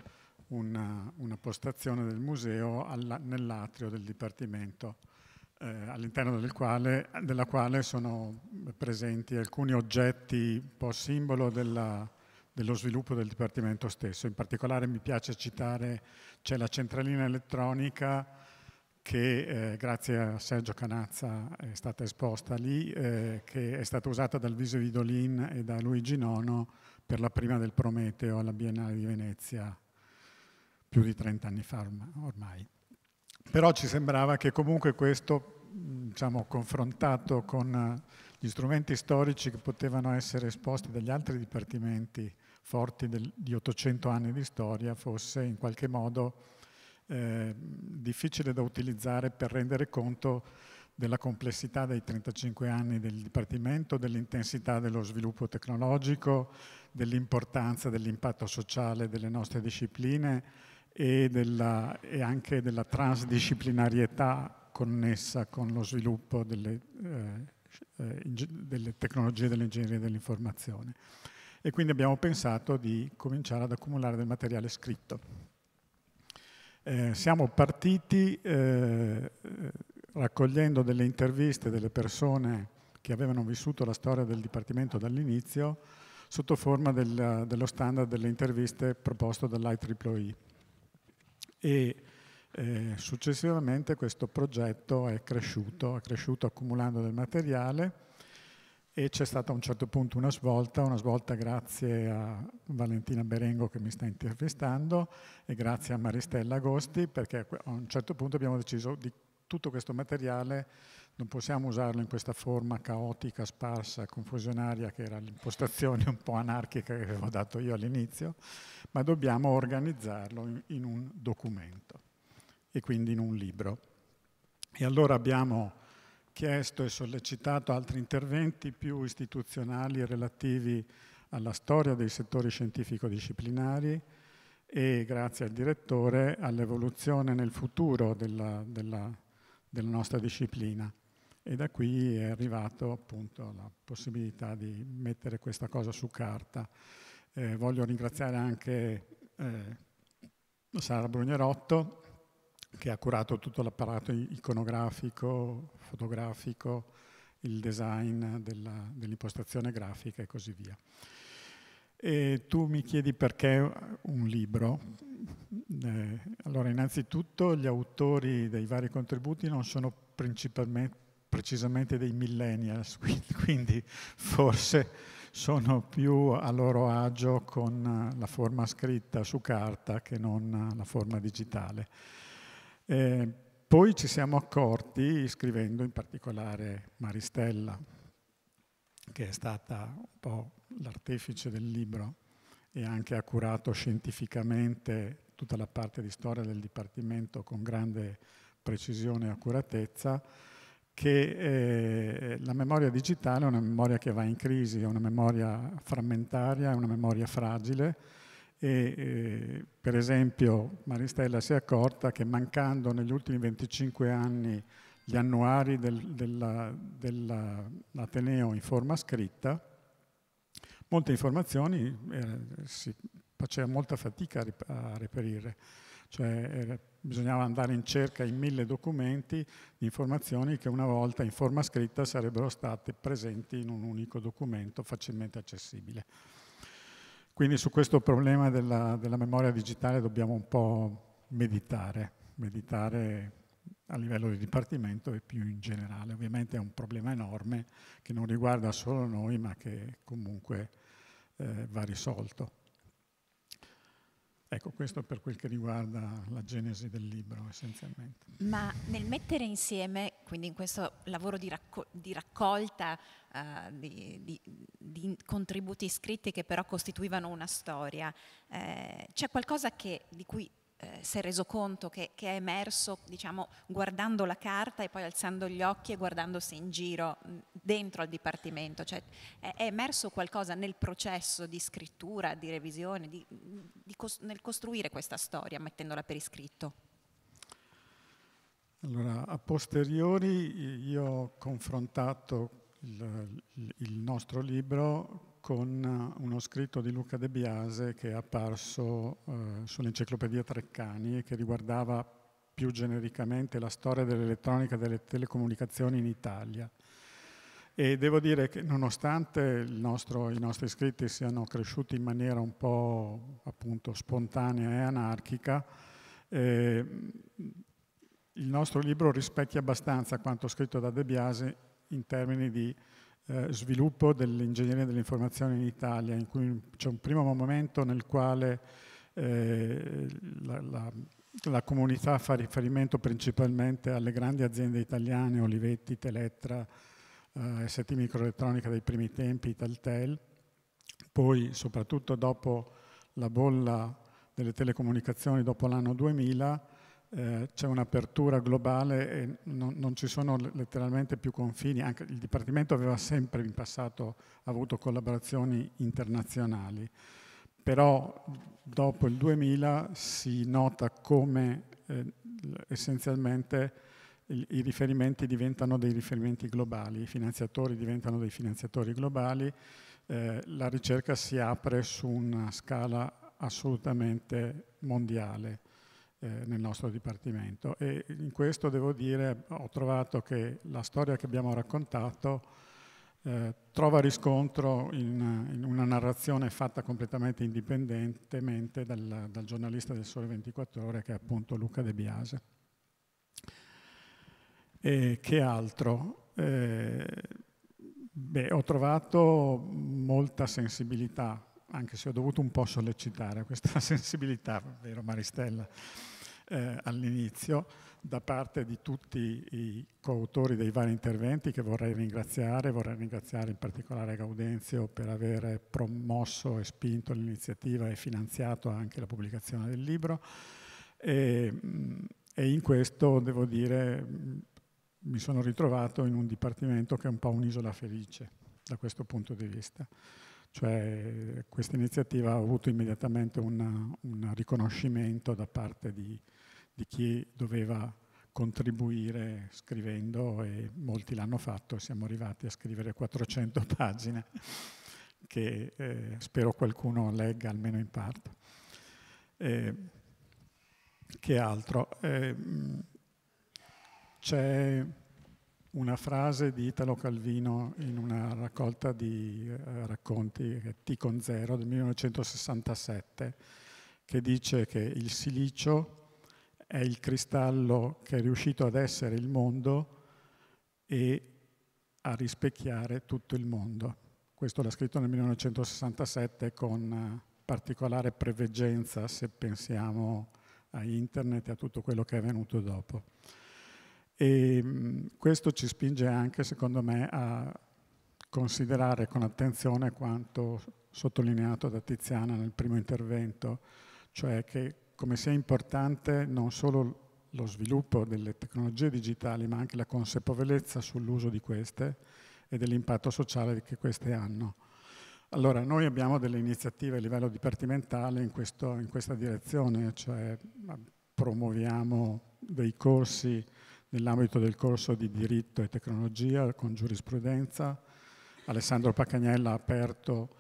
una, una postazione del museo nell'atrio del Dipartimento, eh, all'interno del della quale sono presenti alcuni oggetti un po' simbolo della dello sviluppo del Dipartimento stesso. In particolare mi piace citare, c'è la centralina elettronica che eh, grazie a Sergio Canazza è stata esposta lì, eh, che è stata usata dal Viso Vidolin e da Luigi Nono per la prima del Prometeo alla Biennale di Venezia più di 30 anni fa ormai. Però ci sembrava che comunque questo, diciamo, confrontato con gli strumenti storici che potevano essere esposti dagli altri dipartimenti forti del, di 800 anni di storia fosse in qualche modo eh, difficile da utilizzare per rendere conto della complessità dei 35 anni del Dipartimento, dell'intensità dello sviluppo tecnologico, dell'importanza dell'impatto sociale delle nostre discipline e, della, e anche della transdisciplinarietà connessa con lo sviluppo delle, eh, eh delle tecnologie dell'ingegneria e dell'informazione e quindi abbiamo pensato di cominciare ad accumulare del materiale scritto. Eh, siamo partiti eh, raccogliendo delle interviste delle persone che avevano vissuto la storia del Dipartimento dall'inizio sotto forma del, dello standard delle interviste proposto dall'IEEE. E eh, successivamente questo progetto è cresciuto, è cresciuto accumulando del materiale e c'è stata a un certo punto una svolta, una svolta grazie a Valentina Berengo che mi sta intervistando e grazie a Maristella Agosti perché a un certo punto abbiamo deciso di tutto questo materiale non possiamo usarlo in questa forma caotica, sparsa, confusionaria che era l'impostazione un po' anarchica che avevo dato io all'inizio, ma dobbiamo organizzarlo in un documento e quindi in un libro. E allora abbiamo chiesto e sollecitato altri interventi più istituzionali relativi alla storia dei settori scientifico-disciplinari e grazie al direttore all'evoluzione nel futuro della, della, della, nostra disciplina. E da qui è arrivato appunto la possibilità di mettere questa cosa su carta. Eh, voglio ringraziare anche eh, Sara Brugnerotto che ha curato tutto l'apparato iconografico, fotografico, il design dell'impostazione grafica e così via. E tu mi chiedi perché un libro. Eh, allora, innanzitutto gli autori dei vari contributi non sono principalmente precisamente dei millennials, (laughs) quindi forse sono più a loro agio con la forma scritta su carta che non la forma digitale. Eh, poi ci siamo accorti, scrivendo in particolare Maristella, che è stata un po' l'artefice del libro e anche ha curato scientificamente tutta la parte di storia del Dipartimento con grande precisione e accuratezza, che eh, la memoria digitale è una memoria che va in crisi, è una memoria frammentaria, è una memoria fragile, e eh, per esempio Maristella si è accorta che mancando negli ultimi 25 anni gli annuari dell'Ateneo della, della in forma scritta, molte informazioni eh, si faceva molta fatica a reperire, cioè eh, bisognava andare in cerca in mille documenti di informazioni che una volta in forma scritta sarebbero state presenti in un unico documento facilmente accessibile. Quindi su questo problema della, della memoria digitale dobbiamo un po' meditare, meditare a livello di dipartimento e più in generale. Ovviamente è un problema enorme che non riguarda solo noi ma che comunque eh, va risolto. Ecco, questo per quel che riguarda la genesi del libro essenzialmente.
Ma nel mettere insieme, quindi in questo lavoro di, racco- di raccolta uh, di, di, di, contributi scritti che però costituivano una storia, eh, c'è qualcosa che, di cui eh, si è reso conto che, che, è emerso, diciamo, guardando la carta e poi alzando gli occhi e guardandosi in giro mm, dentro al Dipartimento. Cioè, è, è emerso qualcosa nel processo di scrittura, di revisione, di, di cos- nel costruire questa storia, mettendola per iscritto?
Allora, a posteriori io ho confrontato il, il nostro libro con eh, uno scritto di Luca De Biase che è apparso eh, sull'enciclopedia Treccani e che riguardava più genericamente la storia dell'elettronica e delle telecomunicazioni in Italia. E devo dire che nonostante nostro, i nostri scritti siano cresciuti in maniera un po' appunto, spontanea e anarchica, eh, il nostro libro rispecchia abbastanza quanto scritto da De Biase in termini di eh, sviluppo dell'ingegneria dell'informazione in Italia, in cui c'è un primo momento nel quale eh, la, la, la, comunità fa riferimento principalmente alle grandi aziende italiane, Olivetti, Teletra, eh, ST Microelettronica dei primi tempi, Taltel, poi soprattutto dopo la bolla delle telecomunicazioni dopo l'anno 2000 eh, c'è un'apertura globale e non, non, ci sono letteralmente più confini, Anche il Dipartimento aveva sempre in passato avuto collaborazioni internazionali, però dopo il 2000 si nota come eh, essenzialmente i, i riferimenti diventano dei riferimenti globali, i finanziatori diventano dei finanziatori globali, eh, la ricerca si apre su una scala assolutamente mondiale. Eh, nel nostro dipartimento e in questo devo dire ho trovato che la storia che abbiamo raccontato eh, trova riscontro in, in, una narrazione fatta completamente indipendentemente dal, dal, giornalista del Sole 24 Ore che è appunto Luca De Biase. E che altro? Eh, beh, ho trovato molta sensibilità anche se ho dovuto un po' sollecitare questa (laughs) sensibilità, vero Maristella? eh, all'inizio da parte di tutti i coautori dei vari interventi che vorrei ringraziare, vorrei ringraziare in particolare Gaudenzio per aver promosso e spinto l'iniziativa e finanziato anche la pubblicazione del libro e, mm, e in questo devo dire mm, mi sono ritrovato in un dipartimento che è un po' un'isola felice da questo punto di vista cioè questa iniziativa ha avuto immediatamente una, un riconoscimento da parte di, di chi doveva contribuire scrivendo e molti l'hanno fatto, siamo arrivati a scrivere 400 (laughs) pagine che eh, spero qualcuno legga almeno in parte. Eh, che altro? Eh, c'è una frase di Italo Calvino in una raccolta di eh, racconti T con zero del 1967 che dice che il silicio è il cristallo che è riuscito ad essere il mondo e a rispecchiare tutto il mondo. Questo l'ha scritto nel 1967 con particolare preveggenza se pensiamo a internet e a tutto quello che è venuto dopo. E mm, questo ci spinge anche, secondo me, a considerare con attenzione quanto sottolineato da Tiziana nel primo intervento, cioè che come sia importante non solo lo sviluppo delle tecnologie digitali, ma anche la consapevolezza sull'uso di queste e dell'impatto sociale che queste hanno. Allora, noi abbiamo delle iniziative a livello dipartimentale in, questo, in questa direzione, cioè promuoviamo dei corsi nell'ambito del corso di diritto e tecnologia con giurisprudenza. Alessandro Pacagnella ha aperto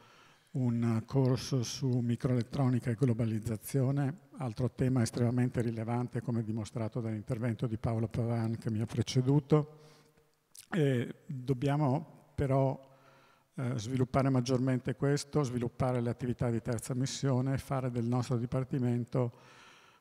un corso su microelettronica e globalizzazione altro tema estremamente rilevante come dimostrato dall'intervento di Paolo Pavan che mi ha preceduto. E dobbiamo però eh, sviluppare maggiormente questo, sviluppare le attività di terza missione e fare del nostro Dipartimento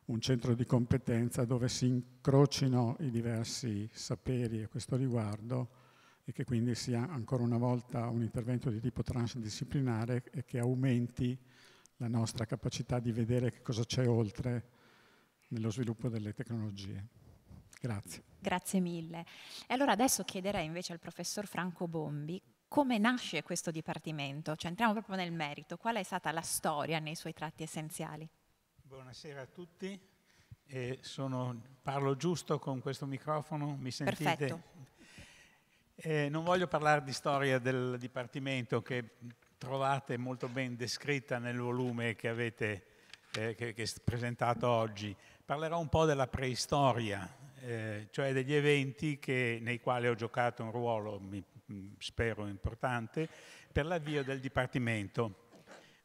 un centro di competenza dove si incrocino i diversi saperi a questo riguardo e che quindi sia ancora una volta un intervento di tipo transdisciplinare e che aumenti la nostra capacità di vedere che cosa c'è oltre nello sviluppo delle tecnologie. Grazie.
Grazie mille. E allora adesso chiederei invece al professor Franco Bombi come nasce questo dipartimento, cioè entriamo proprio nel merito, qual è stata la storia nei suoi tratti essenziali?
Buonasera a tutti, eh, sono, parlo giusto con questo microfono, mi sentite? Perfetto. Eh, non voglio parlare di storia del Dipartimento che trovate molto ben descritta nel volume che avete eh, che, che presentato oggi. Parlerò un po' della preistoria, eh, cioè degli eventi che, nei quali ho giocato un ruolo, mi, mm, spero importante, per l'avvio del Dipartimento.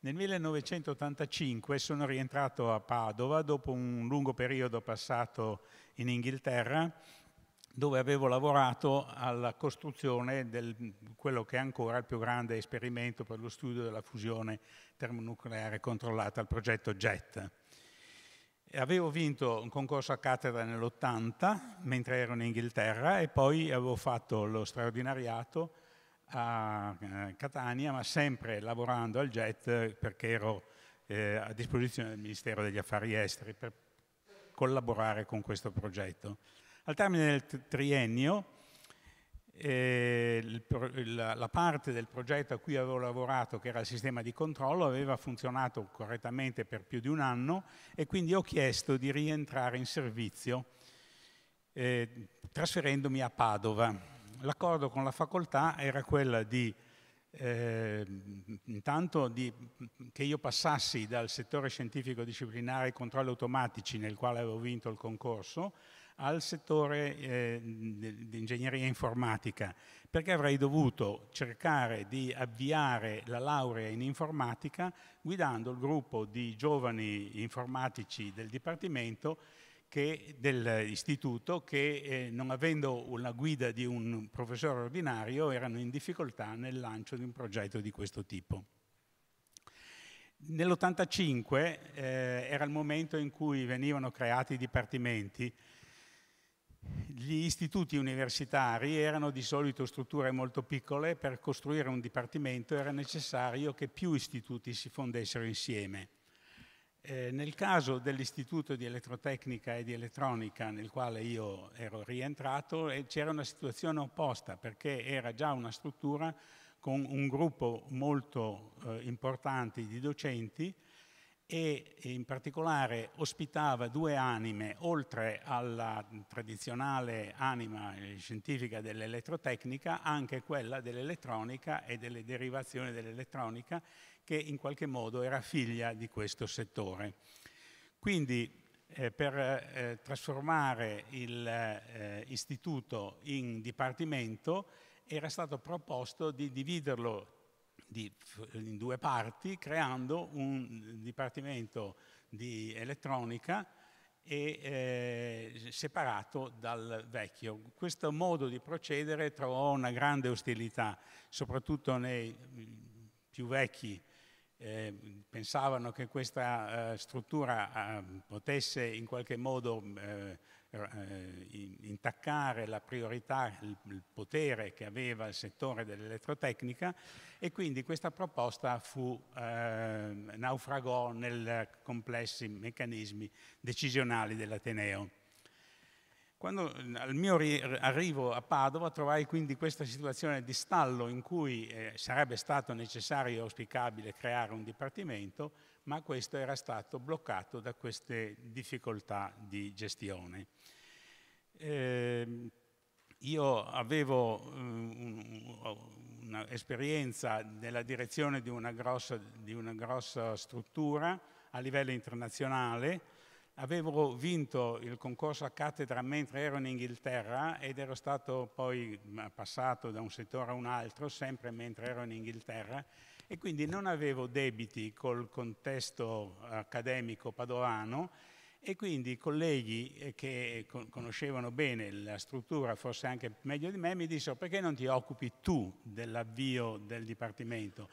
Nel 1985 sono rientrato a Padova dopo un lungo periodo passato in Inghilterra dove avevo lavorato alla costruzione di quello che è ancora il più grande esperimento per lo studio della fusione termonucleare controllata, il progetto JET. Avevo vinto un concorso a cattedra nell'80 mentre ero in Inghilterra e poi avevo fatto lo straordinariato a eh, Catania, ma sempre lavorando al JET perché ero eh, a disposizione del Ministero degli Affari Esteri per collaborare con questo progetto. Al termine del triennio, eh, la, parte del progetto a cui avevo lavorato, che era il sistema di controllo, aveva funzionato correttamente per più di un anno e quindi ho chiesto di rientrare in servizio eh, trasferendomi a Padova. L'accordo con la facoltà era quello di eh, intanto di, che io passassi dal settore scientifico disciplinare ai controlli automatici nel quale avevo vinto il concorso al settore eh, di ingegneria informatica, perché avrei dovuto cercare di avviare la laurea in informatica guidando il gruppo di giovani informatici del Dipartimento che, dell'istituto che eh, non avendo una guida di un professore ordinario erano in difficoltà nel lancio di un progetto di questo tipo. Nell'85 eh, era il momento in cui venivano creati i dipartimenti gli istituti universitari erano di solito strutture molto piccole, per costruire un dipartimento era necessario che più istituti si fondessero insieme. Eh, nel caso dell'Istituto di Elettrotecnica e di Elettronica nel quale io ero rientrato eh, c'era una situazione opposta perché era già una struttura con un gruppo molto eh, importante di docenti e in particolare ospitava due anime, oltre alla tradizionale anima eh, scientifica dell'elettrotecnica, anche quella dell'elettronica e delle derivazioni dell'elettronica, che in qualche modo era figlia di questo settore. Quindi eh, per eh, trasformare l'istituto eh, in dipartimento era stato proposto di dividerlo di, in due parti, creando un dipartimento di elettronica e, eh, separato dal vecchio. Questo modo di procedere trovò una grande ostilità, soprattutto nei più vecchi eh, pensavano che questa eh, struttura eh, potesse in qualche modo eh, eh, intaccare la priorità, il potere che aveva il settore dell'elettrotecnica e quindi questa proposta fu, eh, naufragò nei complessi meccanismi decisionali dell'Ateneo. Quando eh, al mio arrivo a Padova trovai quindi questa situazione di stallo in cui eh, sarebbe stato necessario e auspicabile creare un dipartimento, ma questo era stato bloccato da queste difficoltà di gestione. Eh, io avevo um, eh, un'esperienza nella direzione di una, grossa, di una, grossa, struttura a livello internazionale, avevo vinto il concorso a cattedra mentre ero in Inghilterra ed ero stato poi mm, passato da un settore a un altro sempre mentre ero in Inghilterra e quindi non avevo debiti col contesto accademico padovano e quindi i colleghi eh, che conoscevano bene la struttura, forse anche meglio di me, mi dissero perché non ti occupi tu dell'avvio del Dipartimento?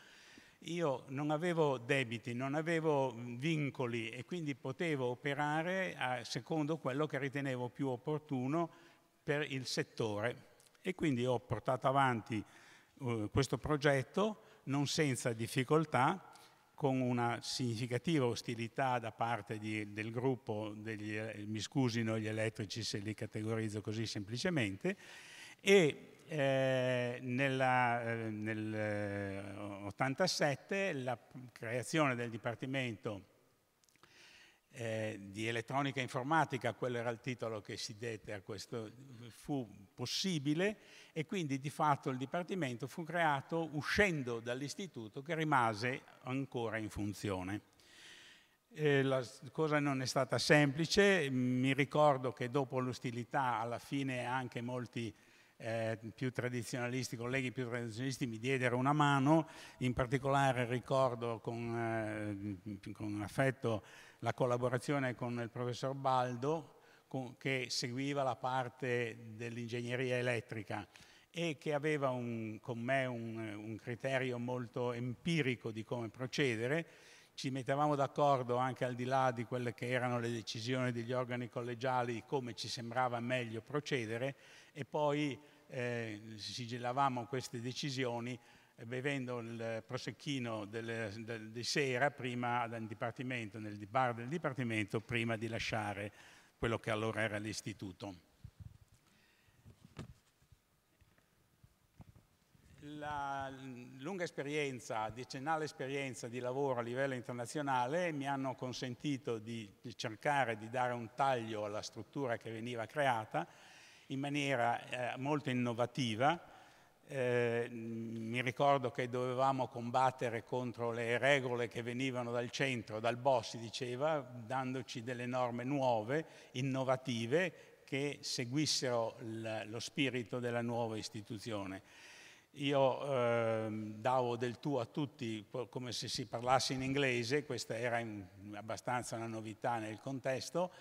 Io non avevo debiti, non avevo vincoli e quindi potevo operare a, secondo quello che ritenevo più opportuno per il settore e quindi ho portato avanti uh, questo progetto non senza difficoltà, con una significativa ostilità da parte di, del gruppo, degli, eh, mi scusino gli elettrici se li categorizzo così semplicemente, e eh, eh nel 1987 eh, la creazione del Dipartimento eh, di elettronica informatica, quello era il titolo che si dette a questo, fu possibile e quindi di fatto il Dipartimento fu creato uscendo dall'istituto che rimase ancora in funzione. Eh, la cosa non è stata semplice, mi ricordo che dopo l'ostilità alla fine anche molti eh, più tradizionalisti, colleghi più tradizionalisti mi diedero una mano, in particolare ricordo con, eh, con affetto la collaborazione con il professor Baldo con, che seguiva la parte dell'ingegneria elettrica e che aveva un, con me un, un criterio molto empirico di come procedere ci mettevamo d'accordo anche al di là di quelle che erano le decisioni degli organi collegiali, come ci sembrava meglio procedere e poi eh, sigillavamo queste decisioni eh, bevendo il prosecchino delle, del, di sera prima nel dipartimento, nel bar del dipartimento, prima di lasciare quello che allora era l'istituto. La lunga esperienza, decennale esperienza di lavoro a livello internazionale mi hanno consentito di, di cercare di dare un taglio alla struttura che veniva creata in maniera eh, molto innovativa, eh, mi ricordo che dovevamo combattere contro le regole che venivano dal centro, dal boss si diceva, dandoci delle norme nuove, innovative, che seguissero lo spirito della nuova istituzione. Io eh, davo del tu a tutti come se si parlasse in inglese, questa era in, abbastanza una novità nel contesto,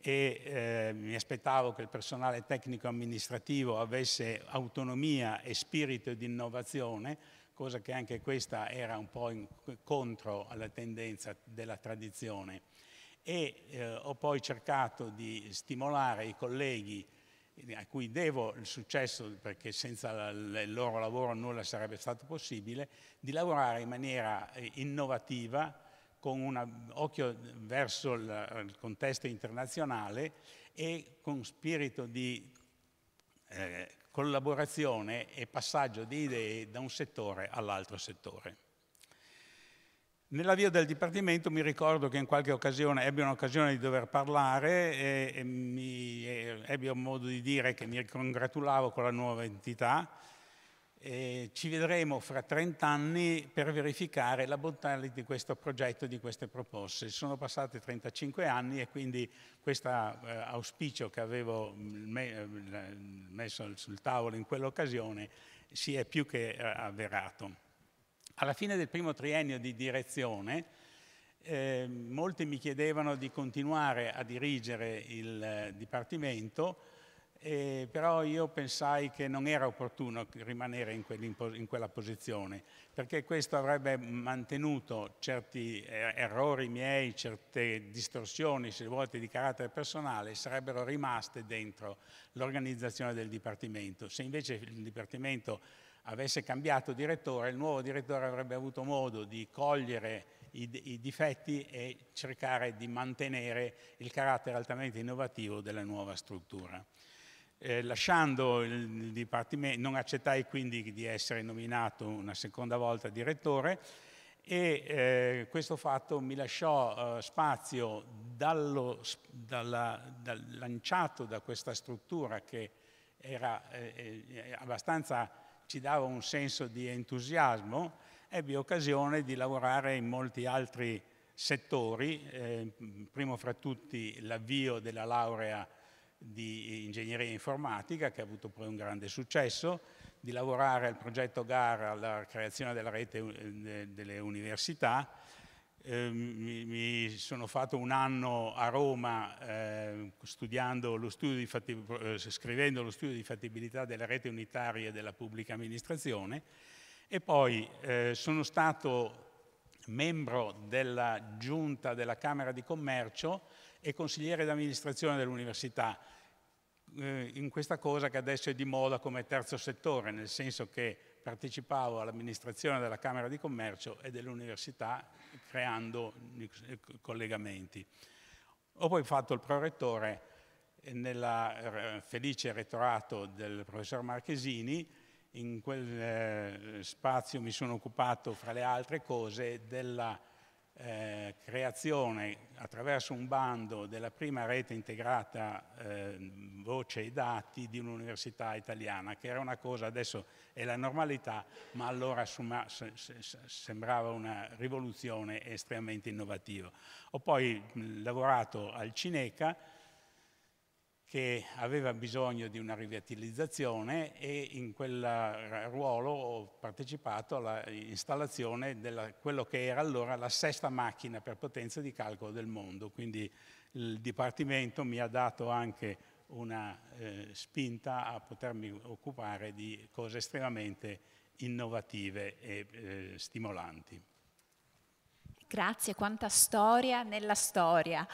e eh, mi aspettavo che il personale tecnico amministrativo avesse autonomia e spirito di innovazione, cosa che anche questa era un po' in, contro alla tendenza della tradizione. E eh, ho poi cercato di stimolare i colleghi a cui devo il successo, perché senza il loro lavoro nulla sarebbe stato possibile, di lavorare in maniera eh, innovativa, con un occhio verso il contesto internazionale e con spirito di eh, collaborazione e passaggio di idee da un settore all'altro settore. Nell'avvio del Dipartimento mi ricordo che in qualche occasione ebbi un'occasione di dover parlare e, e mi, e, ebbi un modo di dire che mi congratulavo con la nuova entità eh, ci vedremo fra 30 anni per verificare la bontà di questo progetto, di queste proposte. Sono passati 35 anni e quindi questo eh, auspicio che avevo mm, me eh, messo sul tavolo in quell'occasione si è più che eh, avverato. Alla fine del primo triennio di direzione ehm, molti mi chiedevano di continuare a dirigere il eh, Dipartimento e eh, però io pensai che non era opportuno rimanere in, in, quella posizione, perché questo avrebbe mantenuto certi eh, errori miei, certe distorsioni, se volete, di carattere personale, sarebbero rimaste dentro l'organizzazione del Dipartimento. Se invece il Dipartimento avesse cambiato direttore, il nuovo direttore avrebbe avuto modo di cogliere i, i difetti e cercare di mantenere il carattere altamente innovativo della nuova struttura. Eh, lasciando il Dipartimento, non accettai quindi di essere nominato una seconda volta direttore e eh, questo fatto mi lasciò eh, spazio dallo, dalla, dal, lanciato da questa struttura che era eh, eh, abbastanza ci dava un senso di entusiasmo, ebbi occasione di lavorare in molti altri settori, eh, primo fra tutti l'avvio della laurea di ingegneria informatica che ha avuto poi un grande successo, di lavorare al progetto GAR alla creazione della rete eh, delle università. Ehm, mi, sono fatto un anno a Roma eh, lo eh, scrivendo lo studio di fattibilità della rete unitaria della pubblica amministrazione e poi eh, sono stato membro della giunta della Camera di Commercio e consigliere d'amministrazione dell'università, eh, in questa cosa che adesso è di moda come terzo settore, nel senso che partecipavo all'amministrazione della Camera di Commercio e dell'università creando collegamenti. Ho poi fatto il prorettore nel eh, felice rettorato del professor Marchesini, in quel eh, spazio mi sono occupato, fra le altre cose, della eh, creazione attraverso un bando della prima rete integrata eh, voce e dati di un'università italiana, che era una cosa, adesso è la normalità, ma allora summa, se, se, sembrava una rivoluzione estremamente innovativa. Ho poi mh, lavorato al Cineca, che aveva bisogno di una rivitalizzazione e in quel ruolo ho partecipato all'installazione di quello che era allora la sesta macchina per potenza di calcolo del mondo, quindi il Dipartimento mi ha dato anche una eh, spinta a potermi occupare di cose estremamente innovative e eh, stimolanti.
Grazie, quanta storia nella storia.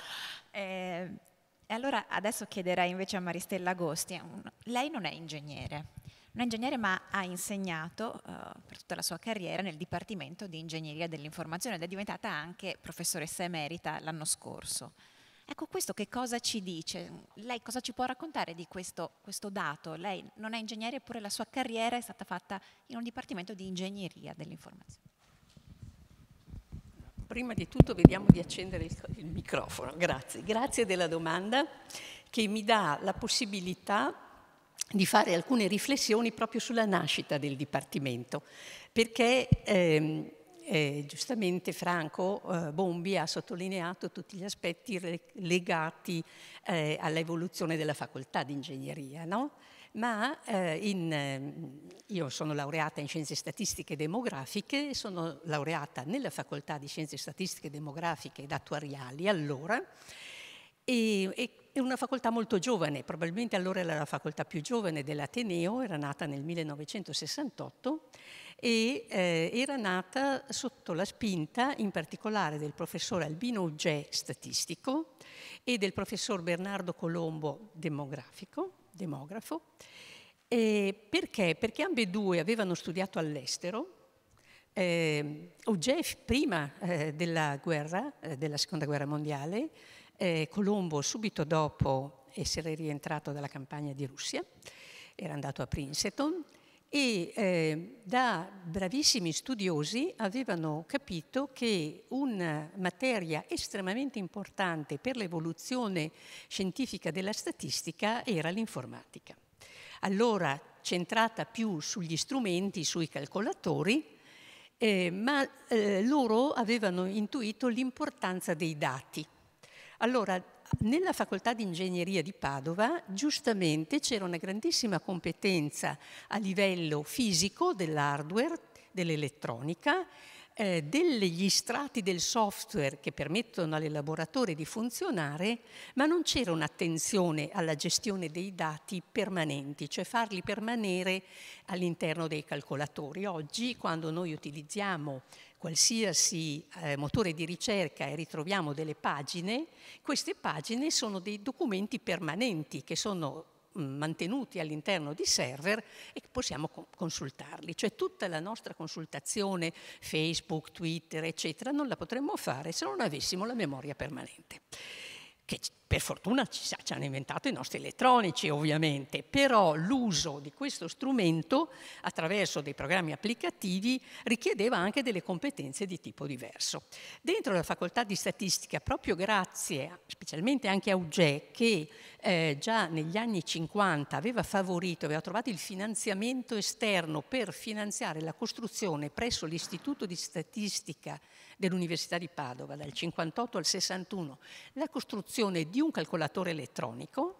Eh... E allora adesso chiederei invece a Maristella Agosti, lei non è ingegnere, non è ingegnere ma ha insegnato uh, per tutta la sua carriera nel Dipartimento di Ingegneria dell'Informazione ed è diventata anche professoressa emerita l'anno scorso. Ecco, questo che cosa ci dice? Lei cosa ci può raccontare di questo, questo, dato? Lei non è ingegnere, eppure la sua carriera è stata fatta in un dipartimento di ingegneria
dell'informazione. Prima di tutto vediamo di accendere il, il microfono, grazie. Grazie della domanda che mi dà la possibilità di fare alcune riflessioni proprio sulla nascita del Dipartimento, perché ehm, eh, giustamente Franco eh, Bombi ha sottolineato tutti gli aspetti legati eh, all'evoluzione della facoltà di ingegneria, no? ma eh, in, ehm, io sono laureata in scienze statistiche e demografiche, sono laureata nella facoltà di scienze statistiche demografiche ed attuariali allora, e, e è una facoltà molto giovane, probabilmente allora era la facoltà più giovane dell'Ateneo, era nata nel 1968 e eh, era nata sotto la spinta in particolare del professor Albino Uggè, statistico, e del professor Bernardo Colombo, demografico, demografo, perché? Perché ambedue avevano studiato all'estero, eh, Ogef, prima eh, della guerra, eh, della seconda guerra mondiale, eh, Colombo subito dopo essere rientrato dalla campagna di Russia, era andato a Princeton e eh, da bravissimi studiosi avevano capito che una materia estremamente importante per l'evoluzione scientifica della statistica era l'informatica. Allora centrata più sugli strumenti, sui calcolatori, eh, ma eh, loro avevano intuito l'importanza dei dati. Allora nella facoltà di ingegneria di Padova giustamente c'era una grandissima competenza a livello fisico dell'hardware, dell'elettronica, eh, degli strati del software che permettono all'elaboratore di funzionare, ma non c'era un'attenzione alla gestione dei dati permanenti, cioè farli permanere all'interno dei calcolatori. Oggi, quando noi utilizziamo qualsiasi eh, motore di ricerca e ritroviamo delle pagine, queste pagine sono dei documenti permanenti che sono mm, mantenuti all'interno di server e possiamo consultarli. Cioè tutta la nostra consultazione Facebook, Twitter, eccetera, non la potremmo fare se non avessimo la memoria permanente che per fortuna ci, ci, hanno inventato i nostri elettronici ovviamente, però l'uso di questo strumento attraverso dei programmi applicativi richiedeva anche delle competenze di tipo diverso. Dentro la facoltà di statistica, proprio grazie specialmente anche a UGE che eh, già negli anni 50 aveva favorito, aveva trovato il finanziamento esterno per finanziare la costruzione presso l'Istituto di Statistica dell'Università di Padova dal 58 al 61 la costruzione di un calcolatore elettronico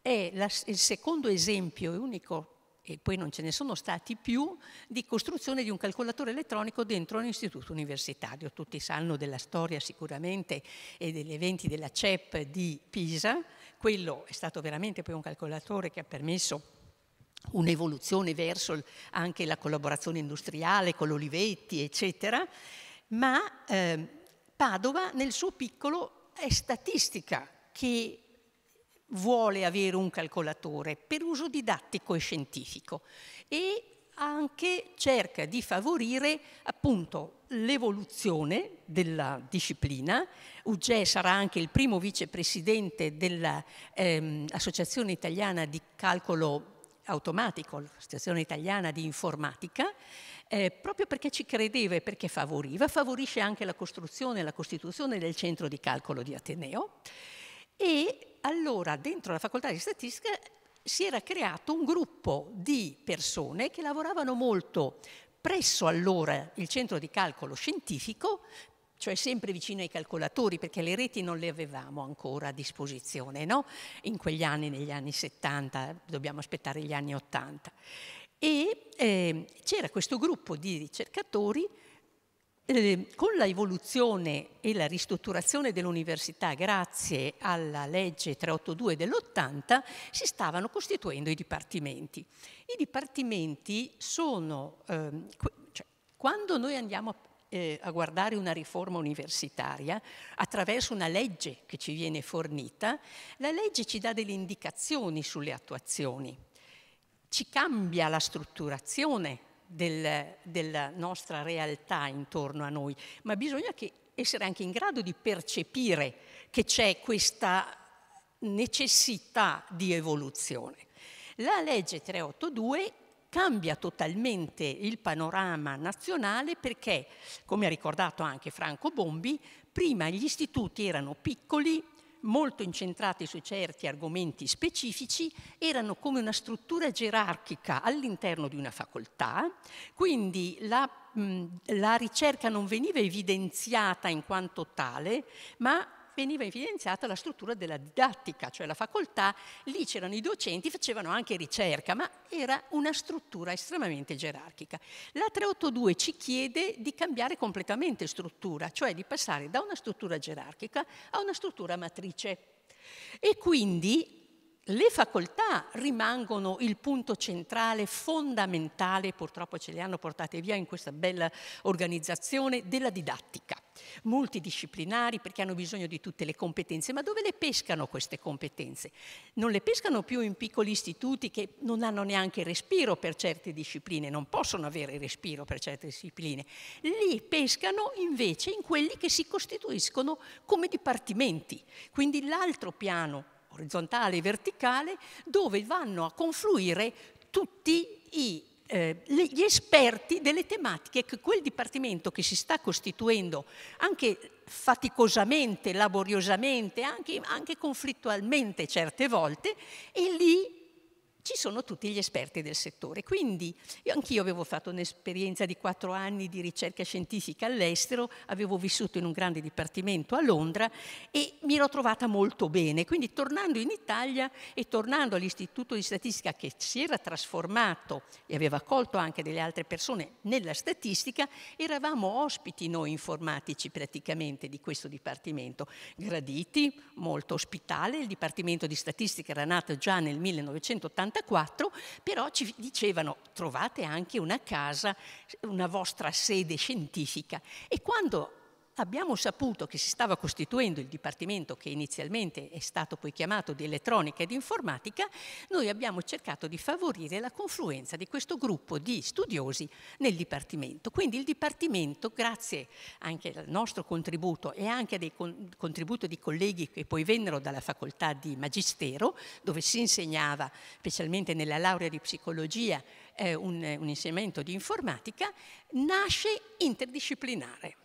è la, il secondo esempio e unico e poi non ce ne sono stati più, di costruzione di un calcolatore elettronico dentro un istituto universitario. Tutti sanno della storia sicuramente e degli eventi della CEP di Pisa, quello è stato veramente poi un calcolatore che ha permesso un'evoluzione verso anche la collaborazione industriale con l'Olivetti, eccetera, ma eh, Padova nel suo piccolo è statistica che vuole avere un calcolatore per uso didattico e scientifico e anche cerca di favorire appunto l'evoluzione della disciplina. Uggè sarà anche il primo vicepresidente dell'Associazione ehm, Italiana di Calcolo Automatico, l'Associazione Italiana di Informatica, eh, proprio perché ci credeva e perché favoriva, favorisce anche la costruzione e la costituzione del centro di calcolo di Ateneo e allora dentro la facoltà di statistica si era creato un gruppo di persone che lavoravano molto presso allora il centro di calcolo scientifico cioè sempre vicino ai calcolatori, perché le reti non le avevamo ancora a disposizione, no? In quegli anni, negli anni 70, dobbiamo aspettare gli anni 80. E eh, c'era questo gruppo di ricercatori eh, con l'evoluzione e la ristrutturazione dell'università grazie alla legge 382 dell'80 si stavano costituendo i dipartimenti. I dipartimenti sono, ehm, cioè, quando noi andiamo a, eh, a guardare una riforma universitaria attraverso una legge che ci viene fornita, la legge ci dà delle indicazioni sulle attuazioni ci cambia la strutturazione del, della nostra realtà intorno a noi, ma bisogna che, essere anche in grado di percepire che c'è questa necessità di evoluzione. La legge 382 cambia totalmente il panorama nazionale perché, come ha ricordato anche Franco Bombi, prima gli istituti erano piccoli, molto incentrati su certi argomenti specifici, erano come una struttura gerarchica all'interno di una facoltà, quindi la, la ricerca non veniva evidenziata in quanto tale, ma veniva evidenziata la struttura della didattica, cioè la facoltà, lì c'erano i docenti, facevano anche ricerca, ma era una struttura estremamente gerarchica. La 382 ci chiede di cambiare completamente struttura, cioè di passare da una struttura gerarchica a una struttura matrice. E quindi le facoltà rimangono il punto centrale, fondamentale, purtroppo ce le hanno portate via in questa bella organizzazione della didattica multidisciplinari perché hanno bisogno di tutte le competenze, ma dove le pescano queste competenze? Non le pescano più in piccoli istituti che non hanno neanche respiro per certe discipline, non possono avere respiro per certe discipline, li pescano invece in quelli che si costituiscono come dipartimenti, quindi l'altro piano orizzontale e verticale dove vanno a confluire tutti i eh, gli esperti delle tematiche che quel dipartimento che si sta costituendo anche faticosamente, laboriosamente, anche, anche conflittualmente certe volte, e lì ci sono tutti gli esperti del settore. Quindi io anch'io avevo fatto un'esperienza di quattro anni di ricerca scientifica all'estero, avevo vissuto in un grande dipartimento a Londra e mi ero trovata molto bene. Quindi tornando in Italia e tornando all'Istituto di Statistica che si era trasformato e aveva accolto anche delle altre persone nella statistica, eravamo ospiti noi informatici praticamente di questo dipartimento, graditi, molto ospitale, il dipartimento di statistica era nato già nel 1980 1984, però ci dicevano trovate anche una casa, una vostra sede scientifica. E quando abbiamo saputo che si stava costituendo il dipartimento che inizialmente è stato poi chiamato di elettronica ed informatica, noi abbiamo cercato di favorire la confluenza di questo gruppo di studiosi nel dipartimento. Quindi il dipartimento, grazie anche al nostro contributo e anche al con contributo di colleghi che poi vennero dalla facoltà di magistero, dove si insegnava specialmente nella laurea di psicologia eh, un, un insegnamento di informatica, nasce interdisciplinare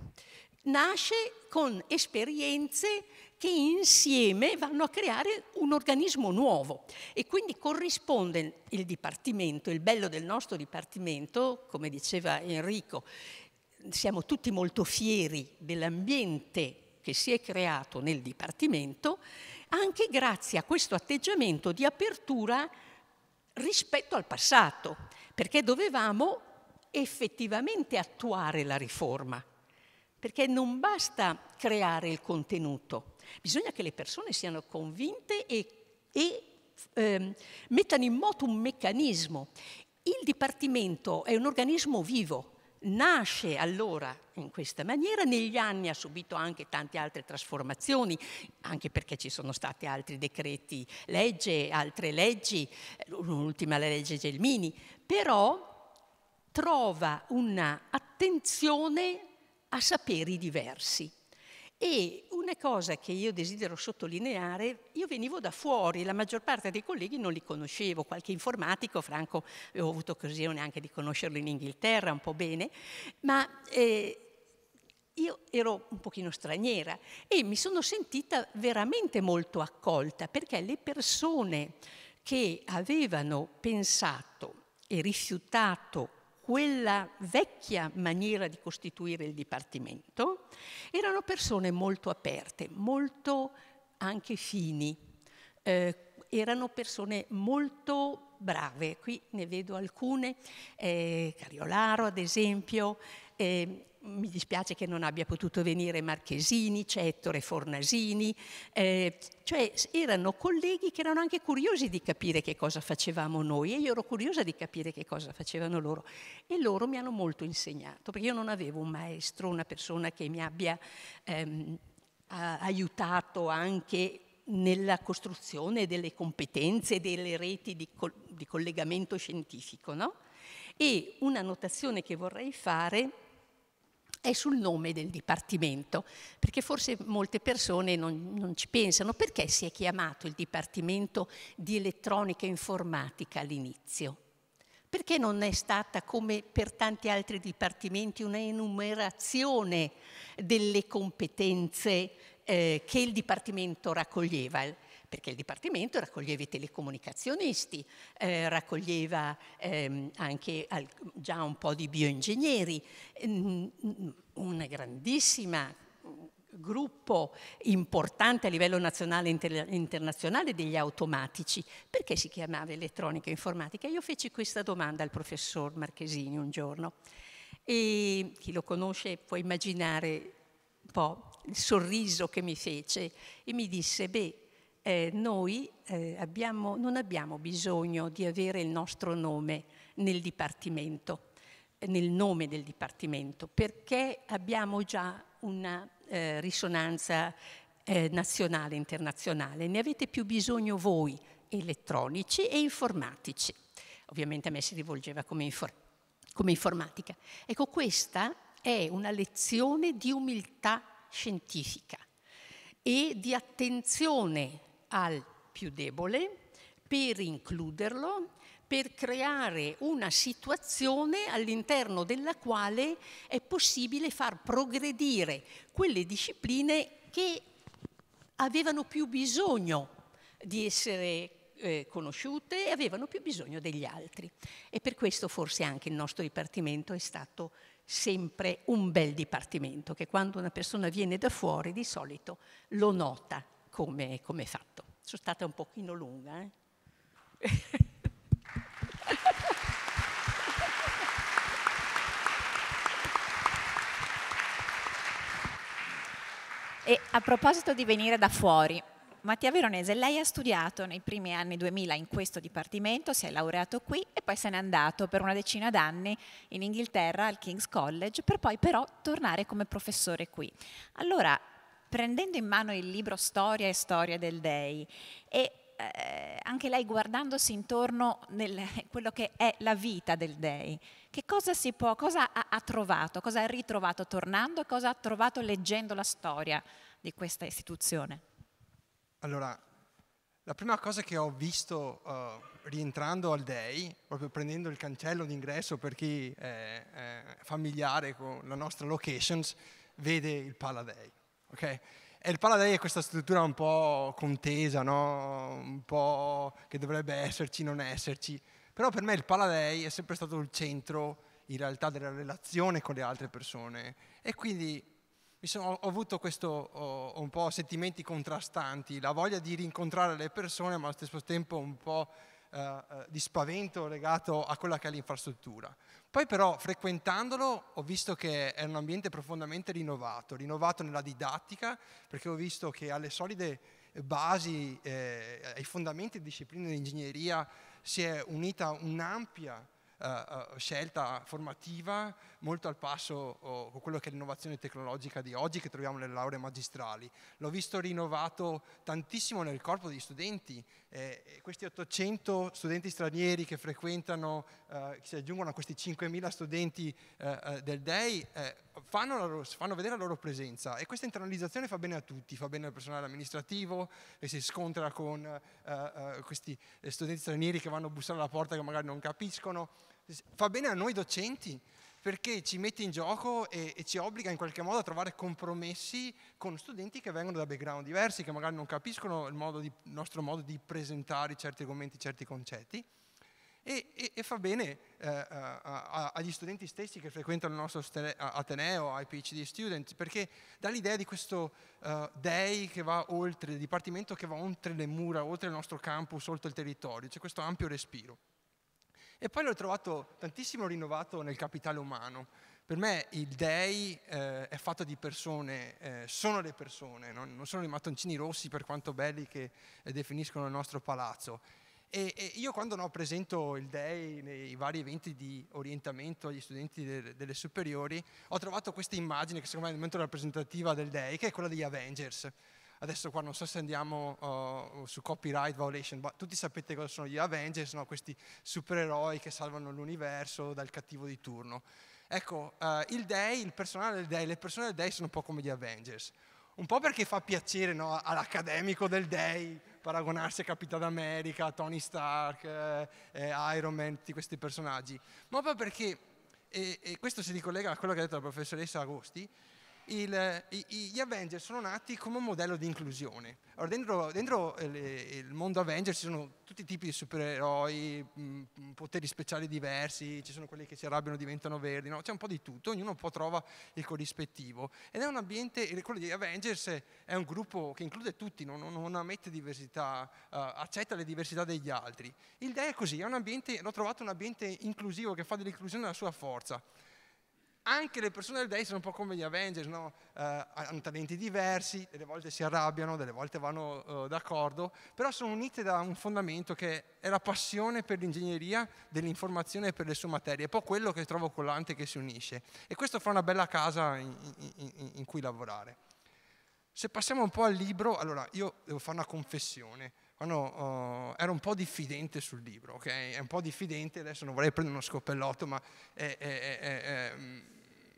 nasce con esperienze che insieme vanno a creare un organismo nuovo e quindi corrisponde il dipartimento, il bello del nostro dipartimento, come diceva Enrico, siamo tutti molto fieri dell'ambiente che si è creato nel dipartimento, anche grazie a questo atteggiamento di apertura rispetto al passato, perché dovevamo effettivamente attuare la riforma perché non basta creare il contenuto, bisogna che le persone siano convinte e, e eh, mettano in moto un meccanismo. Il Dipartimento è un organismo vivo, nasce allora in questa maniera, negli anni ha subito anche tante altre trasformazioni, anche perché ci sono stati altri decreti legge, altre leggi, l'ultima la legge Gelmini, però trova un'attenzione a saperi diversi. E una cosa che io desidero sottolineare, io venivo da fuori, la maggior parte dei colleghi non li conoscevo, qualche informatico, Franco, eh, ho avuto occasione anche di conoscerlo in Inghilterra un po' bene, ma eh, io ero un pochino straniera e mi sono sentita veramente molto accolta perché le persone che avevano pensato e rifiutato quella vecchia maniera di costituire il Dipartimento, erano persone molto aperte, molto anche fini, eh, erano persone molto brave. Qui ne vedo alcune, eh, Cariolaro ad esempio, eh, mi dispiace che non abbia potuto venire Marchesini, Cettore, Fornasini, eh, cioè erano colleghi che erano anche curiosi di capire che cosa facevamo noi e io ero curiosa di capire che cosa facevano loro e loro mi hanno molto insegnato perché io non avevo un maestro, una persona che mi abbia ehm, aiutato anche nella costruzione delle competenze, delle reti di, col di collegamento scientifico. No? E una notazione che vorrei fare è sul nome del Dipartimento, perché forse molte persone non, non, ci pensano perché si è chiamato il Dipartimento di Elettronica e Informatica all'inizio. Perché non è stata, come per tanti altri dipartimenti, una enumerazione delle competenze eh, che il Dipartimento raccoglieva? perché il Dipartimento raccoglieva i telecomunicazionisti, eh, raccoglieva ehm, anche al, già un po' di bioingegneri, ehm, una grandissima mm, gruppo importante a livello nazionale e internazionale degli automatici. Perché si chiamava elettronica e informatica? Io feci questa domanda al professor Marchesini un giorno e chi lo conosce può immaginare un po' il sorriso che mi fece e mi disse, beh, eh, noi eh, abbiamo, non abbiamo bisogno di avere il nostro nome nel Dipartimento, eh, nel nome del Dipartimento, perché abbiamo già una eh, risonanza eh, nazionale internazionale. Ne avete più bisogno voi, elettronici e informatici. Ovviamente a me si rivolgeva come, infor- come informatica. Ecco, questa è una lezione di umiltà scientifica e di attenzione al più debole per includerlo, per creare una situazione all'interno della quale è possibile far progredire quelle discipline che avevano più bisogno di essere eh, conosciute e avevano più bisogno degli altri. E per questo forse anche il nostro dipartimento è stato sempre un bel dipartimento, che quando una persona viene da fuori di solito lo nota come, è fatto. Sono stata un pochino lunga. Eh?
E a proposito di venire da fuori, Mattia Veronese, lei ha studiato nei primi anni 2000 in questo dipartimento, si è laureato qui e poi se n'è andato per una decina d'anni in Inghilterra al King's College per poi però tornare come professore qui. Allora, prendendo in mano il libro Storia e Storia del Dei e eh, anche lei guardandosi intorno nel (laughs) quello che è la vita del Dei, che cosa si può, cosa ha, ha trovato, cosa ha ritrovato tornando e cosa ha trovato leggendo la storia di questa istituzione?
Allora, la prima cosa che ho visto uh, rientrando al DEI, proprio prendendo il cancello d'ingresso per chi è, è familiare con la nostra locations, vede il Pala Okay? E il Paladei è questa struttura un po' contesa, no? un po' che dovrebbe esserci, non esserci. Però per me il Paladei è sempre stato il centro, in realtà, della relazione con le altre persone. E quindi sono, ho avuto questo, ho, un po' sentimenti contrastanti, la voglia di rincontrare le persone, ma allo stesso tempo un po' eh, eh di spavento legato a quella che è l'infrastruttura. Poi però frequentandolo ho visto che è un ambiente profondamente rinnovato, rinnovato nella didattica, perché ho visto che alle solide basi, eh, ai fondamenti di discipline dell'ingegneria si è unita un'ampia eh, eh scelta formativa molto al passo con quello che è l'innovazione tecnologica di oggi che troviamo nelle lauree magistrali. L'ho visto rinnovato tantissimo nel corpo degli studenti, eh, questi 800 studenti stranieri che frequentano, eh, che si aggiungono a questi 5.000 studenti eh, eh del DEI, eh, fanno, loro, fanno, vedere la loro presenza e questa internalizzazione fa bene a tutti, fa bene al personale amministrativo che si scontra con eh, questi studenti stranieri che vanno a bussare alla porta che magari non capiscono, fa bene a noi docenti perché ci mette in gioco e, e, ci obbliga in qualche modo a trovare compromessi con studenti che vengono da background diversi, che magari non capiscono il, modo di, il nostro modo di presentare certi argomenti, certi concetti. E, e, e fa bene eh, eh a, a, agli studenti stessi che frequentano il nostro Ateneo, ai PhD student, perché dà l'idea di questo uh, DEI che va oltre, il dipartimento che va oltre le mura, oltre il nostro campus, oltre il territorio, c'è questo ampio respiro. E poi l'ho trovato tantissimo rinnovato nel capitale umano. Per me il DEI eh, è fatto di persone, eh, sono le persone, no? non sono i mattoncini rossi per quanto belli che eh, definiscono il nostro palazzo. E, e io quando no, presento il DEI nei vari eventi di orientamento agli studenti de, delle superiori, ho trovato questa immagine che secondo me è il momento rappresentativa del DEI, che è quella degli Avengers adesso qua non so se andiamo uh, su copyright violation, ma tutti sapete cosa sono gli Avengers, no? questi supereroi che salvano l'universo dal cattivo di turno. Ecco, uh, il Dei, il personale del Day, le persone del Day sono un po' come gli Avengers. Un po' perché fa piacere no? all'accademico del Day paragonarsi a Capitano America, Tony Stark, eh, eh, Iron Man, tutti questi personaggi, ma proprio perché, e, e questo si ricollega a quello che ha detto la professoressa Agosti, il, i, gli Avengers sono nati come un modello di inclusione. Allora, dentro, dentro il, eh, il, mondo Avengers ci sono tutti i tipi di supereroi, mh, mm, poteri speciali diversi, ci sono quelli che si arrabbiano e diventano verdi, no? c'è un po' di tutto, ognuno un po' trova il corrispettivo. Ed è un ambiente, quello degli Avengers è un gruppo che include tutti, non, non, non ammette diversità, uh, accetta le diversità degli altri. Il DE è così, è un ambiente, l'ho trovato un ambiente inclusivo che fa dell'inclusione la sua forza anche le persone del day sono un po' come gli Avengers, no? eh, hanno talenti diversi, delle volte si arrabbiano, delle volte vanno eh, d'accordo, però sono unite da un fondamento che è la passione per l'ingegneria, dell'informazione e per le sue materie, è poi quello che trovo collante che si unisce. E questo fa una bella casa in, in, in cui lavorare. Se passiamo un po' al libro, allora io devo fare una confessione quando uh, ero un po' diffidente sul libro, ok? È un po' diffidente, adesso non vorrei prendere uno scopellotto, ma è, è,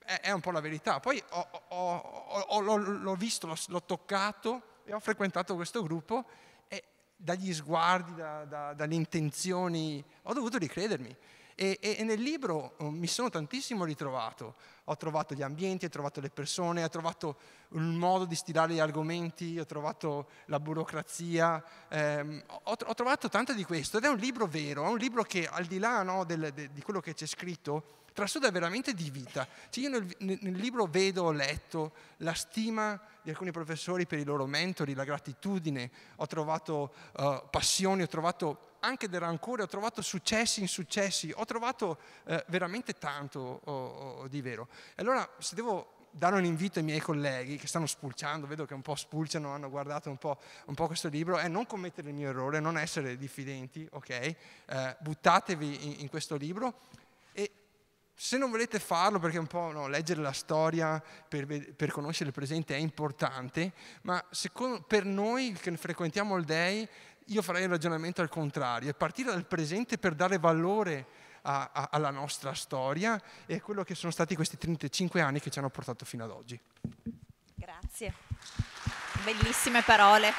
è, è un po' la verità. Poi ho, ho, ho, l'ho, visto, l'ho, l'ho, toccato e ho frequentato questo gruppo e dagli sguardi, da, da, dalle intenzioni, ho dovuto ricredermi. E, e, e nel libro oh, mi sono tantissimo ritrovato. Ho trovato gli ambienti, ho trovato le persone, ho trovato un modo di stilare gli argomenti, ho trovato la burocrazia, ehm, ho, ho, trovato tanto di questo. Ed è un libro vero, è un libro che al di là no, del, de, di quello che c'è scritto, trasuda veramente di vita. Cioè io nel, nel, libro vedo, ho letto la stima di alcuni professori per i loro mentori, la gratitudine, ho trovato uh, passioni, ho trovato anche del rancore, ho trovato successi, in successi, ho trovato eh, veramente tanto oh, oh, di vero. E allora se devo dare un invito ai miei colleghi che stanno spulciando, vedo che un po' spulciano, hanno guardato un po', un po questo libro, è non commettere il mio errore, non essere diffidenti, ok? Eh, buttatevi in, in questo libro e se non volete farlo, perché un po' no, leggere la storia per, per, conoscere il presente è importante, ma secondo, per noi che frequentiamo il DEI io farei un ragionamento al contrario, è partire dal presente per dare valore a, a, alla nostra storia e a quello che sono stati questi 35 anni che ci hanno portato fino ad oggi.
Grazie, bellissime parole.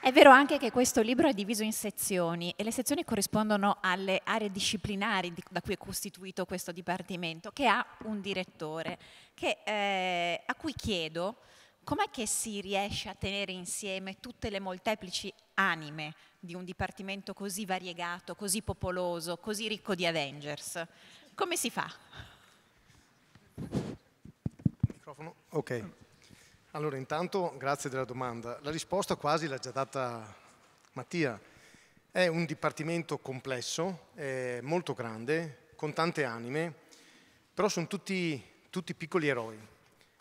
È vero anche che questo libro è diviso in sezioni e le sezioni corrispondono alle aree disciplinari da cui è costituito questo dipartimento, che ha un direttore, che, eh, a cui chiedo com'è che si riesce a tenere insieme tutte le molteplici anime di un dipartimento così variegato, così popoloso, così ricco di Avengers? Come si fa?
Microfono. Ok. Allora, intanto grazie della domanda. La risposta quasi l'ha già data Mattia. È un dipartimento complesso, molto grande, con tante anime, però sono tutti, tutti piccoli eroi.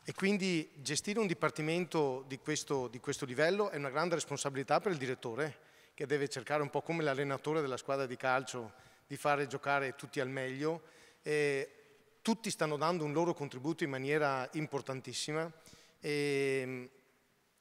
E quindi gestire un dipartimento di questo, di questo, livello è una grande responsabilità per il direttore, che deve cercare un po' come l'allenatore della squadra di calcio di fare giocare tutti al meglio. E tutti stanno dando un loro contributo in maniera importantissima eh,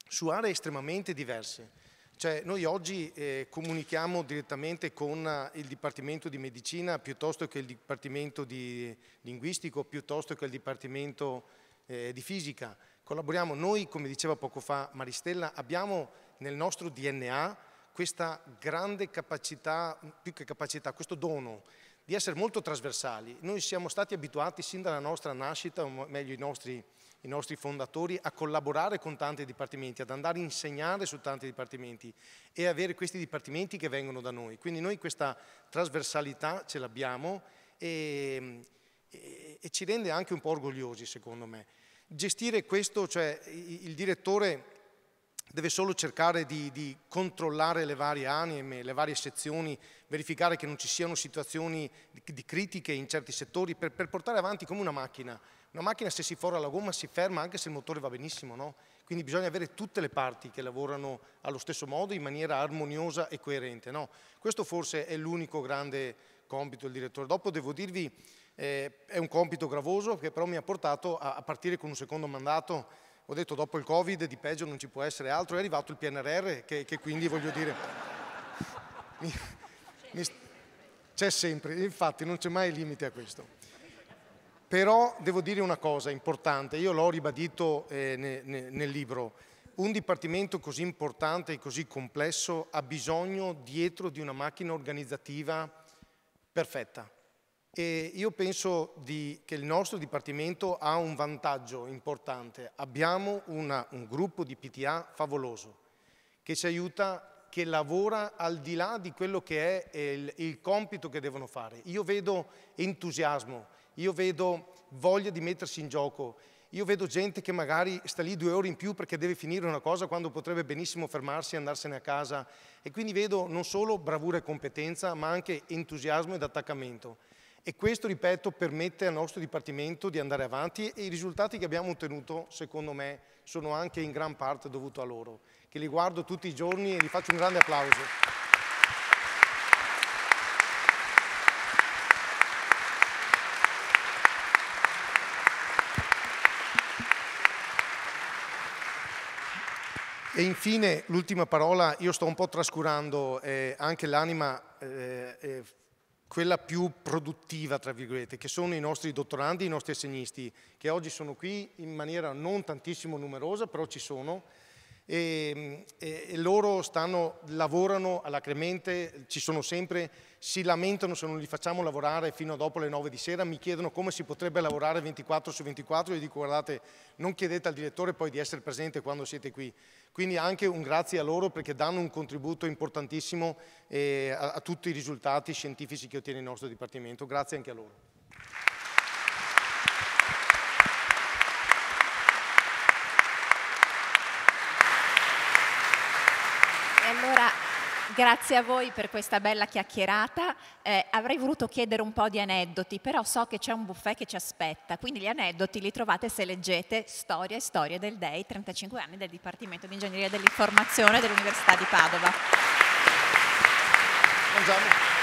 su aree estremamente diverse. Cioè, noi oggi eh, comunichiamo direttamente con eh, il Dipartimento di Medicina piuttosto che il Dipartimento di Linguistico, piuttosto che il Dipartimento eh, di Fisica. Collaboriamo noi, come diceva poco fa Maristella, abbiamo nel nostro DNA questa grande capacità, più che capacità, questo dono di essere molto trasversali. Noi siamo stati abituati sin dalla nostra nascita, o meglio i nostri i nostri fondatori a collaborare con tanti dipartimenti, ad andare a insegnare su tanti dipartimenti e avere questi dipartimenti che vengono da noi. Quindi noi questa trasversalità ce l'abbiamo e, e, e ci rende anche un po' orgogliosi, secondo me. Gestire questo, cioè il direttore deve solo cercare di, di, controllare le varie anime, le varie sezioni, verificare che non ci siano situazioni di, critiche in certi settori per, per portare avanti come una macchina una macchina se si forra la gomma si ferma anche se il motore va benissimo, no? Quindi bisogna avere tutte le parti che lavorano allo stesso modo in maniera armoniosa e coerente, no? Questo forse è l'unico grande compito del direttore. Dopo devo dirvi eh, è un compito gravoso che però mi ha portato a, a partire con un secondo mandato. Ho detto dopo il Covid di peggio non ci può essere altro, è arrivato il PNRR che, che quindi voglio dire... mi, mi, c'è sempre, infatti non c'è mai limite a questo. Però devo dire una cosa importante, io l'ho ribadito eh, ne, ne, nel libro, un dipartimento così importante e così complesso ha bisogno dietro di una macchina organizzativa perfetta. E io penso di, che il nostro dipartimento ha un vantaggio importante, abbiamo una, un gruppo di PTA favoloso che ci aiuta, che lavora al di là di quello che è eh, il, il compito che devono fare. Io vedo entusiasmo, io vedo voglia di mettersi in gioco, io vedo gente che magari sta lì due ore in più perché deve finire una cosa quando potrebbe benissimo fermarsi e andarsene a casa e quindi vedo non solo bravura e competenza ma anche entusiasmo ed attaccamento e questo, ripeto, permette al nostro Dipartimento di andare avanti e i risultati che abbiamo ottenuto, secondo me, sono anche in gran parte dovuti a loro, che li guardo tutti i giorni e gli faccio un grande applauso. E infine l'ultima parola, io sto un po' trascurando eh, anche l'anima, eh, eh, quella più produttiva, tra virgolette, che sono i nostri dottorandi, i nostri assegnisti, che oggi sono qui in maniera non tantissimo numerosa, però ci sono. E, mm, e, e loro stanno, lavorano alacremente, ci sono sempre si lamentano se non li facciamo lavorare fino a dopo le 9 di sera, mi chiedono come si potrebbe lavorare 24 su 24, io dico guardate non chiedete al direttore poi di essere presente quando siete qui. Quindi anche un grazie a loro perché danno un contributo importantissimo eh, a, a tutti i risultati scientifici che ottiene il nostro Dipartimento, grazie anche a loro.
Grazie a voi per questa bella chiacchierata. Eh, avrei voluto chiedere un po' di aneddoti, però so che c'è un buffet che ci aspetta, quindi gli aneddoti li trovate se leggete Storia e Storia del DEI, 35 anni del Dipartimento di Ingegneria dell'Informazione dell'Università di Padova.
Buongiorno.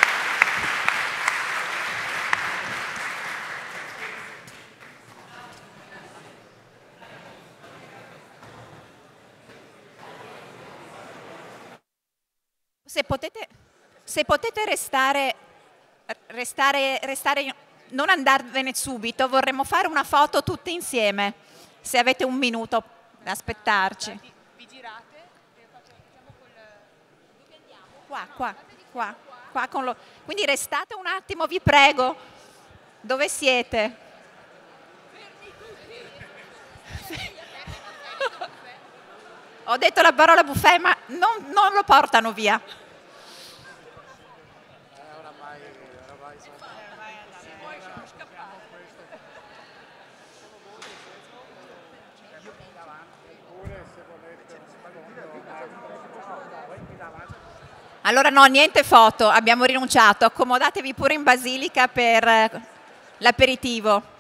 se potete, se potete restare, restare, restare, non andarvene subito, vorremmo fare una foto tutti insieme, se avete un minuto, da aspettarci. Vi girate, Qua, ah, qua, qua, qua con lo... Quindi restate un attimo, vi prego. Dove siete? Ho detto la parola buffet, ma non, non lo portano via. Allora no, niente foto, abbiamo rinunciato, accomodatevi pure in Basilica per eh, l'aperitivo.